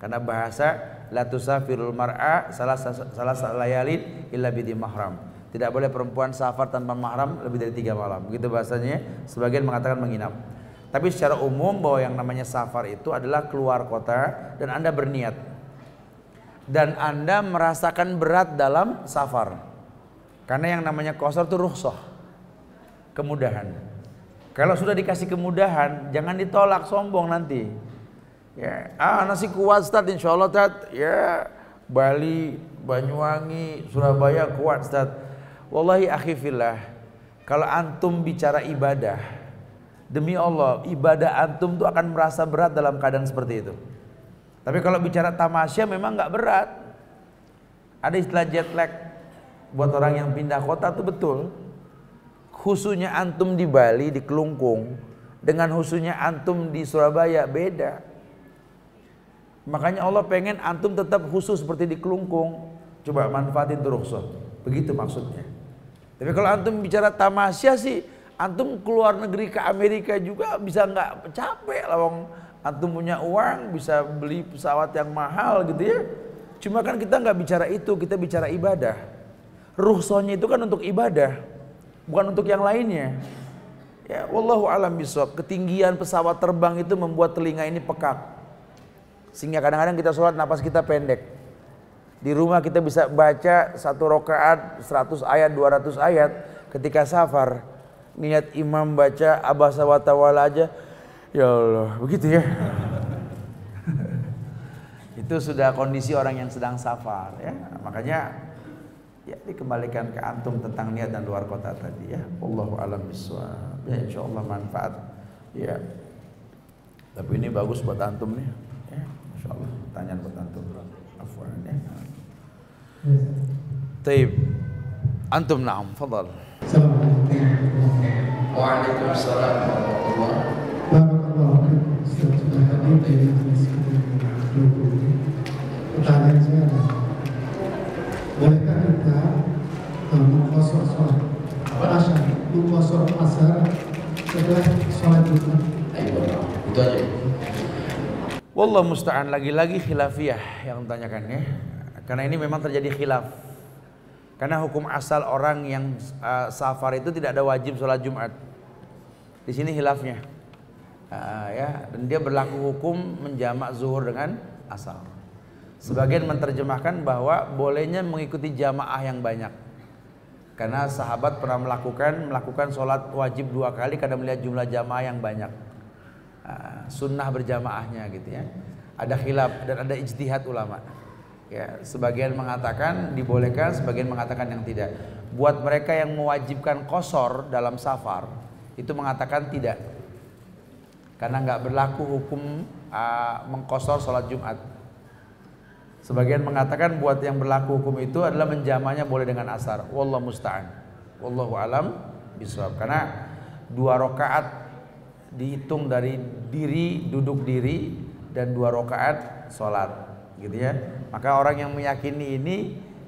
Karena bahasa la tusafirul mar'a salah salah layalin illa bidi mahram. Tidak boleh perempuan safar tanpa mahram lebih dari tiga malam. Begitu bahasanya. Ya. Sebagian mengatakan menginap. Tapi secara umum bahwa yang namanya safar itu adalah keluar kota dan Anda berniat. Dan Anda merasakan berat dalam safar. Karena yang namanya kosor itu ruhsah. Kemudahan. Kalau sudah dikasih kemudahan, jangan ditolak sombong nanti. Ya, ah nasi kuat Ustaz insya Allah Ustaz. Ya, Bali, Banyuwangi, Surabaya kuat Ustaz. Wallahi akhifillah, kalau antum bicara ibadah, demi Allah, ibadah antum tuh akan merasa berat dalam keadaan seperti itu. Tapi kalau bicara tamasya memang nggak berat. Ada istilah jet lag buat orang yang pindah kota tuh betul khususnya antum di Bali di Kelungkung dengan khususnya antum di Surabaya beda. Makanya Allah pengen antum tetap khusus seperti di Kelungkung. Coba manfaatin tuh rukhsah. Begitu maksudnya. Tapi kalau antum bicara tamasya sih antum keluar negeri ke Amerika juga bisa nggak capek lah wong antum punya uang bisa beli pesawat yang mahal gitu ya. Cuma kan kita nggak bicara itu, kita bicara ibadah. Ruhsonya itu kan untuk ibadah bukan untuk yang lainnya. Ya, wallahu alam bisawab. Ketinggian pesawat terbang itu membuat telinga ini pekak. Sehingga kadang-kadang kita sholat napas kita pendek. Di rumah kita bisa baca satu rokaat 100 ayat, 200 ayat. Ketika safar, niat imam baca abah wa aja. Ya Allah, begitu ya. itu sudah kondisi orang yang sedang safar ya. Makanya ya dikembalikan ke antum tentang niat dan luar kota tadi ya wallahu alam biswab ya insyaallah manfaat ya tapi ini bagus buat antum nih ya insyaallah tanyaan buat antum afwan ya Taib antum na'am fadal Waalaikumsalam warahmatullahi wabarakatuh. Pertanyaan masuk sholat asar lu masuk asar setelah sholat duha ayo itu aja Wallah musta'an lagi-lagi khilafiyah yang tanyakan ya. Karena ini memang terjadi khilaf. Karena hukum asal orang yang uh, safar itu tidak ada wajib sholat Jumat. Di sini khilafnya. Uh, ya, dan dia berlaku hukum menjamak zuhur dengan asal. Sebagian menerjemahkan bahwa bolehnya mengikuti jamaah yang banyak. Karena sahabat pernah melakukan melakukan sholat wajib dua kali karena melihat jumlah jamaah yang banyak. Ah, sunnah berjamaahnya gitu ya. Ada khilaf dan ada ijtihad ulama. Ya, sebagian mengatakan dibolehkan, sebagian mengatakan yang tidak. Buat mereka yang mewajibkan kosor dalam safar, itu mengatakan tidak. Karena nggak berlaku hukum uh, mengkosor sholat Jumat Sebagian mengatakan buat yang berlaku hukum itu adalah menjamanya boleh dengan asar. Wallah musta'an. Wallahu alam bisawab. Karena dua rakaat dihitung dari diri duduk diri dan dua rakaat salat gitu ya. Maka orang yang meyakini ini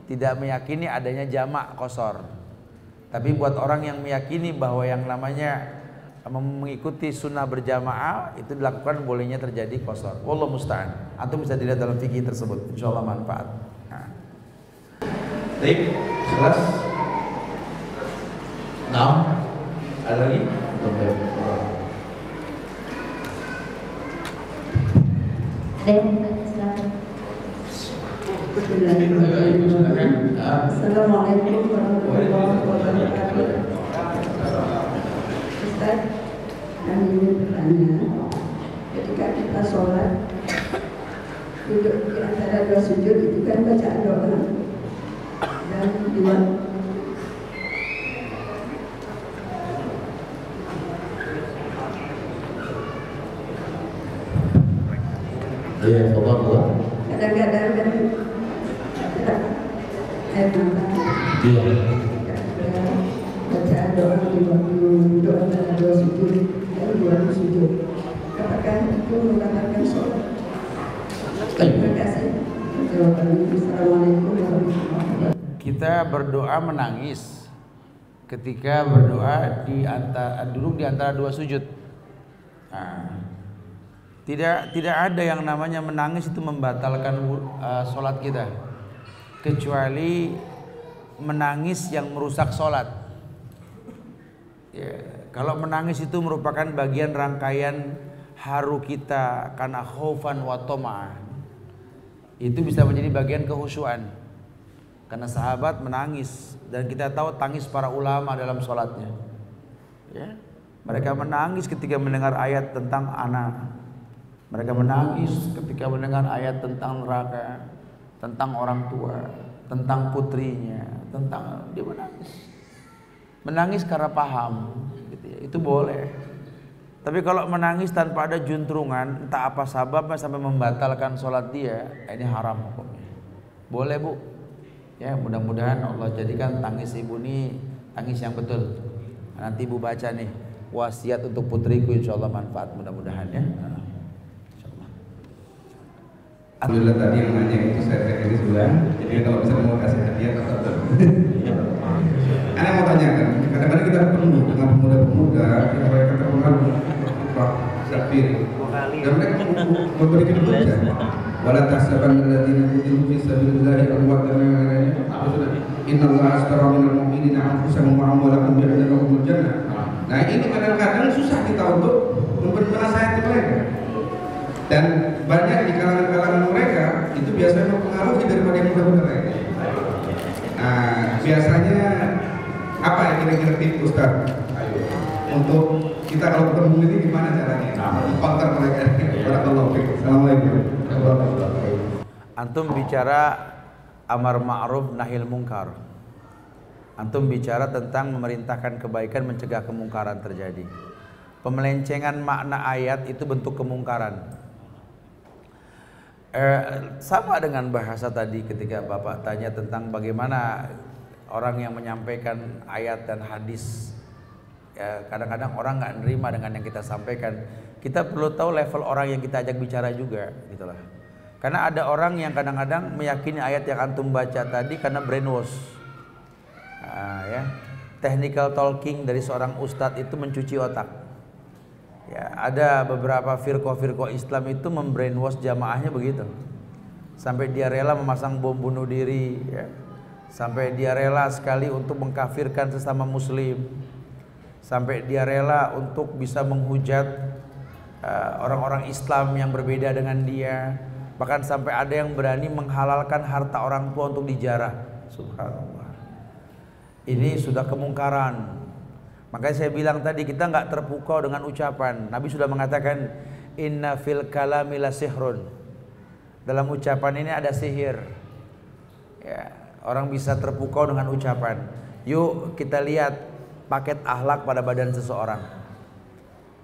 tidak meyakini adanya jamak kosor. Tapi buat orang yang meyakini bahwa yang namanya mengikuti sunnah berjamaah itu dilakukan bolehnya terjadi kosor. Wallahu musta'an. Atau bisa dilihat dalam fikih tersebut. Insyaallah manfaat. Nah. Baik, jelas. Nah, ada lagi? Assalamualaikum warahmatullahi wabarakatuh. kami ingin bertanya ketika kita sholat duduk di antara dua sujud itu kan bacaan doa dan dua Ya, Kadang-kadang kan air mata. Iya. Bacaan doa di waktu doa dan doa sujud kita berdoa menangis ketika berdoa di antara duduk di antara dua sujud. Nah, tidak tidak ada yang namanya menangis itu membatalkan uh, sholat kita kecuali menangis yang merusak sholat. Yeah. Kalau menangis itu merupakan bagian rangkaian haru kita karena khaufan wa Itu bisa menjadi bagian kehusuan. Karena sahabat menangis dan kita tahu tangis para ulama dalam sholatnya. Ya. Mereka menangis ketika mendengar ayat tentang anak. Mereka menangis ketika mendengar ayat tentang neraka, tentang orang tua, tentang putrinya, tentang dia menangis. Menangis karena paham itu boleh tapi kalau menangis tanpa ada juntrungan entah apa sababnya sampai membatalkan sholat dia eh, ini haram hukumnya boleh bu ya mudah-mudahan Allah jadikan tangis ibu ini tangis yang betul nanti ibu baca nih wasiat untuk putriku insya Allah manfaat mudah-mudahan ya Alhamdulillah tadi yang nanya itu saya terakhir sebulan jadi kalau bisa mau kasih hadiah anda mau tanyakan, kadang-kadang kita penuh dengan pemuda-pemuda yang mereka terpengaruh Pak Zafir dan mereka memberi kebenaran wala tahsabanna alladziina qutilu fi dan amwaatan ghairi Inna Allah astara minal mu'minina anfusahum wa amwalahum bi anna lakum jannah nah ini kadang-kadang susah kita untuk memberi saya mereka dan banyak di kalangan-kalangan mereka itu biasanya mempengaruhi daripada yang muda-muda lain. Nah, biasanya apa yang kira-kira tips Ustaz? Ayo. Untuk kita kalau ketemu ini gimana caranya? Nah. Kontak mereka. Iya. Barakallahu fiik. Assalamualaikum. Antum bicara amar ma'ruf nahil mungkar. Antum bicara tentang memerintahkan kebaikan mencegah kemungkaran terjadi. Pemelencengan makna ayat itu bentuk kemungkaran. Eh, sama dengan bahasa tadi ketika Bapak tanya tentang bagaimana orang yang menyampaikan ayat dan hadis kadang ya, kadang-kadang orang nggak nerima dengan yang kita sampaikan kita perlu tahu level orang yang kita ajak bicara juga gitulah karena ada orang yang kadang-kadang meyakini ayat yang antum baca tadi karena brainwash nah, ya technical talking dari seorang ustadz itu mencuci otak Ya, ada beberapa firko-firko Islam itu membrainwash jamaahnya begitu. Sampai dia rela memasang bom bunuh diri, ya. Sampai dia rela sekali untuk mengkafirkan sesama muslim. Sampai dia rela untuk bisa menghujat eh, orang-orang uh, Islam yang berbeda dengan dia. Bahkan sampai ada yang berani menghalalkan harta orang tua untuk dijarah. Subhanallah. Ini sudah kemungkaran. Makanya saya bilang tadi kita nggak terpukau dengan ucapan. Nabi sudah mengatakan inna fil kalamila sihrun dalam ucapan ini ada sihir. Ya. Orang bisa terpukau dengan ucapan. Yuk kita lihat paket ahlak pada badan seseorang.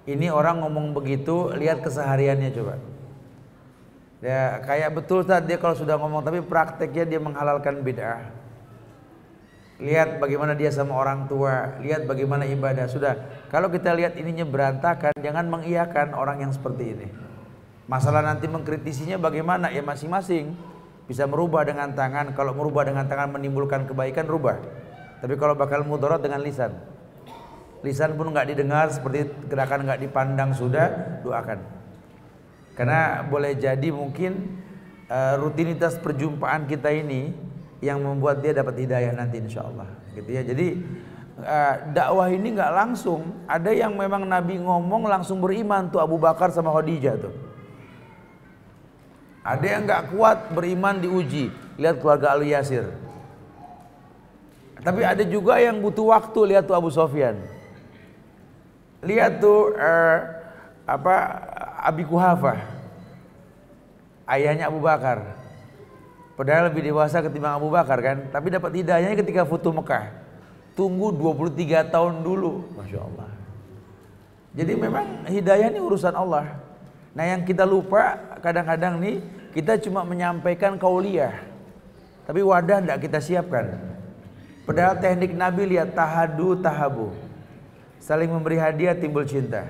Ini orang ngomong begitu, lihat kesehariannya coba. Ya, kayak betul tadi dia kalau sudah ngomong tapi prakteknya dia menghalalkan bid'ah. Lihat bagaimana dia sama orang tua, lihat bagaimana ibadah. Sudah, kalau kita lihat ininya berantakan, jangan mengiyakan orang yang seperti ini. Masalah nanti mengkritisinya bagaimana ya masing-masing bisa merubah dengan tangan kalau merubah dengan tangan menimbulkan kebaikan rubah tapi kalau bakal mudarat dengan lisan lisan pun nggak didengar seperti gerakan nggak dipandang sudah doakan karena boleh jadi mungkin uh, rutinitas perjumpaan kita ini yang membuat dia dapat hidayah nanti insya Allah gitu ya jadi uh, dakwah ini nggak langsung ada yang memang Nabi ngomong langsung beriman tuh Abu Bakar sama Khadijah tuh ada yang nggak kuat beriman diuji. Lihat keluarga Al Yasir. Tapi ada juga yang butuh waktu. Lihat tuh Abu Sofyan. Lihat tuh er, apa Abi Kuhafah. Ayahnya Abu Bakar. Padahal lebih dewasa ketimbang Abu Bakar kan. Tapi dapat hidayahnya ketika foto Mekah. Tunggu 23 tahun dulu. Masya Allah. Jadi memang hidayah ini urusan Allah. Nah yang kita lupa kadang-kadang nih kita cuma menyampaikan kauliah. Tapi wadah tidak kita siapkan. Padahal teknik Nabi lihat tahadu tahabu. Saling memberi hadiah timbul cinta.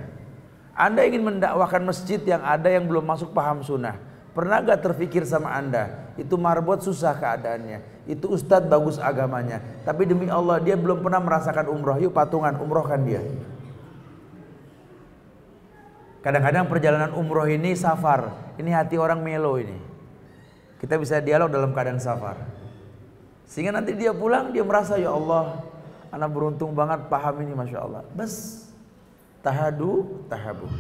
Anda ingin mendakwakan masjid yang ada yang belum masuk paham sunnah. Pernah gak terfikir sama anda? Itu marbot susah keadaannya. Itu ustadz bagus agamanya. Tapi demi Allah dia belum pernah merasakan umroh. Yuk patungan umrohkan dia. Kadang-kadang perjalanan umroh ini safar. Ini hati orang melo ini. Kita bisa dialog dalam keadaan safar. Sehingga nanti dia pulang, dia merasa, Ya Allah, anak beruntung banget paham ini Masya Allah. Bes, tahadu, tahabu.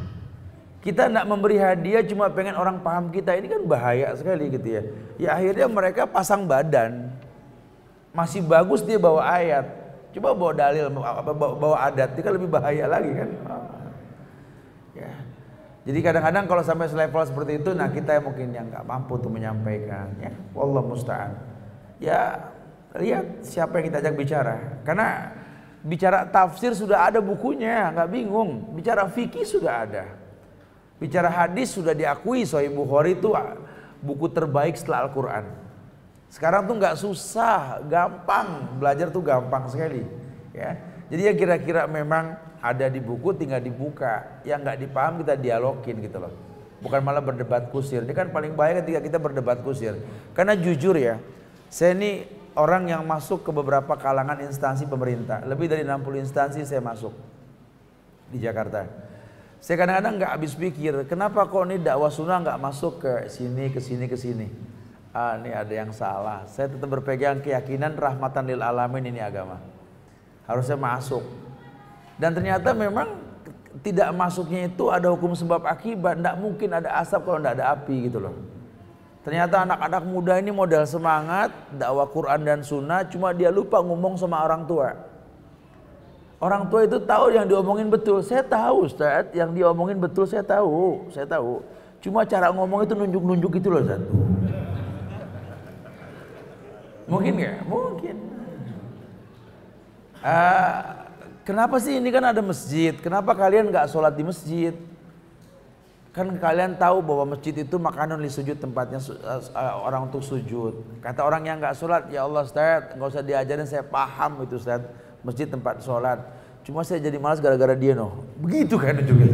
Kita tidak memberi hadiah cuma pengen orang paham kita. Ini kan bahaya sekali gitu ya. Ya akhirnya mereka pasang badan. Masih bagus dia bawa ayat. Coba bawa dalil, bawa adat. Itu kan lebih bahaya lagi kan. Ya. Jadi kadang-kadang kalau sampai selevel seperti itu, nah kita yang mungkin yang nggak mampu untuk menyampaikan, ya, Allah musta'an. Ya lihat siapa yang kita ajak bicara, karena bicara tafsir sudah ada bukunya, nggak bingung. Bicara fikih sudah ada, bicara hadis sudah diakui, Sahih Bukhari itu buku terbaik setelah Al-Quran. Sekarang tuh nggak susah, gampang belajar tuh gampang sekali, ya. Jadi ya kira-kira memang ada di buku tinggal dibuka yang nggak dipaham kita dialogin gitu loh bukan malah berdebat kusir ini kan paling baik ketika kita berdebat kusir karena jujur ya saya ini orang yang masuk ke beberapa kalangan instansi pemerintah lebih dari 60 instansi saya masuk di Jakarta saya kadang-kadang nggak -kadang habis pikir kenapa kok ini dakwah sunnah nggak masuk ke sini ke sini ke sini ah ini ada yang salah saya tetap berpegang keyakinan rahmatan lil alamin ini agama harusnya masuk dan ternyata memang tidak masuknya itu ada hukum sebab akibat, tidak mungkin ada asap kalau tidak ada api gitu loh. Ternyata anak-anak muda ini modal semangat, dakwah Quran dan Sunnah, cuma dia lupa ngomong sama orang tua. Orang tua itu tahu yang diomongin betul. Saya tahu Ustaz, yang diomongin betul saya tahu, saya tahu. Cuma cara ngomong itu nunjuk-nunjuk gitu loh Ustaz. Mungkin nggak? Mungkin. Uh, Kenapa sih ini kan ada masjid? Kenapa kalian nggak sholat di masjid? Kan kalian tahu bahwa masjid itu makanan di sujud tempatnya eh, eh, orang untuk sujud. Kata orang yang nggak sholat, ya Allah Ustaz, nggak usah diajarin saya paham itu Ustaz. Masjid tempat sholat. Cuma saya jadi malas gara-gara dia noh. Begitu kan juga.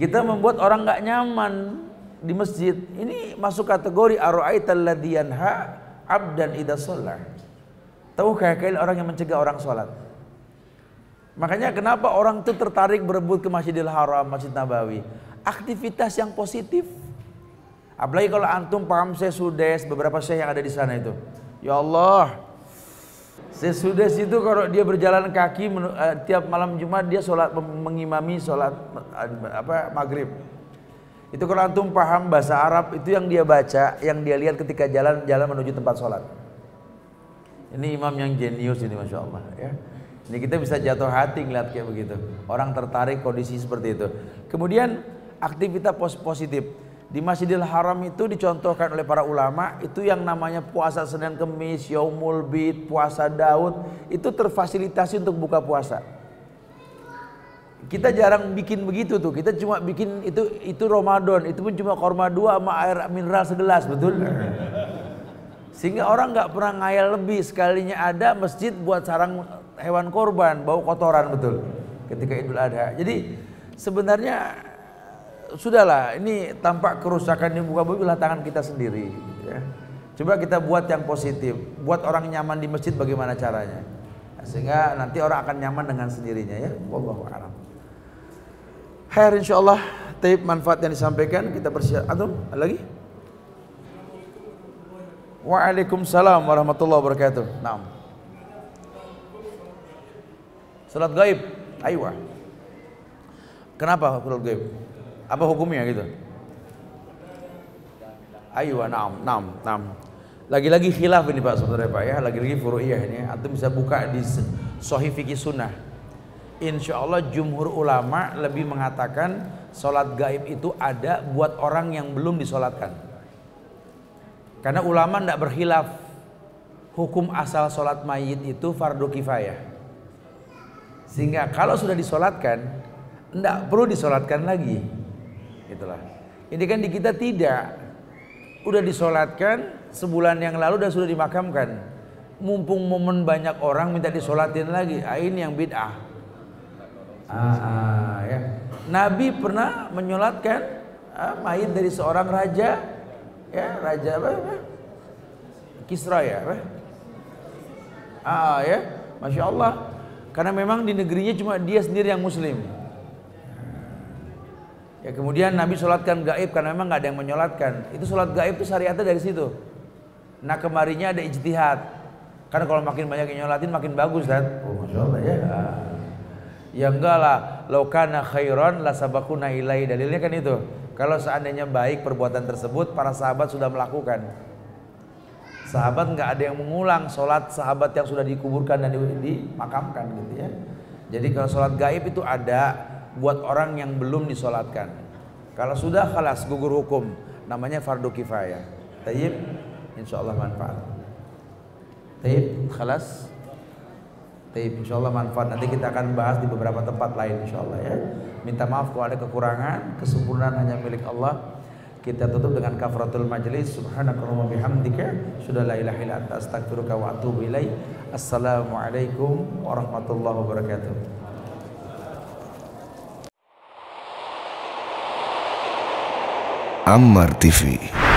Kita membuat orang nggak nyaman di masjid. Ini masuk kategori aru'aital ladiyanha abdan idha sholat. Tahu kayak kayak orang yang mencegah orang sholat? Makanya kenapa orang itu tertarik berebut ke Masjidil Haram, Masjid Nabawi? Aktivitas yang positif. Apalagi kalau antum paham saya sudes, beberapa saya yang ada di sana itu. Ya Allah, saya sudes itu kalau dia berjalan kaki eh, tiap malam Jumat dia sholat mengimami sholat eh, apa maghrib. Itu kalau antum paham bahasa Arab itu yang dia baca, yang dia lihat ketika jalan-jalan menuju tempat sholat. Ini imam yang jenius ini masya Allah ya. Ini kita bisa jatuh hati ngeliat kayak begitu. Orang tertarik kondisi seperti itu. Kemudian aktivitas positif. Di Masjidil Haram itu dicontohkan oleh para ulama itu yang namanya puasa Senin Kemis, Yaumul Bid, puasa Daud itu terfasilitasi untuk buka puasa. Kita jarang bikin begitu tuh. Kita cuma bikin itu itu Ramadan, itu pun cuma korma dua sama air mineral segelas, betul? Sehingga orang nggak pernah ngayal lebih sekalinya ada masjid buat sarang hewan korban, bau kotoran betul ketika Idul Adha. Jadi sebenarnya sudahlah ini tampak kerusakan di muka bumi ulah tangan kita sendiri. Ya. Coba kita buat yang positif, buat orang nyaman di masjid bagaimana caranya, nah, sehingga nanti orang akan nyaman dengan sendirinya ya. Wallahu a'lam. Hair Allah. tape manfaat yang disampaikan kita bersiap. Antum lagi? Waalaikumsalam warahmatullahi wabarakatuh. Nama. Salat gaib, aywa. Kenapa salat gaib? Apa hukumnya gitu? Aywa, naam, naam, naam. Lagi-lagi khilaf ini Pak Saudara Pak ya, lagi-lagi furu'iyah ini. Antum bisa buka di Sahih Fikih Sunnah. Insya Allah jumhur ulama lebih mengatakan salat gaib itu ada buat orang yang belum disolatkan. Karena ulama tidak berhilaf hukum asal salat mayit itu fardu kifayah. Sehingga kalau sudah disolatkan, tidak perlu disolatkan lagi. Itulah. Ini kan di kita tidak. sudah disolatkan sebulan yang lalu dan sudah dimakamkan. Mumpung momen banyak orang minta disolatin lagi. Ah, ini yang bid'ah. Ah, ya. Nabi pernah menyolatkan ah, mayit dari seorang raja, ya raja apa? apa? Kisra ya, Ah ya, masya Allah karena memang di negerinya cuma dia sendiri yang muslim. Ya kemudian Nabi sholatkan gaib karena memang nggak ada yang menyolatkan. Itu sholat gaib itu syariatnya dari situ. Nah kemarinnya ada ijtihad. Karena kalau makin banyak yang nyolatin makin bagus kan. Oh, masya ya. ya. Ya enggak lah. lokana khairon la na ilai. Dalilnya kan itu. Kalau seandainya baik perbuatan tersebut para sahabat sudah melakukan sahabat nggak ada yang mengulang sholat sahabat yang sudah dikuburkan dan dimakamkan gitu ya jadi kalau sholat gaib itu ada buat orang yang belum disolatkan kalau sudah kelas gugur hukum namanya fardu kifayah tayyib insya Allah manfaat tayyib kelas tayyib insya Allah manfaat nanti kita akan bahas di beberapa tempat lain insya Allah ya minta maaf kalau ada kekurangan kesempurnaan hanya milik Allah kita tutup dengan kafaratul majlis. Subhanakallahumma bihamdika. Sudah la ilaha illa anta astaghfiruka wa atubu ilaih. Assalamualaikum warahmatullahi wabarakatuh. Ammar TV